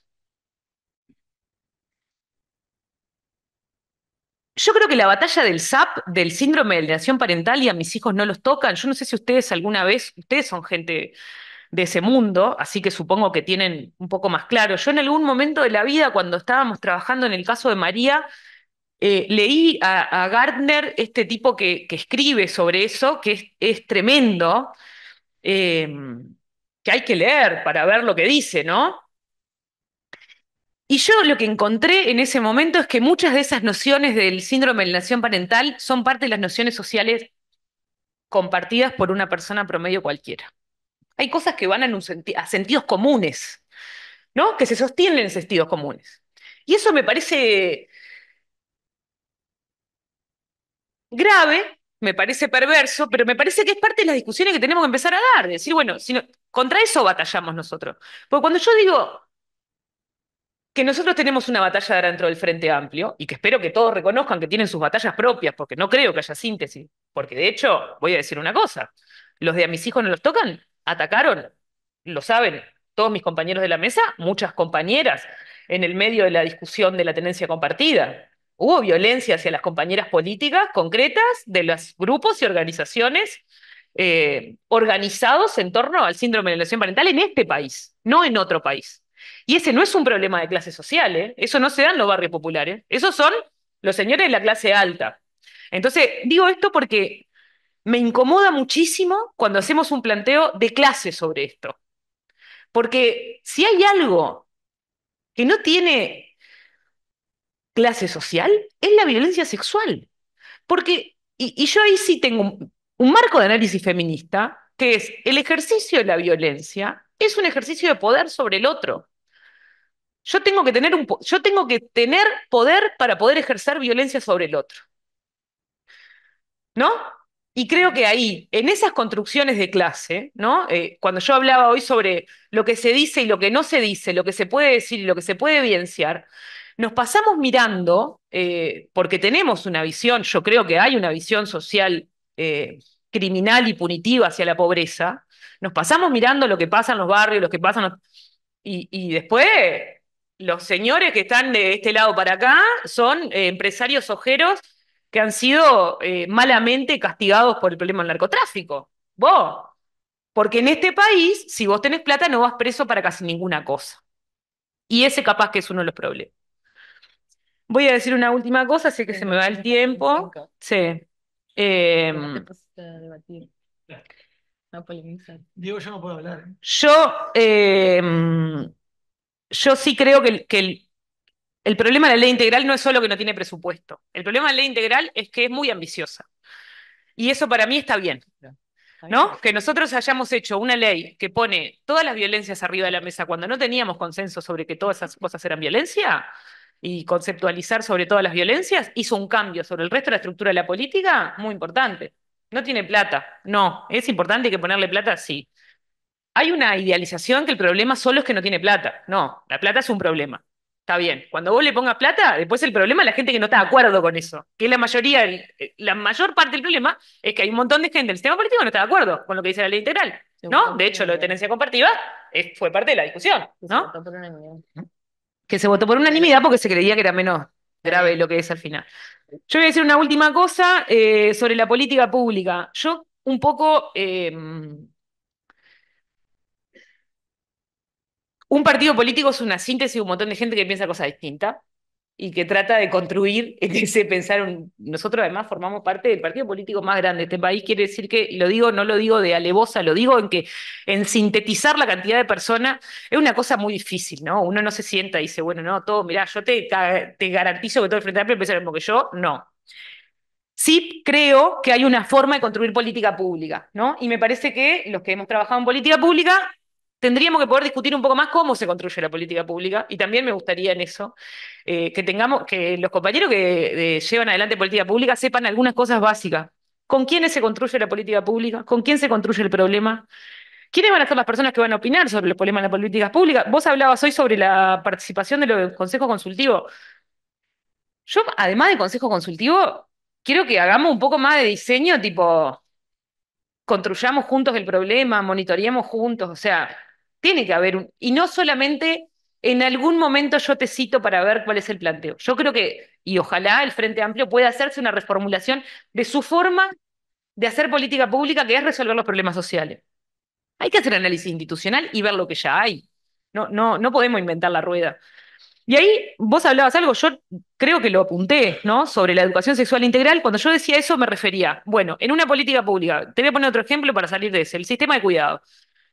Yo creo que la batalla del SAP, del síndrome de alienación parental y a mis hijos no los tocan, yo no sé si ustedes alguna vez, ustedes son gente de ese mundo, así que supongo que tienen un poco más claro. Yo en algún momento de la vida, cuando estábamos trabajando en el caso de María, eh, leí a, Gardner, este tipo que, escribe sobre eso, que es, tremendo, em, que hay que leer para ver lo que dice, ¿no? Y yo lo que encontré en ese momento es que muchas de esas nociones del síndrome de nación parental son parte de las nociones sociales compartidas por una persona promedio cualquiera. Hay cosas que van a sentidos comunes, ¿no? Que se sostienen en sentidos comunes. Y eso me parece grave, me parece perverso, pero me parece que es parte de las discusiones que tenemos que empezar a dar. Decir, bueno, contra eso batallamos nosotros. Porque cuando yo digo que nosotros tenemos una batalla dentro del Frente Amplio, y que espero que todos reconozcan que tienen sus batallas propias, porque no creo que haya síntesis, porque de hecho, voy a decir una cosa, los de a mis hijos no los tocan, atacaron, lo saben todos mis compañeros de la mesa, muchas compañeras en el medio de la discusión de la tenencia compartida. Hubo violencia hacia las compañeras políticas concretas de los grupos y organizaciones eh, organizados en torno al síndrome de la lesión parental en este país, no en otro país. Y ese no es un problema de clases sociales, ¿eh? eso no se da en los barrios populares, esos son los señores de la clase alta. Entonces, digo esto porque me incomoda muchísimo cuando hacemos un planteo de clase sobre esto. Porque si hay algo que no tiene clase social, es la violencia sexual. Porque, y, yo ahí sí tengo un, marco de análisis feminista, que es el ejercicio de la violencia, es un ejercicio de poder sobre el otro. Yo tengo que tener, yo tengo que tener poder para poder ejercer violencia sobre el otro. ¿No? Y creo que ahí, en esas construcciones de clase, ¿no? Eh, cuando yo hablaba hoy sobre lo que se dice y lo que no se dice, lo que se puede decir y lo que se puede evidenciar, nos pasamos mirando, eh, porque tenemos una visión, yo creo que hay una visión social eh, criminal y punitiva hacia la pobreza, nos pasamos mirando lo que pasa en los barrios, lo que pasa en y, después los señores que están de este lado para acá son empresarios ojeros que han sido eh, malamente castigados por el problema del narcotráfico. Vos. Porque en este país, si vos tenés plata, no vas preso para casi ninguna cosa. Y ese capaz que es uno de los problemas. Voy a decir una última cosa, sé que se me va el tiempo. Sí. Eh, no yo no puedo hablar. ¿eh? Yo, em, yo sí creo que, que, el problema de la ley integral no es solo que no tiene presupuesto. El problema de la ley integral es que es muy ambiciosa. Y eso para mí está bien. ¿No? Que nosotros hayamos hecho una ley que pone todas las violencias arriba de la mesa cuando no teníamos consenso sobre que todas esas cosas eran violencia y conceptualizar sobre todas las violencias, hizo un cambio sobre el resto de la estructura de la política muy importante. No tiene plata, no. ¿Es importante que ponerle plata? Sí. Hay una idealización que el problema solo es que no tiene plata. No, la plata es un problema está bien. Cuando vos le pongas plata, después el problema es la gente que no está de acuerdo con eso. Que la mayoría, eh, la mayor parte del problema es que hay un montón de gente el sistema político que no está de acuerdo con lo que dice la ley integral. ¿No? De hecho, lo de tenencia compartida fue parte de la discusión, ¿no? Que se votó por unanimidad porque se creía que era menos grave lo que es al final. Yo voy a decir una última cosa eh, sobre la política pública. Yo un poco eh, un partido político es una síntesis de un montón de gente que piensa cosas distintas y que trata de construir ese pensar. Nosotros además formamos parte del partido político más grande de este país, quiere decir que, lo digo, no lo digo de alevosa, lo digo en que en sintetizar la cantidad de personas es una cosa muy difícil, ¿no? Uno no se sienta y dice, bueno, no, todo, mirá, yo te, te garantizo que todo el Frente Amplio piensa lo mismo que yo, no. Sí creo que hay una forma de construir política pública, ¿no? Y me parece que los que hemos trabajado en política pública tendríamos que poder discutir un poco más cómo se construye la política pública y también me gustaría en eso eh, que tengamos que los compañeros que eh, llevan adelante política pública sepan algunas cosas básicas. ¿Con quiénes se construye la política pública? ¿Con quién se construye el problema? ¿Quiénes van a ser las personas que van a opinar sobre los problemas de las políticas públicas? Vos hablabas hoy sobre la participación de los consejos consultivos. Yo, además de consejo consultivo, quiero que hagamos un poco más de diseño, tipo, construyamos juntos el problema, monitoreamos juntos, o sea, tiene que haber un... Y no solamente en algún momento yo te cito para ver cuál es el planteo. Yo creo que, y ojalá el Frente Amplio pueda hacerse una reformulación de su forma de hacer política pública, que es resolver los problemas sociales. Hay que hacer análisis institucional y ver lo que ya hay. No, no, no podemos inventar la rueda. Y ahí vos hablabas algo, yo creo que lo apunté, ¿no? Sobre la educación sexual integral. Cuando yo decía eso me refería, bueno, en una política pública, te voy a poner otro ejemplo para salir de ese, el sistema de cuidado.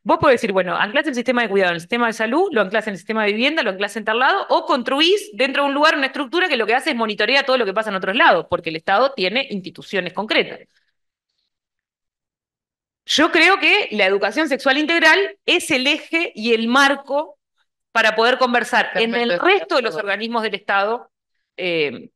Vos podés decir, bueno, anclas el sistema de cuidado en el sistema de salud, lo anclas en el sistema de vivienda, lo anclas en tal lado, o construís dentro de un lugar una estructura que lo que hace es monitorear todo lo que pasa en otros lados, porque el Estado tiene instituciones concretas. Yo creo que la educación sexual integral es el eje y el marco para poder conversar en el resto de los organismos del Estado eh,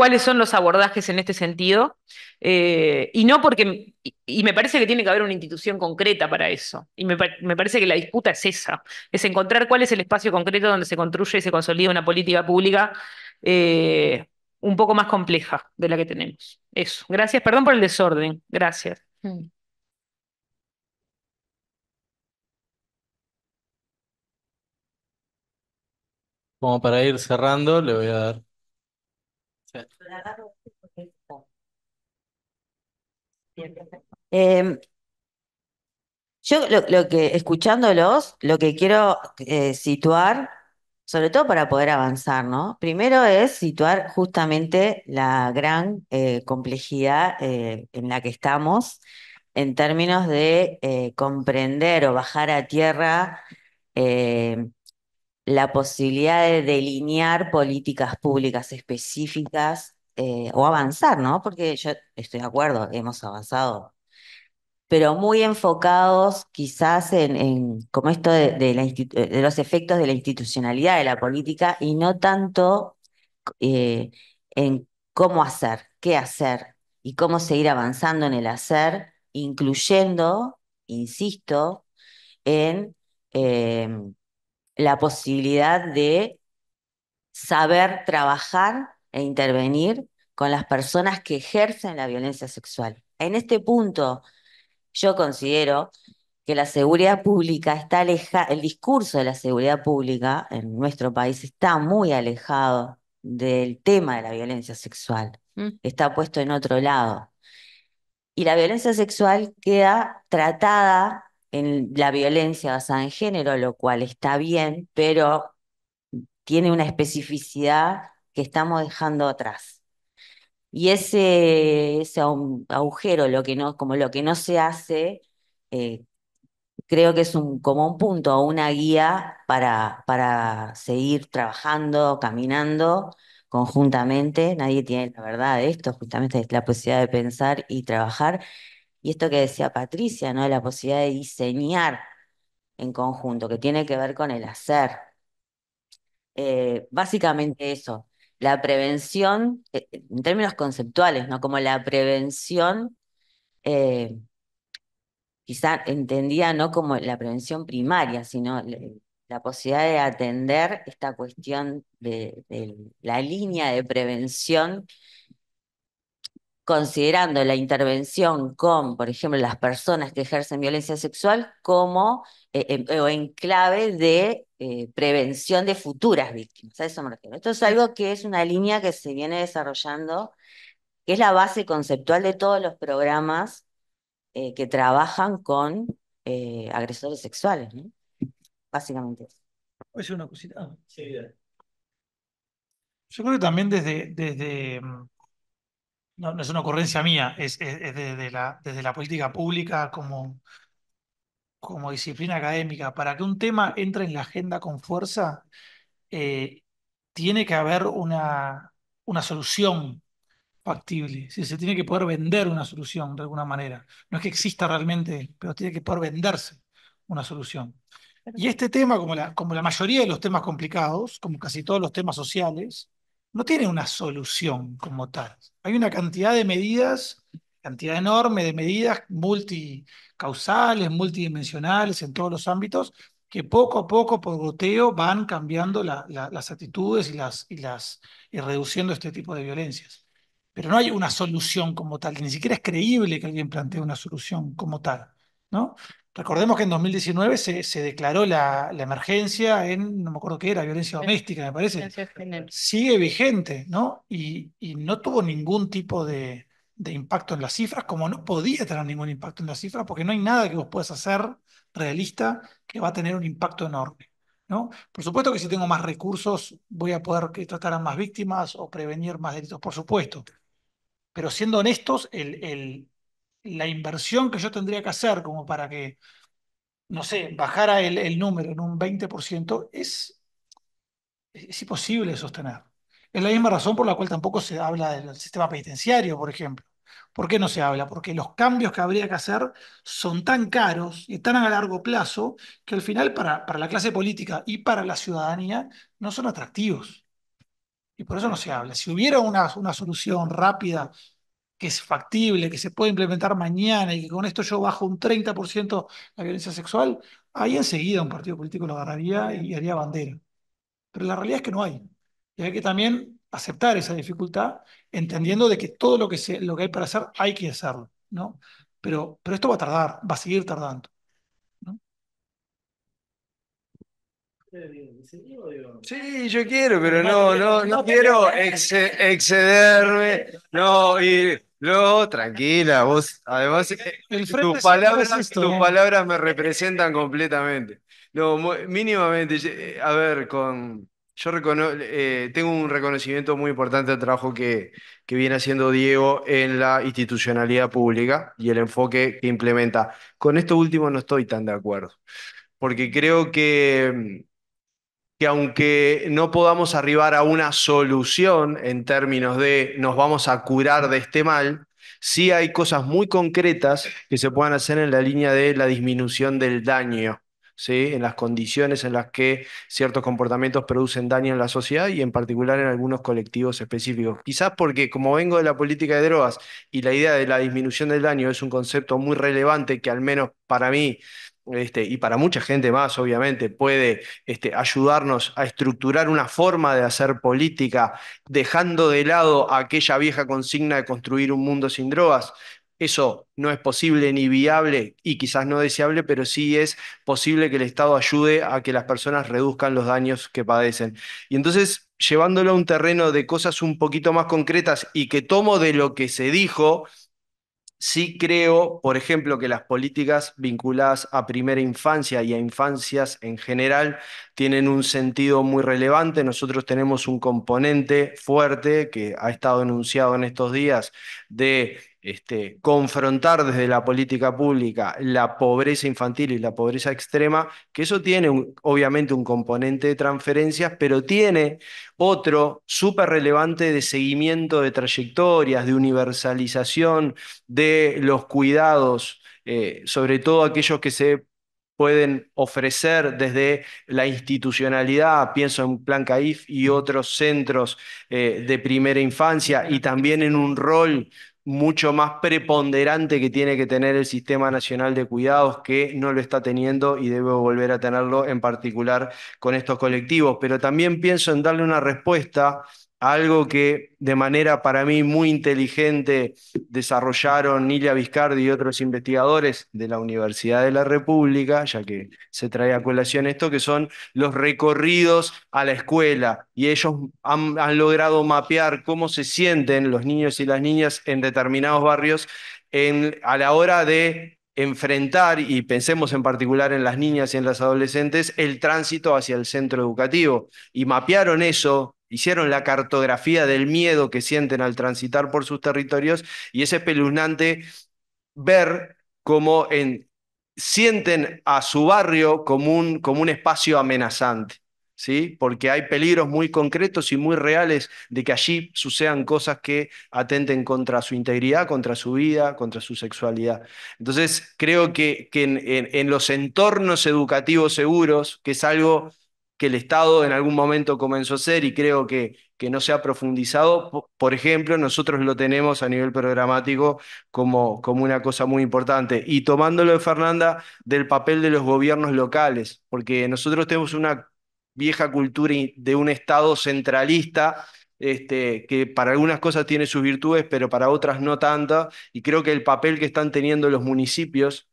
cuáles son los abordajes en este sentido, eh, y no porque, y, me parece que tiene que haber una institución concreta para eso, y me, parece que la disputa es esa, es encontrar cuál es el espacio concreto donde se construye y se consolida una política pública eh, un poco más compleja de la que tenemos. Eso, gracias, perdón por el desorden, gracias. Mm. Como para ir cerrando, le voy a dar Em, yo lo, que, escuchándolos, lo que quiero eh, situar, sobre todo para poder avanzar, ¿no? Primero es situar justamente la gran eh, complejidad eh, en la que estamos en términos de comprender o bajar a tierra la posibilidad de delinear políticas públicas específicas eh, o avanzar, ¿no? Porque yo estoy de acuerdo, hemos avanzado, pero muy enfocados quizás en, como esto de, eh, de, los efectos de la institucionalidad de la política y no tanto eh, en cómo hacer, qué hacer y cómo seguir avanzando en el hacer, incluyendo, insisto, en la posibilidad de saber trabajar e intervenir con las personas que ejercen la violencia sexual. En este punto, yo considero que la seguridad pública está alejada, el discurso de la seguridad pública en nuestro país está muy alejado del tema de la violencia sexual, mm. está puesto en otro lado. Y la violencia sexual queda tratada en la violencia basada en género, lo cual está bien, pero tiene una especificidad que estamos dejando atrás. Y ese, ese agujero, lo que no, como lo que no se hace, eh, creo que es un, como un punto, o una guía para, para seguir trabajando, caminando conjuntamente. Nadie tiene la verdad de esto, justamente es la posibilidad de pensar y trabajar y esto que decía Patricia, ¿no? La posibilidad de diseñar en conjunto, que tiene que ver con el hacer. Eh, básicamente eso, la prevención, eh, en términos conceptuales, ¿no? Como la prevención, eh, quizá entendía no como la prevención primaria, sino la posibilidad de atender esta cuestión de la línea de prevención considerando la intervención con, por ejemplo, las personas que ejercen violencia sexual como eh, em, o en clave de eh, prevención de futuras víctimas. A eso Esto es algo que es una línea que se viene desarrollando, que es la base conceptual de todos los programas eh, que trabajan con agresores sexuales. Básicamente eso. Es una cosita? Sí, Yo creo que también desde, desde mm, no, es una ocurrencia mía, es, desde, la, desde la política pública como, como disciplina académica, para que un tema entre en la agenda con fuerza, eh, tiene que haber una, una solución factible, se tiene que poder vender una solución de alguna manera. No es que exista realmente, pero tiene que poder venderse una solución. Y este tema, como la, como la mayoría de los temas complicados, como casi todos los temas sociales, no tiene una solución como tal. Hay una cantidad de medidas, cantidad enorme de medidas multicausales, multidimensionales en todos los ámbitos, que poco a poco, por goteo, van cambiando las actitudes y, las, y, las, y reduciendo este tipo de violencias. Pero no hay una solución como tal, ni siquiera es creíble que alguien plantee una solución como tal. ¿no? Recordemos que en 2019 se, declaró la, emergencia en, no me acuerdo qué era, violencia doméstica, me parece. Sigue vigente, ¿no? Y, no tuvo ningún tipo de, impacto en las cifras, como no podía tener ningún impacto en las cifras, porque no hay nada que vos puedas hacer realista que va a tener un impacto enorme, ¿no? Por supuesto que si tengo más recursos voy a poder tratar a más víctimas o prevenir más delitos, por supuesto. Pero siendo honestos, el, el la inversión que yo tendría que hacer como para que, no sé, bajara el, número en un 20%, es, es imposible sostener. Es la misma razón por la cual tampoco se habla del sistema penitenciario, por ejemplo. ¿Por qué no se habla? Porque los cambios que habría que hacer son tan caros y tan a largo plazo que al final para, para la clase política y para la ciudadanía no son atractivos. Y por eso no se habla. Si hubiera una, una solución rápida que es factible, que se puede implementar mañana y que con esto yo bajo un 30% la violencia sexual, ahí enseguida un partido político lo agarraría y haría bandera. Pero la realidad es que no hay. Y hay que también aceptar esa dificultad, entendiendo de que todo lo que, se, lo que hay para hacer hay que hacerlo. ¿no? Pero, pero esto va a tardar, va a seguir tardando. Sí, yo quiero, pero no, no, no quiero excederme, no no, tranquila, vos, además, eh, tus palabras, ¿eh? tus palabras me representan completamente. No, mínimamente, eh, a ver, con, yo tengo un reconocimiento muy importante al trabajo que, que viene haciendo Diego en la institucionalidad pública y el enfoque que implementa. Con esto último no estoy tan de acuerdo, porque creo que que aunque no podamos arribar a una solución en términos de nos vamos a curar de este mal, sí hay cosas muy concretas que se puedan hacer en la línea de la disminución del daño. ¿Sí? en las condiciones en las que ciertos comportamientos producen daño en la sociedad y en particular en algunos colectivos específicos. Quizás porque como vengo de la política de drogas y la idea de la disminución del daño es un concepto muy relevante que al menos para mí este, y para mucha gente más, obviamente, puede este, ayudarnos a estructurar una forma de hacer política, dejando de lado aquella vieja consigna de construir un mundo sin drogas. Eso no es posible ni viable y quizás no deseable, pero sí es posible que el Estado ayude a que las personas reduzcan los daños que padecen. Y entonces, llevándolo a un terreno de cosas un poquito más concretas y que tomo de lo que se dijo, Sí creo, por ejemplo, que las políticas vinculadas a primera infancia y a infancias en general tienen un sentido muy relevante. Nosotros tenemos un componente fuerte que ha estado enunciado en estos días de este, confrontar desde la política pública la pobreza infantil y la pobreza extrema, que eso tiene obviamente un componente de transferencias, pero tiene otro súper relevante de seguimiento de trayectorias, de universalización de los cuidados, eh, sobre todo aquellos que se pueden ofrecer desde la institucionalidad, pienso en Plan CAIF y otros centros eh, de primera infancia, y también en un rol mucho más preponderante que tiene que tener el Sistema Nacional de Cuidados, que no lo está teniendo y debe volver a tenerlo en particular con estos colectivos. Pero también pienso en darle una respuesta algo que de manera para mí muy inteligente desarrollaron Nilia Vizcardi y otros investigadores de la Universidad de la República, ya que se trae a colación esto, que son los recorridos a la escuela. Y ellos han, logrado mapear cómo se sienten los niños y las niñas en determinados barrios en, a la hora de enfrentar, y pensemos en particular en las niñas y en las adolescentes, el tránsito hacia el centro educativo. Y mapearon eso hicieron la cartografía del miedo que sienten al transitar por sus territorios y es espeluznante ver cómo sienten a su barrio como un, como un espacio amenazante. ¿Sí? porque hay peligros muy concretos y muy reales de que allí sucedan cosas que atenten contra su integridad, contra su vida, contra su sexualidad. Entonces, creo que, en, los entornos educativos seguros, que es algo que el Estado en algún momento comenzó a hacer y creo que, que no se ha profundizado. Por ejemplo, nosotros lo tenemos a nivel programático como, como una cosa muy importante. Y tomándolo de Fernanda, del papel de los gobiernos locales, porque nosotros tenemos una vieja cultura de un Estado centralista. Este, que para algunas cosas tiene sus virtudes, pero para otras no tanto, y creo que el papel que están teniendo los municipios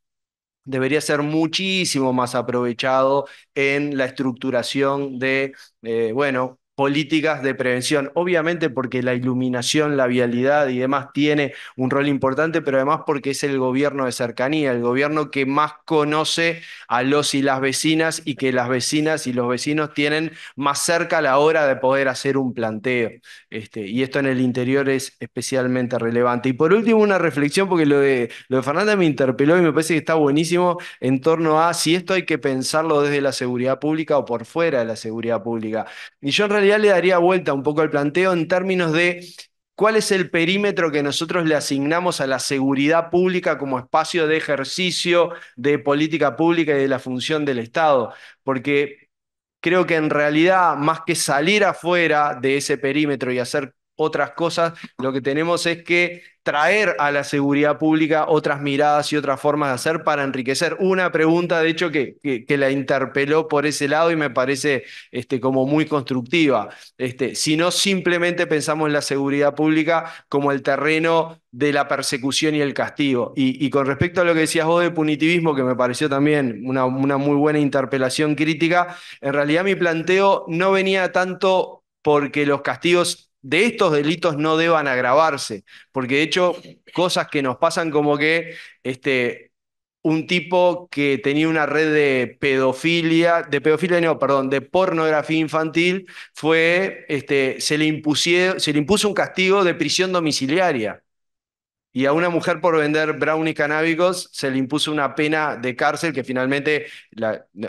debería ser muchísimo más aprovechado en la estructuración de, eh, bueno, políticas de prevención. Obviamente porque la iluminación, la vialidad y demás tiene un rol importante, pero además porque es el gobierno de cercanía, el gobierno que más conoce a los y las vecinas y que las vecinas y los vecinos tienen más cerca a la hora de poder hacer un planteo. Este, y esto en el interior es especialmente relevante. Y por último, una reflexión, porque lo de, lo de Fernanda me interpeló y me parece que está buenísimo en torno a si esto hay que pensarlo desde la seguridad pública o por fuera de la seguridad pública. Y yo en realidad le daría vuelta un poco al planteo en términos de cuál es el perímetro que nosotros le asignamos a la seguridad pública como espacio de ejercicio de política pública y de la función del Estado. Porque creo que en realidad, más que salir afuera de ese perímetro y hacer otras cosas, lo que tenemos es que traer a la seguridad pública otras miradas y otras formas de hacer para enriquecer. Una pregunta, de hecho, que, que, la interpeló por ese lado y me parece este, como muy constructiva. Este, si no simplemente pensamos en la seguridad pública como el terreno de la persecución y el castigo. Y, con respecto a lo que decías vos de punitivismo, que me pareció también una, una muy buena interpelación crítica, en realidad mi planteo no venía tanto porque los castigos de estos delitos no deban agravarse, porque de hecho cosas que nos pasan como que este, un tipo que tenía una red de pedofilia, de pedofilia no, perdón, de pornografía infantil, fue, este, se, le se le impuso un castigo de prisión domiciliaria y a una mujer por vender brownies canábicos se le impuso una pena de cárcel que finalmente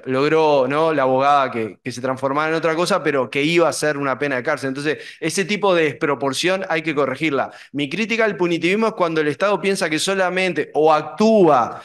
logró ¿no? la abogada que, que, se transformara en otra cosa, pero que iba a ser una pena de cárcel. Entonces, ese tipo de desproporción hay que corregirla. Mi crítica al punitivismo es cuando el Estado piensa que solamente o actúa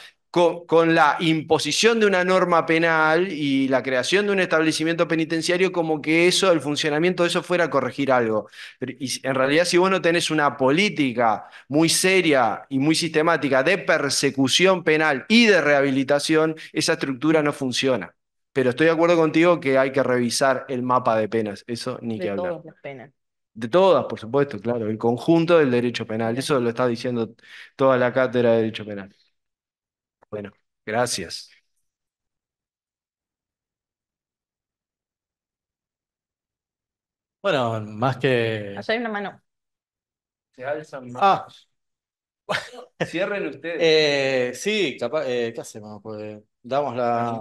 con, la imposición de una norma penal y la creación de un establecimiento penitenciario como que eso, el funcionamiento de eso fuera a corregir algo. y en realidad si vos no tenés una política muy seria y muy sistemática de persecución penal y de rehabilitación, esa estructura no funciona. Pero estoy de acuerdo contigo que hay que revisar el mapa de penas, eso ni que hablar. Todas las penas. De todas, por supuesto, claro, el conjunto del derecho penal, eso lo está diciendo toda la cátedra de derecho penal. Bueno, gracias. Bueno, más que... Allá hay una mano. Se alzan Ah, Cierren ustedes. Eh, sí, capaz, eh, ¿qué hacemos? damos la,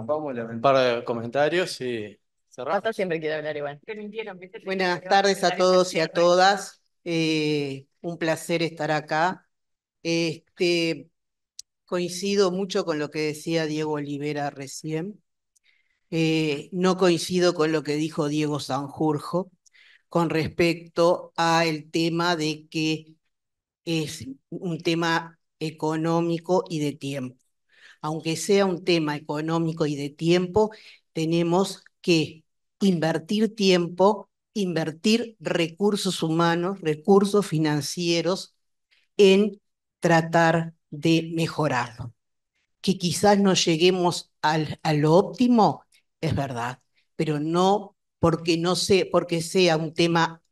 un par de comentarios y cerramos. siempre quiero hablar igual. Buenas tardes a todos y a todas. Eh, un placer estar acá. Este, coincido mucho con lo que decía Diego Olivera recién. Eh, no coincido con lo que dijo Diego Sanjurjo con respecto al tema de que es un tema económico y de tiempo. Aunque sea un tema económico y de tiempo, tenemos que invertir tiempo, invertir recursos humanos, recursos financieros en tratar de mejorarlo. Que quizás no lleguemos a lo óptimo, es verdad, pero no porque, no sé, porque sea un tema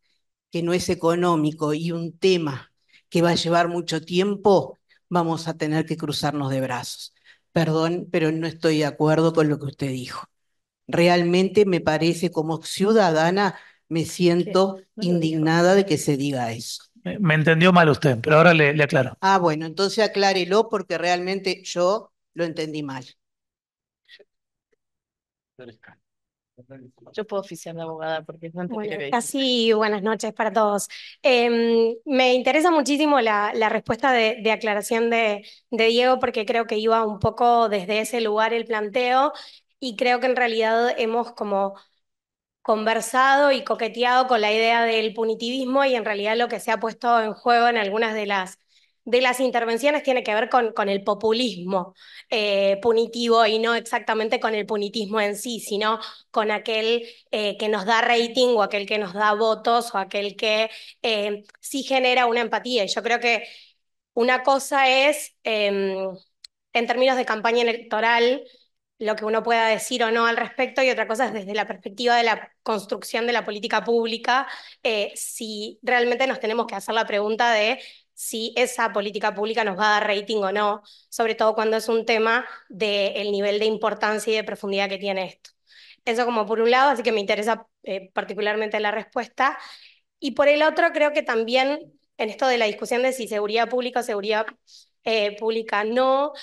que no es económico y un tema que va a llevar mucho tiempo, vamos a tener que cruzarnos de brazos. Perdón, pero no estoy de acuerdo con lo que usted dijo. Realmente me parece como ciudadana, me siento indignada de que se diga eso. Me entendió mal usted, pero ahora le, aclaro. Ah, bueno, entonces aclárelo porque realmente yo lo entendí mal. Yo puedo oficiar de abogada porque es bueno, Casi buenas noches para todos. Em, me interesa muchísimo la, respuesta de, aclaración de, Diego porque creo que iba un poco desde ese lugar el planteo y creo que en realidad hemos como conversado y coqueteado con la idea del punitivismo y en realidad lo que se ha puesto en juego en algunas de las, de las intervenciones tiene que ver con, con el populismo eh, punitivo y no exactamente con el punitismo en sí, sino con aquel eh, que nos da rating o aquel que nos da votos o aquel que eh, sí genera una empatía. Y yo creo que una cosa es, em, en términos de campaña electoral, lo que uno pueda decir o no al respecto, y otra cosa es desde la perspectiva de la construcción de la política pública, eh, si realmente nos tenemos que hacer la pregunta de si esa política pública nos va a dar rating o no, sobre todo cuando es un tema del nivel de importancia y de profundidad que tiene esto. Eso como por un lado, así que me interesa eh, particularmente la respuesta. Y por el otro, creo que también en esto de la discusión de si seguridad pública o seguridad eh, pública no,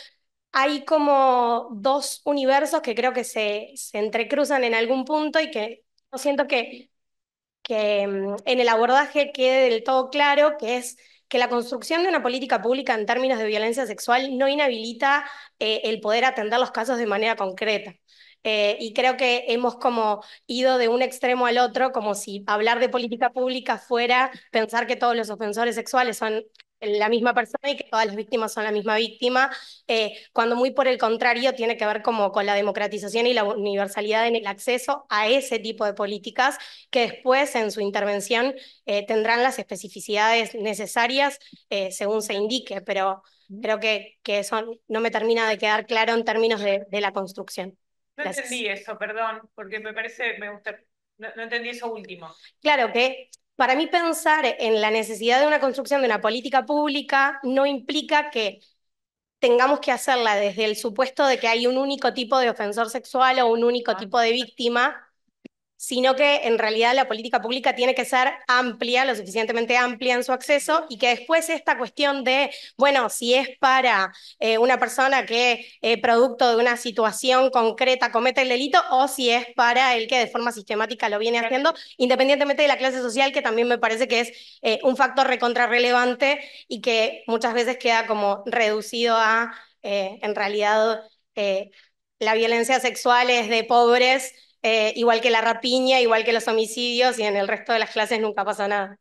hay como dos universos que creo que se, entrecruzan en algún punto y que no siento que, que mm, en el abordaje quede del todo claro, que es que la construcción de una política pública en términos de violencia sexual no inhabilita eh, el poder atender los casos de manera concreta. Eh, y creo que hemos como ido de un extremo al otro, como si hablar de política pública fuera pensar que todos los ofensores sexuales son la misma persona y que todas las víctimas son la misma víctima, eh, cuando muy por el contrario tiene que ver como con la democratización y la universalidad en el acceso a ese tipo de políticas que después en su intervención eh, tendrán las especificidades necesarias eh, según se indique, pero creo que, que, eso no me termina de quedar claro en términos de, la construcción. No entendí eso, perdón, porque me parece, me gusta, no entendí eso último. Claro que para mí pensar en la necesidad de una construcción de una política pública no implica que tengamos que hacerla desde el supuesto de que hay un único tipo de ofensor sexual o un único tipo de víctima, sino que en realidad la política pública tiene que ser amplia, lo suficientemente amplia en su acceso, y que después esta cuestión de, bueno, si es para eh, una persona que eh, producto de una situación concreta comete el delito, o si es para el que de forma sistemática lo viene haciendo, independientemente de la clase social, que también me parece que es eh, un factor recontrarrelevante y que muchas veces queda como reducido a, en realidad, la violencia sexual es de pobres eh, igual que la rapiña, igual que los homicidios, y en el resto de las clases nunca pasa nada.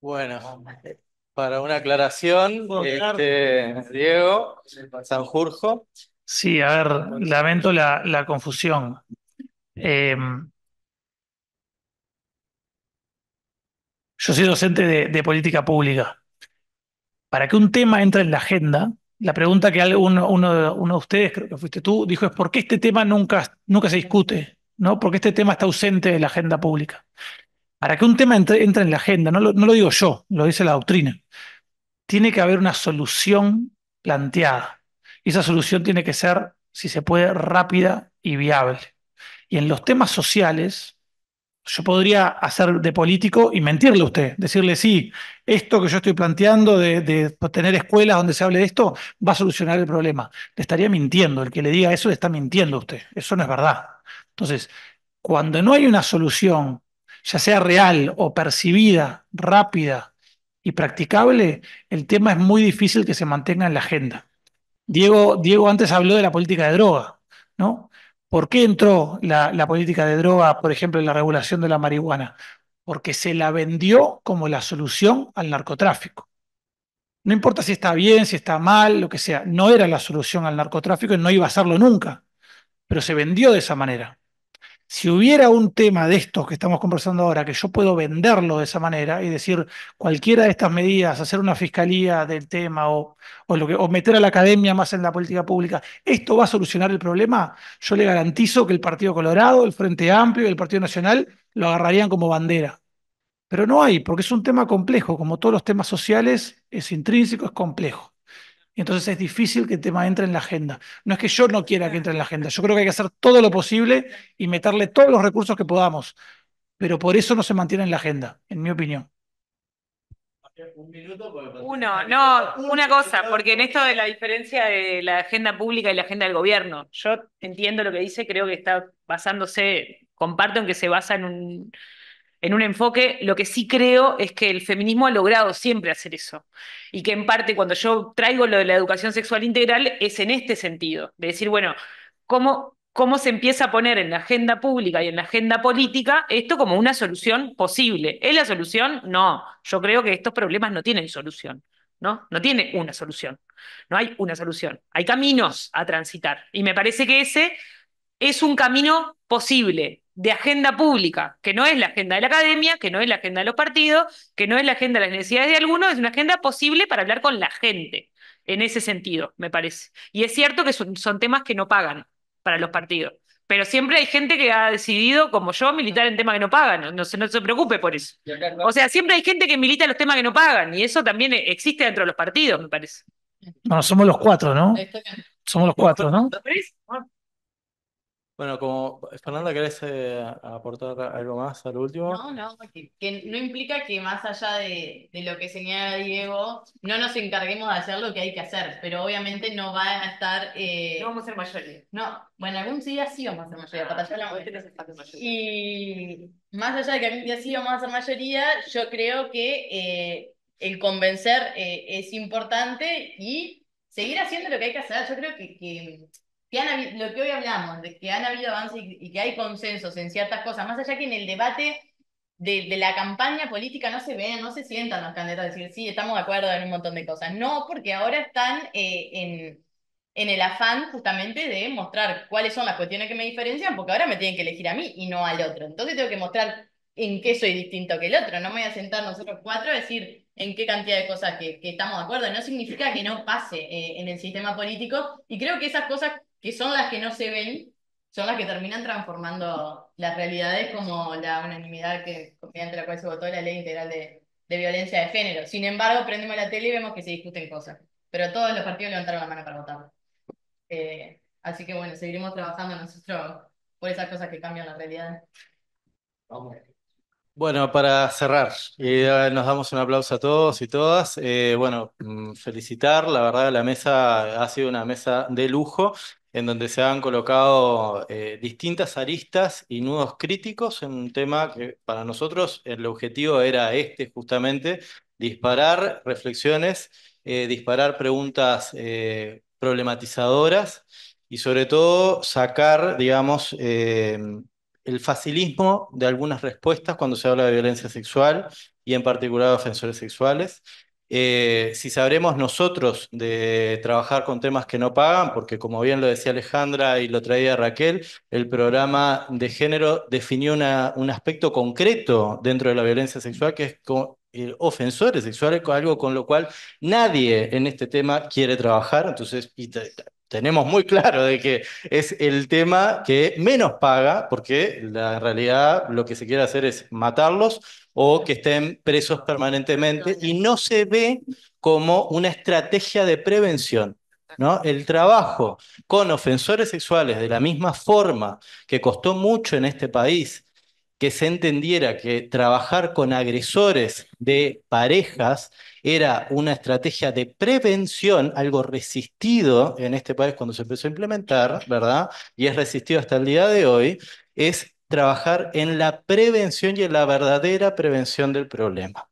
Bueno, para una aclaración, este, Diego Sanjurjo. Sí, a ver, lamento la, confusión. Eh, yo soy docente de política pública. Para que un tema entre en la agenda, la pregunta que uno, de ustedes, creo que fuiste tú, dijo es ¿por qué este tema nunca, nunca se discute? ¿no? ¿Por qué este tema está ausente de la agenda pública? Para que un tema entre, en la agenda, no no lo digo yo, lo dice la doctrina, tiene que haber una solución planteada. Y esa solución tiene que ser, si se puede, rápida y viable. Y en los temas sociales, yo podría hacer de político y mentirle a usted, decirle, sí, esto que yo estoy planteando de, tener escuelas donde se hable de esto va a solucionar el problema. Le estaría mintiendo, el que le diga eso le está mintiendo a usted, eso no es verdad. Entonces, cuando no hay una solución, ya sea real o percibida, rápida y practicable, el tema es muy difícil que se mantenga en la agenda. Diego, Diego antes habló de la política de droga, ¿no? ¿Por qué entró la, política de droga, por ejemplo, en la regulación de la marihuana? Porque se la vendió como la solución al narcotráfico. No importa si está bien, si está mal, lo que sea, no era la solución al narcotráfico y no iba a serlo nunca, pero se vendió de esa manera. Si hubiera un tema de estos que estamos conversando ahora, que yo puedo venderlo de esa manera y decir cualquiera de estas medidas, hacer una fiscalía del tema o, o, lo que, o meter a la academia más en la política pública, ¿esto va a solucionar el problema? Yo le garantizo que el Partido Colorado, el Frente Amplio y el Partido Nacional lo agarrarían como bandera. Pero no hay, porque es un tema complejo, como todos los temas sociales, es intrínseco, es complejo. Y entonces es difícil que el tema entre en la agenda. No es que yo no quiera que entre en la agenda, yo creo que hay que hacer todo lo posible y meterle todos los recursos que podamos, pero por eso no se mantiene en la agenda, en mi opinión. Uno, no, una cosa, porque en esto de la diferencia de la agenda pública y la agenda del gobierno, yo entiendo lo que dice, creo que está basándose, comparto en que se basa en un en un enfoque, lo que sí creo es que el feminismo ha logrado siempre hacer eso. Y que en parte cuando yo traigo lo de la educación sexual integral es en este sentido, de decir, bueno, ¿cómo, cómo se empieza a poner en la agenda pública y en la agenda política esto como una solución posible. ¿Es la solución? No. Yo creo que estos problemas no tienen solución, ¿no? No tiene una solución. No hay una solución. Hay caminos a transitar. Y me parece que ese es un camino posible, de agenda pública, que no es la agenda de la academia, que no es la agenda de los partidos, que no es la agenda de las necesidades de algunos, es una agenda posible para hablar con la gente, en ese sentido, me parece. Y es cierto que son, temas que no pagan para los partidos, pero siempre hay gente que ha decidido, como yo, militar en temas que no pagan, no, se, no se preocupe por eso. O sea, siempre hay gente que milita en los temas que no pagan, y eso también existe dentro de los partidos, me parece. Bueno, somos los cuatro, ¿no? Somos los cuatro, ¿no? Bueno, como pues, Fernanda, ¿querés eh, aportar algo más al último? No, no, que, no implica que más allá de, lo que señala Diego, no nos encarguemos de hacer lo que hay que hacer, pero obviamente no va a estar... Eh, no vamos a ser mayoría. No, bueno, algún día sí vamos a ser mayoría, Y más allá de que algún día sí vamos a ser mayoría, yo creo que eh, el convencer es importante y seguir haciendo lo que hay que hacer. Yo creo que lo que hoy hablamos, de que han habido avances y, que hay consensos en ciertas cosas, más allá que en el debate de, la campaña política no se ven, no se sientan los candidatos a decir, sí, estamos de acuerdo en un montón de cosas. No, porque ahora están eh, en, el afán justamente de mostrar cuáles son las cuestiones que me diferencian, porque ahora me tienen que elegir a mí y no al otro. Entonces tengo que mostrar en qué soy distinto que el otro. No me voy a sentar nosotros cuatro a decir en qué cantidad de cosas que, estamos de acuerdo. No significa que no pase eh, en el sistema político. Y creo que esas cosas que son las que no se ven, son las que terminan transformando las realidades como la unanimidad que, mediante la cual se votó la ley integral de, violencia de género. Sin embargo, prendemos la tele y vemos que se discuten cosas, pero todos los partidos levantaron la mano para votar. Eh, así que bueno, seguiremos trabajando nosotros por esas cosas que cambian la realidad. Bueno, para cerrar, nos damos un aplauso a todos y todas. Eh, bueno, mm, felicitar, la verdad la mesa ha sido una mesa de lujo en donde se han colocado eh, distintas aristas y nudos críticos en un tema que para nosotros el objetivo era este justamente, disparar reflexiones, eh, disparar preguntas eh, problematizadoras y sobre todo sacar, digamos, el facilismo de algunas respuestas cuando se habla de violencia sexual y en particular de ofensores sexuales. Eh, si sabremos nosotros de trabajar con temas que no pagan, porque como bien lo decía Alejandra y lo traía Raquel, el programa de género definió un aspecto concreto dentro de la violencia sexual que es con, eh, ofensores sexuales, algo con lo cual nadie en este tema quiere trabajar, entonces y tenemos muy claro de que es el tema que menos paga, porque la, realidad lo que se quiere hacer es matarlos o que estén presos permanentemente y no se ve como una estrategia de prevención. ¿No? El trabajo con ofensores sexuales de la misma forma que costó mucho en este país que se entendiera que trabajar con agresores de parejas era una estrategia de prevención, algo resistido en este país cuando se empezó a implementar, ¿verdad? Y es resistido hasta el día de hoy, es trabajar en la prevención y en la verdadera prevención del problema.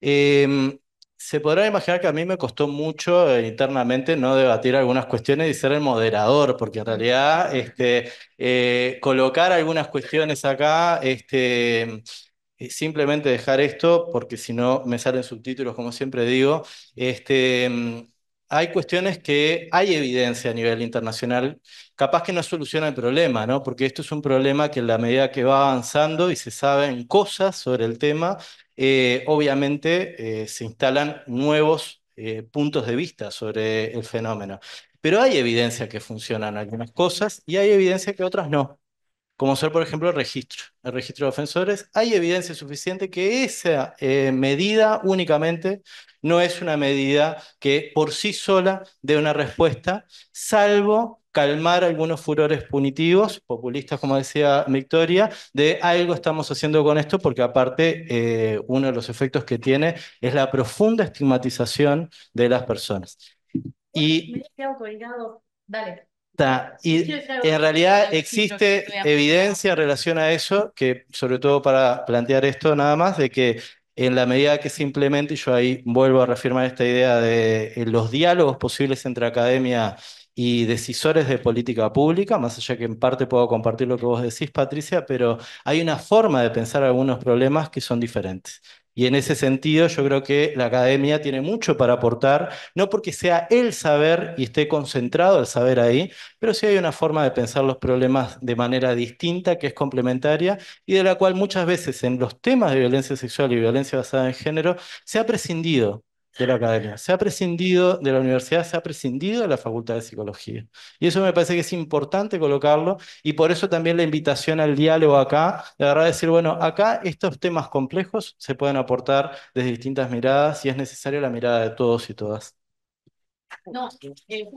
Em, se podrá imaginar que a mí me costó mucho eh, internamente no debatir algunas cuestiones y ser el moderador, porque en realidad este, eh, colocar algunas cuestiones acá, este, eh, simplemente dejar esto, porque si no me salen subtítulos, como siempre digo, este, em, hay cuestiones que hay evidencia a nivel internacional, capaz que no soluciona el problema, ¿no? Porque esto es un problema que en la medida que va avanzando y se saben cosas sobre el tema, eh, obviamente eh, se instalan nuevos eh, puntos de vista sobre el fenómeno. Pero hay evidencia que funcionan algunas cosas y hay evidencia que otras no. Como ser, por ejemplo, el registro, el registro de ofensores, hay evidencia suficiente que esa medida únicamente no es una medida que por sí sola dé una respuesta, salvo calmar algunos furores punitivos, populistas, como decía Victoria, de algo estamos haciendo con esto, porque aparte eh, uno de los efectos que tiene es la profunda estigmatización de las personas. Y, Me Dale. en realidad existe evidencia en relación a eso, que sobre todo para plantear esto nada más, de que en la medida que simplemente, implemente, yo ahí vuelvo a reafirmar esta idea de eh, los diálogos posibles entre academia y decisores de política pública, más allá que en parte puedo compartir lo que vos decís, Patricia, pero hay una forma de pensar algunos problemas que son diferentes. Y en ese sentido yo creo que la academia tiene mucho para aportar, no porque sea el saber y esté concentrado el saber ahí, pero sí hay una forma de pensar los problemas de manera distinta, que es complementaria y de la cual muchas veces en los temas de violencia sexual y violencia basada en género se ha prescindido de la academia. Se ha prescindido de la universidad, se ha prescindido de la Facultad de Psicología. Y eso me parece que es importante colocarlo y por eso también la invitación al diálogo acá, de verdad decir, bueno, acá estos temas complejos se pueden aportar desde distintas miradas y es necesaria la mirada de todos y todas. No, eh,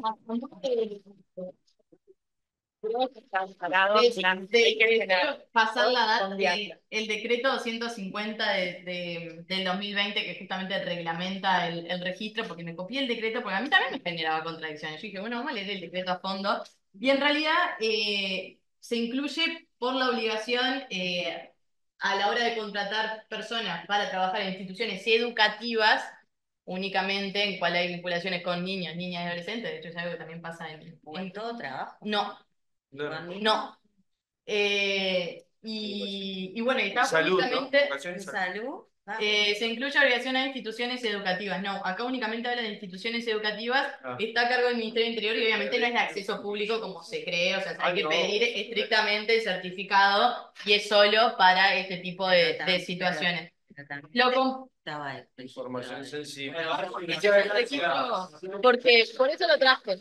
pasar la data el decreto 250 de, del 2020 que justamente reglamenta el, registro porque me copié el decreto porque a mí también me generaba contradicciones yo dije bueno vamos a leer el decreto a fondo y en realidad eh, se incluye por la obligación eh, a la hora de contratar personas para trabajar en instituciones educativas únicamente en cual hay vinculaciones con niños, niñas y adolescentes, de hecho es algo que también pasa ¿En, en todo trabajo? No, no. Eh, y, bueno, está salud, ah, eh, se incluye obligación a instituciones educativas. No, acá únicamente habla de instituciones educativas, ah. está a cargo del Ministerio Interior y obviamente no es de acceso público como se cree, o sea, ah, hay que pedir estrictamente el certificado y es solo para este tipo de, situaciones. Lo Información sensible. Porque por eso lo trajo